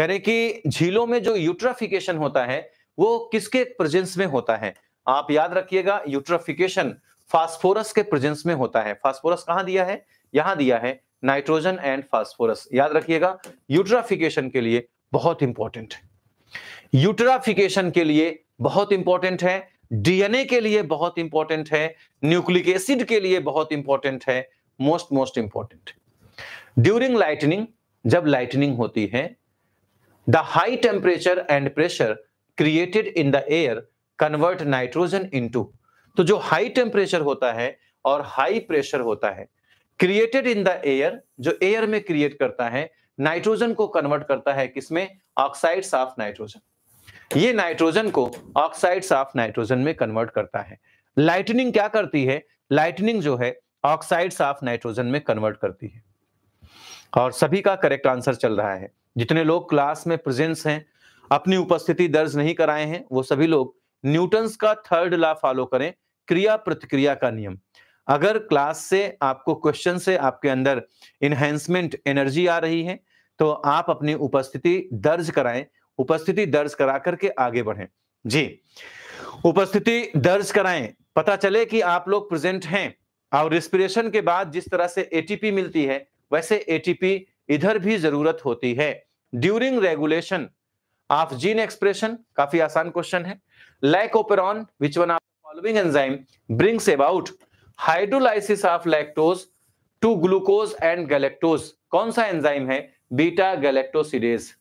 कह कि झीलों में जो यूट्राफिकेशन होता है वो किसके प्रेजेंस में होता है आप याद रखिएगा यूट्राफिकेशन फास्फोरस के प्रेजेंस में होता है फास्फोरस कहां दिया है यहां दिया है नाइट्रोजन एंड फास्फोरस याद रखिएगा यूट्राफिकेशन के लिए बहुत इंपॉर्टेंट यूट्राफिकेशन के लिए बहुत इंपॉर्टेंट है डीएनए के लिए बहुत इंपॉर्टेंट है न्यूक्लिक एसिड के लिए बहुत इंपॉर्टेंट है most most important during lightning जब लाइटनिंग होती है the high temperature and pressure created in the air convert nitrogen into तो जो हाई टेम्परेचर होता है और हाई प्रेशर होता है क्रिएटेड इन द एयर जो एयर में क्रिएट करता है नाइट्रोजन को कन्वर्ट करता है किसमें ऑक्साइड्स ऑफ नाइट्रोजन ये नाइट्रोजन को ऑक्साइड्स ऑफ नाइट्रोजन में कन्वर्ट करता है लाइटनिंग क्या करती है लाइटनिंग जो है ऑक्साइड्स ऑफ नाइट्रोजन में कन्वर्ट करती है और सभी का करेक्ट आंसर चल रहा है जितने लोग क्लास में प्रेजेंस हैं अपनी उपस्थिति दर्ज नहीं कराए हैं वो सभी लोग न्यूटन्स का थर्ड लॉ फॉलो करें क्रिया प्रतिक्रिया का नियम अगर क्लास से आपको क्वेश्चन से आपके अंदर इनहेंसमेंट एनर्जी आ रही है तो आप अपनी उपस्थिति दर्ज कराएं उपस्थिति दर्ज करा करके आगे बढ़े जी उपस्थिति दर्ज कराएं पता चले कि आप लोग प्रेजेंट हैं और रिस्पिरेशन के बाद जिस तरह से एटीपी मिलती है वैसे एटीपी इधर भी जरूरत होती है during regulation of gene expression काफी आसान क्वेश्चन है lac operon which one of following enzyme brings about hydrolysis of lactose to glucose and galactose कौन सा एंजाइम है बीटा गैलेक्टोसिडेज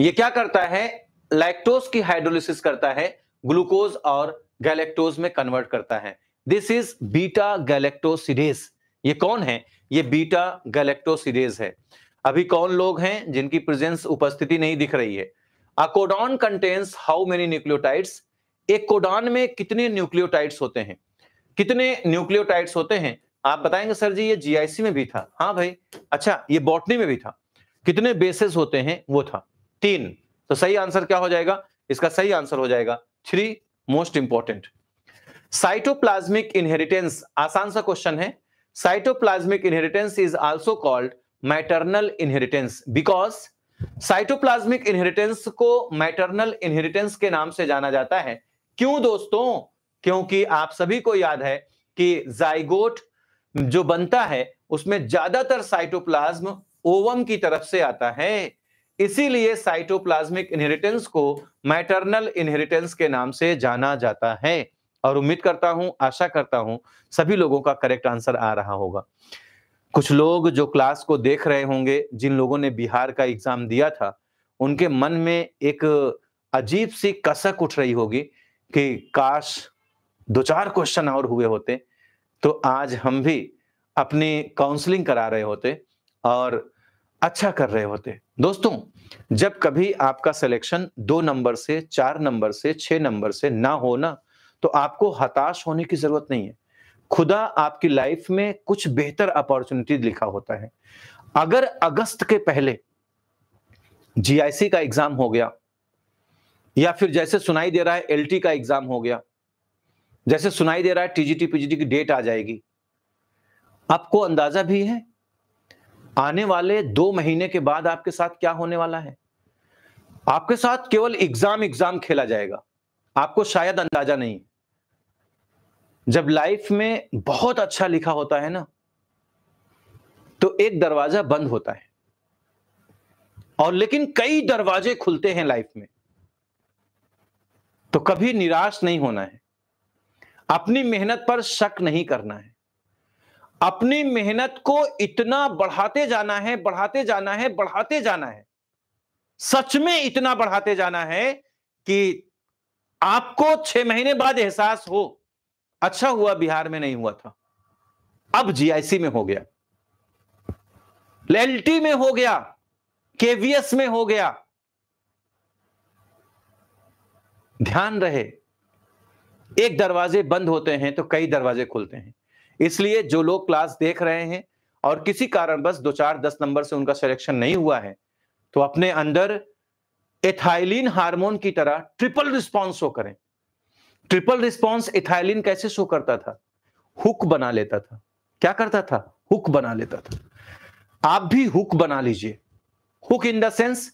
ये क्या करता है लैक्टोज की हाइड्रोलिसिस करता है ग्लूकोज और गैलेक्टोज में कन्वर्ट करता है दिस इज बीटा गैलेक्टोसिडेज ये कौन है ये बीटा गैलेक्टोसिडेज है अभी कौन लोग हैं जिनकी प्रेजेंस उपस्थिति नहीं दिख रही है a codon contains how many nucleotides एक कोडॉन में कितने न्यूक्लियोटाइड्स होते हैं कितने न्यूक्लियोटाइड्स होते हैं आप बताएंगे सर जी ये जीआईसी में भी था हाँ भाई अच्छा ये बॉटनी में भी था कितने बेसिस होते हैं वो था तीन तो सही आंसर क्या हो जाएगा इसका सही आंसर हो जाएगा three most important cytoplasmic inheritance आसान सा क्वेश्चन है cytoplasmic inheritance is also called maternal inheritance because cytoplasmic inheritance को मैटरनल इनहेरिटेंस के नाम से जाना जाता है क्यों दोस्तों क्योंकि आप सभी को याद है कि जाइगोट जो बनता है उसमें ज्यादातर साइटोप्लाज्म ओवम की तरफ से आता है इसीलिए साइटोप्लाज्मिक इनहेरिटेंस को मैटरनल इनहेरिटेंस के नाम से जाना जाता है और उम्मीद करता हूं आशा करता हूं सभी लोगों का करेक्ट आंसर आ रहा होगा कुछ लोग जो क्लास को देख रहे होंगे जिन लोगों ने बिहार का एग्जाम दिया था उनके मन में एक अजीब सी कसक उठ रही होगी कि काश दो चार क्वेश्चन और हुए होते तो आज हम भी अपनी काउंसलिंग करा रहे होते और अच्छा कर रहे होते दोस्तों जब कभी आपका सिलेक्शन दो नंबर से चार नंबर से छह नंबर से ना हो ना तो आपको हताश होने की जरूरत नहीं है खुदा आपकी लाइफ में कुछ बेहतर अपॉर्चुनिटी लिखा होता है अगर अगस्त के पहले जीआईसी का एग्जाम हो गया या फिर जैसे सुनाई दे रहा है एलटी का एग्जाम हो गया जैसे सुनाई दे रहा है टीजीटी पीजीटी की डेट आ जाएगी आपको अंदाजा भी है आने वाले दो महीने के बाद आपके साथ क्या होने वाला है आपके साथ केवल एग्जाम एग्जाम खेला जाएगा आपको शायद अंदाजा नहीं जब लाइफ में बहुत अच्छा लिखा होता है ना तो एक दरवाजा बंद होता है और लेकिन कई दरवाजे खुलते हैं लाइफ में तो कभी निराश नहीं होना है अपनी मेहनत पर शक नहीं करना है अपनी मेहनत को इतना बढ़ाते जाना है बढ़ाते जाना है बढ़ाते जाना है सच में इतना बढ़ाते जाना है कि आपको छह महीने बाद एहसास हो अच्छा हुआ बिहार में नहीं हुआ था अब जीआईसी में हो गया एल में हो गया केवीएस में हो गया ध्यान रहे एक दरवाजे बंद होते हैं तो कई दरवाजे खुलते हैं इसलिए जो लोग क्लास देख रहे हैं और किसी बस दो चार दस नंबर से उनका सिलेक्शन नहीं हुआ है तो अपने अंदर एथाइलिन हार्मोन की तरह ट्रिपल रिस्पॉन्स शो करें ट्रिपल रिस्पॉन्स इथाइलिन कैसे शो करता था हुक बना लेता था क्या करता था हुक बना लेता था आप भी हुक बना लीजिए हुक इन द सेंस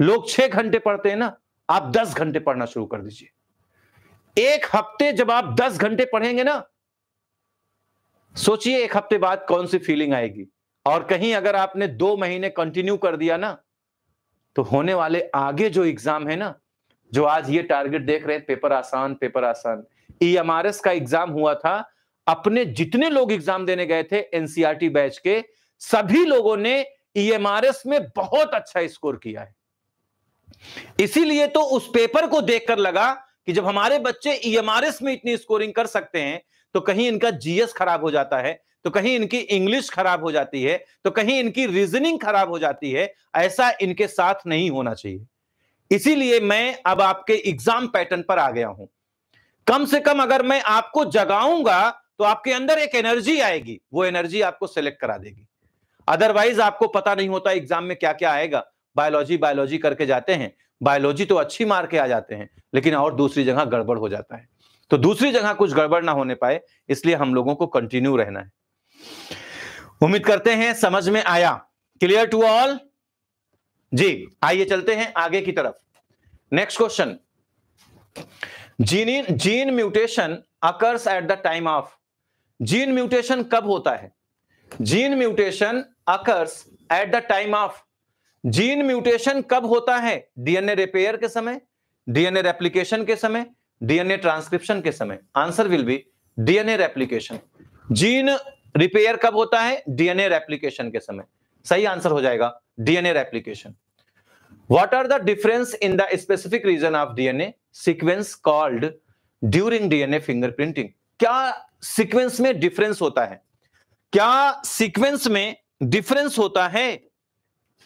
लोग छह घंटे पढ़ते हैं ना आप दस घंटे पढ़ना शुरू कर दीजिए एक हफ्ते जब आप दस घंटे पढ़ेंगे ना सोचिए एक हफ्ते बाद कौन सी फीलिंग आएगी और कहीं अगर आपने दो महीने कंटिन्यू कर दिया ना तो होने वाले आगे जो एग्जाम है ना जो आज ये टारगेट देख रहे हैं पेपर आसान पेपर आसान ई एम आर एस का एग्जाम हुआ था अपने जितने लोग एग्जाम देने गए थे एनसीआरटी बैच e के सभी लोगों ने ई एम आर एस में बहुत अच्छा स्कोर किया है इसीलिए तो उस पेपर को देखकर लगा कि जब हमारे बच्चे ई एम आर एस में इतनी स्कोरिंग कर सकते हैं तो कहीं इनका जीएस खराब हो जाता है तो कहीं इनकी इंग्लिश खराब हो जाती है तो कहीं इनकी रीजनिंग खराब हो जाती है ऐसा इनके साथ नहीं होना चाहिए इसीलिए मैं अब आपके एग्जाम पैटर्न पर आ गया हूं कम से कम अगर मैं आपको जगाऊंगा तो आपके अंदर एक एनर्जी आएगी वो एनर्जी आपको सेलेक्ट करा देगी अदरवाइज आपको पता नहीं होता एग्जाम में क्या क्या आएगा बायोलॉजी बायोलॉजी करके जाते हैं बायोलॉजी तो अच्छी मार के आ जाते हैं लेकिन और दूसरी जगह गड़बड़ हो जाता है तो दूसरी जगह कुछ गड़बड़ ना होने पाए इसलिए हम लोगों को कंटिन्यू रहना है उम्मीद करते हैं समझ में आया क्लियर टू ऑल जी आइए चलते हैं आगे की तरफ next question gene gene mutation occurs at the time of gene mutation कब होता है gene mutation occurs at the time of gene mutation कब होता है डीएनए रिपेयर के समय डीएनए रेप्लीकेशन के समय डीएनए ट्रांसक्रिप्शन के समय answer will be DNA replication gene repair कब होता है डीएनए रेप्लीकेशन के समय सही आंसर हो जाएगा DNA replication what are the difference in the specific region of dna sequence called during dna fingerprinting क्या सिक्वेंस में डिफरेंस होता है क्या सिक्वेंस में डिफरेंस होता है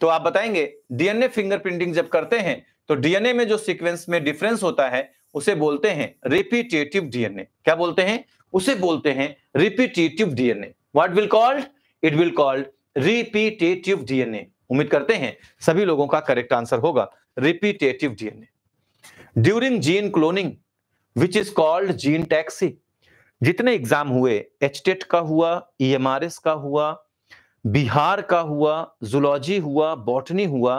तो आप बताएंगे डीएनए फिंगरप्रिंटिंग जब करते हैं तो डीएनए में जो सीक्वेंस में डिफरेंस होता है उसे बोलते हैं रिपीटेटिव डीएनए क्या बोलते हैं उसे बोलते हैं repetitive DNA what will called it will called repetitive DNA उम्मीद करते हैं सभी लोगों का करेक्ट आंसर होगा repetitive DNA during gene cloning which is called gene taxi जितने एग्जाम हुए टेट का हुआ ईएमआरएस e का हुआ बिहार का हुआ जुलॉजी हुआ बॉटनी हुआ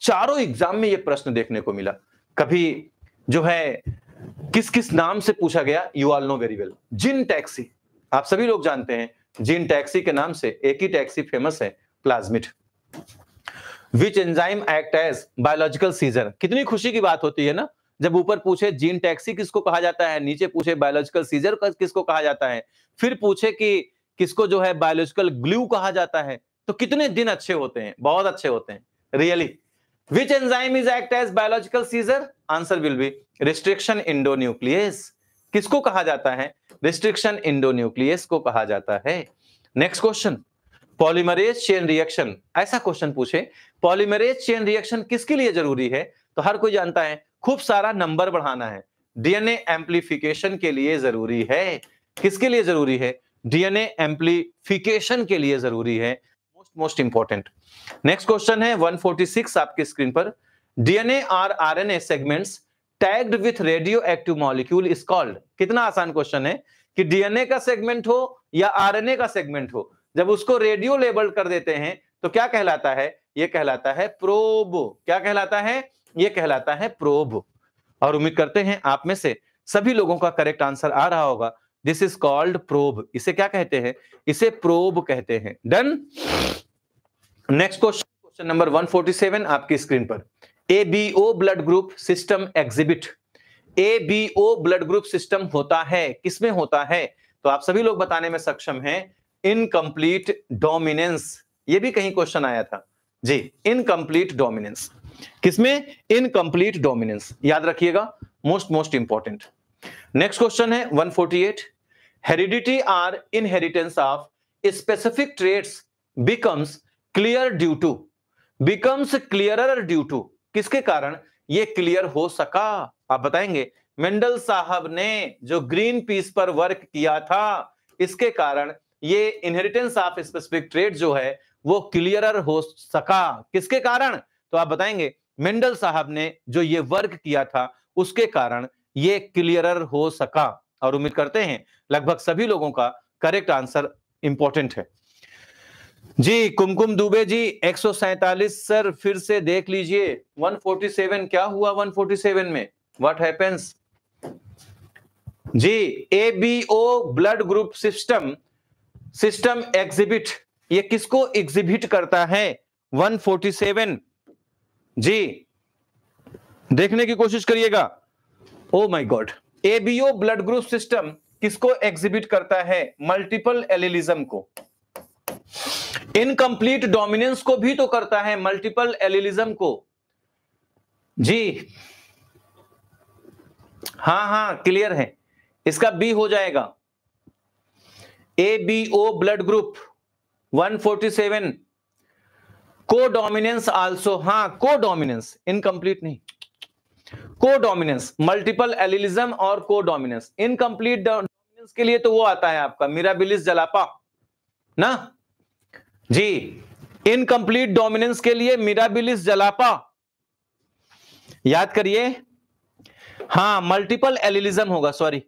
चारों एग्जाम में ये प्रश्न देखने को मिला कभी जो है किस किस नाम से पूछा गया you all know very well gene taxi आप सभी लोग जानते हैं जिन टैक्सी के नाम से एक ही टैक्सी फेमस है plasmid which enzyme act as biological scissor कितनी खुशी की बात होती है ना जब ऊपर पूछे जीन टैक्सी किसको कहा जाता है नीचे पूछे बायोलॉजिकल सीजर किसको कहा जाता है फिर पूछे कि किसको जो है बायोलॉजिकल ग्लू कहा जाता है तो कितने दिन अच्छे होते हैं बहुत अच्छे होते हैं really Which enzyme is act as biological seizure? Answer will be restriction endonuclease. किसको कहा जाता है रिस्ट्रिक्शन इंडोन्यूक्लियस को कहा जाता है next question polymerase chain reaction ऐसा क्वेश्चन पूछे पॉलीमरेज चेन रिएक्शन किसके लिए जरूरी है तो हर कोई जानता है खूब सारा नंबर बढ़ाना है डीएनए एम्प्लीफिकेशन के लिए जरूरी है किसके लिए जरूरी है डीएनए एम्प्लीफिकेशन के लिए जरूरी है मोस्ट इंपॉर्टेंट नेक्स्ट क्वेश्चन है 146 आपके स्क्रीन पर DNA or RNA segments tagged with radioactive molecule is called कितना आसान क्वेश्चन है कि डीएनए का सेगमेंट हो या आरएनए का सेगमेंट हो जब उसको रेडियो लेबल कर देते हैं तो क्या कहलाता है यह कहलाता है प्रोब क्या कहलाता है यह कहलाता है प्रोब और उम्मीद करते हैं आप में से सभी लोगों का करेक्ट आंसर आ रहा होगा दिस इज कॉल्ड प्रोब इसे क्या कहते हैं इसे प्रोब कहते हैं done next question question number 147 आपकी स्क्रीन पर A B O blood group system exhibit O blood group system होता है किसमें होता है तो आप सभी लोग बताने में सक्षम हैं इनकम्प्लीट डोमिनेंस ये भी कहीं क्वेश्चन आया था जी इनकम्प्लीट डोमिनेंस किसमें इनकम्प्लीट डोमिनेंस याद रखिएगा most most important next question है 148 heredity or inheritance of specific traits becomes clear due to becomes clear due to किसके कारण ये क्लियर हो सका आप बताएंगे मेंडल साहब ने जो ग्रीन पीस पर वर्क किया था इसके कारण ये इनहेरिटेंस ऑफ स्पेसिफिक ट्रेड जो है वो क्लियर हो सका किसके कारण तो आप बताएंगे मेंडल साहब ने जो ये वर्क किया था उसके कारण ये क्लियर हो सका और उम्मीद करते हैं लगभग सभी लोगों का करेक्ट आंसर इंपॉर्टेंट है जी कुमकुम दुबे जी एक सर फिर से देख लीजिए 147 क्या हुआ 147 में व्हाट हैपेंस जी A B O blood group system system exhibit ये किसको एग्जिबिट करता है 147 जी देखने की कोशिश करिएगा oh my god ABO blood group system किसको एग्जिबिट करता है मल्टीपल एलिलिज्म को इनकम्प्लीट डोमिनेंस को भी तो करता है मल्टीपल एलिलिज्म को जी हां हां क्लियर है इसका बी हो जाएगा A B O blood group 147 को डोमिनेंस आल्सो हां को डोमिनेंस इनकम्प्लीट नहीं को डोमिनेंस मल्टीपल एलिलिज्म और को डोमिनेंस इनकम्प्लीट डोमिनेंस के लिए तो वो आता है आपका मीराबिलिस जलापा ना जी इनकम्प्लीट डोमिनेंस के लिए मीराबिलिस जलापा याद करिए हाँ मल्टीपल एलिलिज्म होगा सॉरी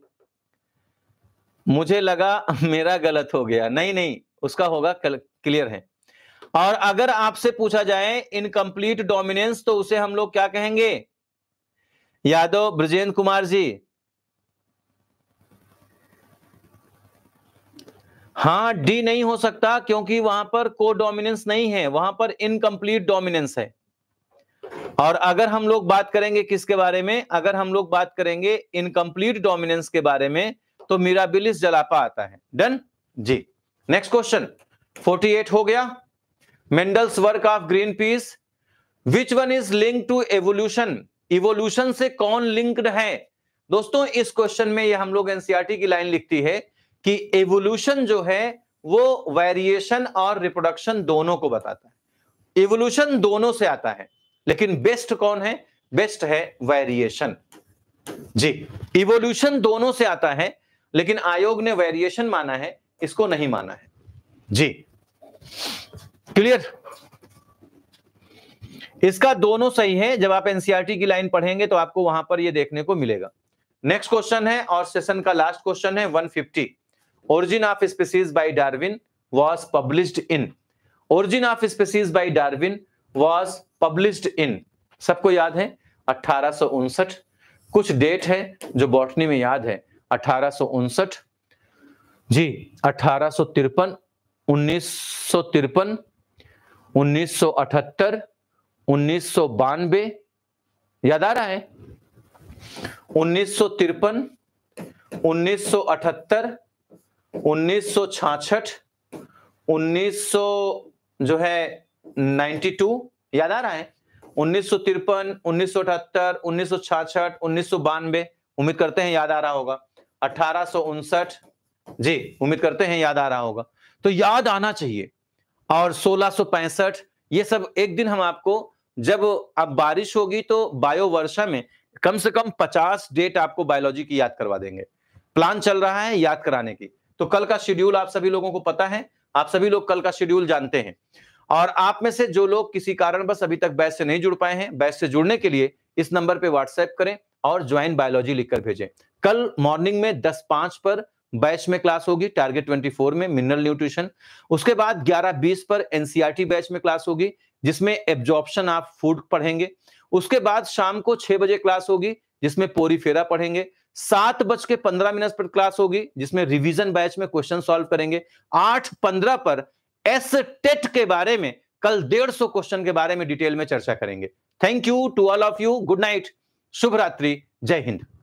मुझे लगा मेरा गलत हो गया नहीं नहीं उसका होगा क्लियर है और अगर आपसे पूछा जाए इनकम्प्लीट डोमिनेंस तो उसे हम लोग क्या कहेंगे यादव ब्रजेंद्र कुमार जी हाँ डी नहीं हो सकता क्योंकि वहां पर को डोमिनेंस नहीं है वहां पर इनकम्प्लीट डोमिनेंस है और अगर हम लोग बात करेंगे किसके बारे में अगर हम लोग बात करेंगे इनकम्प्लीट डोमिनेंस के बारे में तो मीराबिलिस जलापा आता है डन जी नेक्स्ट क्वेश्चन 48 हो गया Mendel's work of green peas which one is link to evolution evolution से कौन लिंक्ड है दोस्तों इस क्वेश्चन में ये हम लोग एनसीआरटी e की लाइन लिखती है कि एवोल्यूशन जो है वो वेरिएशन और रिप्रोडक्शन दोनों को बताता है इवोल्यूशन दोनों से आता है लेकिन बेस्ट कौन है बेस्ट है वेरिएशन जी इवोल्यूशन दोनों से आता है लेकिन आयोग ने वेरिएशन माना है इसको नहीं माना है जी क्लियर इसका दोनों सही है जब आप एनसीआरटी e की लाइन पढ़ेंगे तो आपको वहां पर यह देखने को मिलेगा नेक्स्ट क्वेश्चन है और सेशन का लास्ट क्वेश्चन है 150 origin of species by Darwin was published in origin of species by Darwin was published in सबको याद है अठारह कुछ डेट है जो बॉटनी में याद है अठारह जी अठारह उन्नीस सौ तिरपन उन्नीस सौ अठहत्तर उन्नीस याद आ रहा है उन्नीस सौ तिरपन उन्नीस सौ अठहत्तर उन्नीस सौ छाछठ उन्नीस सौ जो है 92 याद आ रहा है उन्नीस सौ तिरपन उन्नीस सौ अठहत्तर उन्नीस सौ छाछठ उन्नीस सौ बानवे उम्मीद करते हैं याद आ रहा होगा अठारह सौ उनसठ जी उम्मीद करते हैं याद आ रहा होगा तो याद आना चाहिए और सोलह सौ पैंसठ ये सब एक दिन हम आपको जब अब बारिश होगी तो बायो वर्षा में कम से कम पचास डेट आपको बायोलॉजी की याद करवा देंगे प्लान चल रहा है याद कराने की तो कल का शेड्यूल आप सभी लोगों को पता है आप सभी लोग कल का शेड्यूल जानते हैं और आप में से जो लोग किसी कारण बस अभी तक बैच से नहीं जुड़ पाए हैं बैच से जुड़ने के लिए इस नंबर पे व्हाट्सएप करें और ज्वाइन बायोलॉजी लिखकर भेजें कल मॉर्निंग में दस पांच पर बैच में क्लास होगी टारगेट 24 में मिनरल न्यूट्रिशन उसके बाद बीस पर एनसीआरटी e बैच में क्लास होगी जिसमें एब्जॉर्प्शन आप फूड पढ़ेंगे उसके बाद शाम को छह बजे क्लास होगी जिसमें पोरी फेरा पढ़ेंगे सात बज के पंद्रह मिनट पर क्लास होगी जिसमें रिवीजन बैच में क्वेश्चन सॉल्व करेंगे आठ पंद्रह पर एस टेट e के बारे में कल डेढ़ सौ क्वेश्चन के बारे में डिटेल में चर्चा करेंगे thank you to all of you good night शुभ रात्रि जय हिंद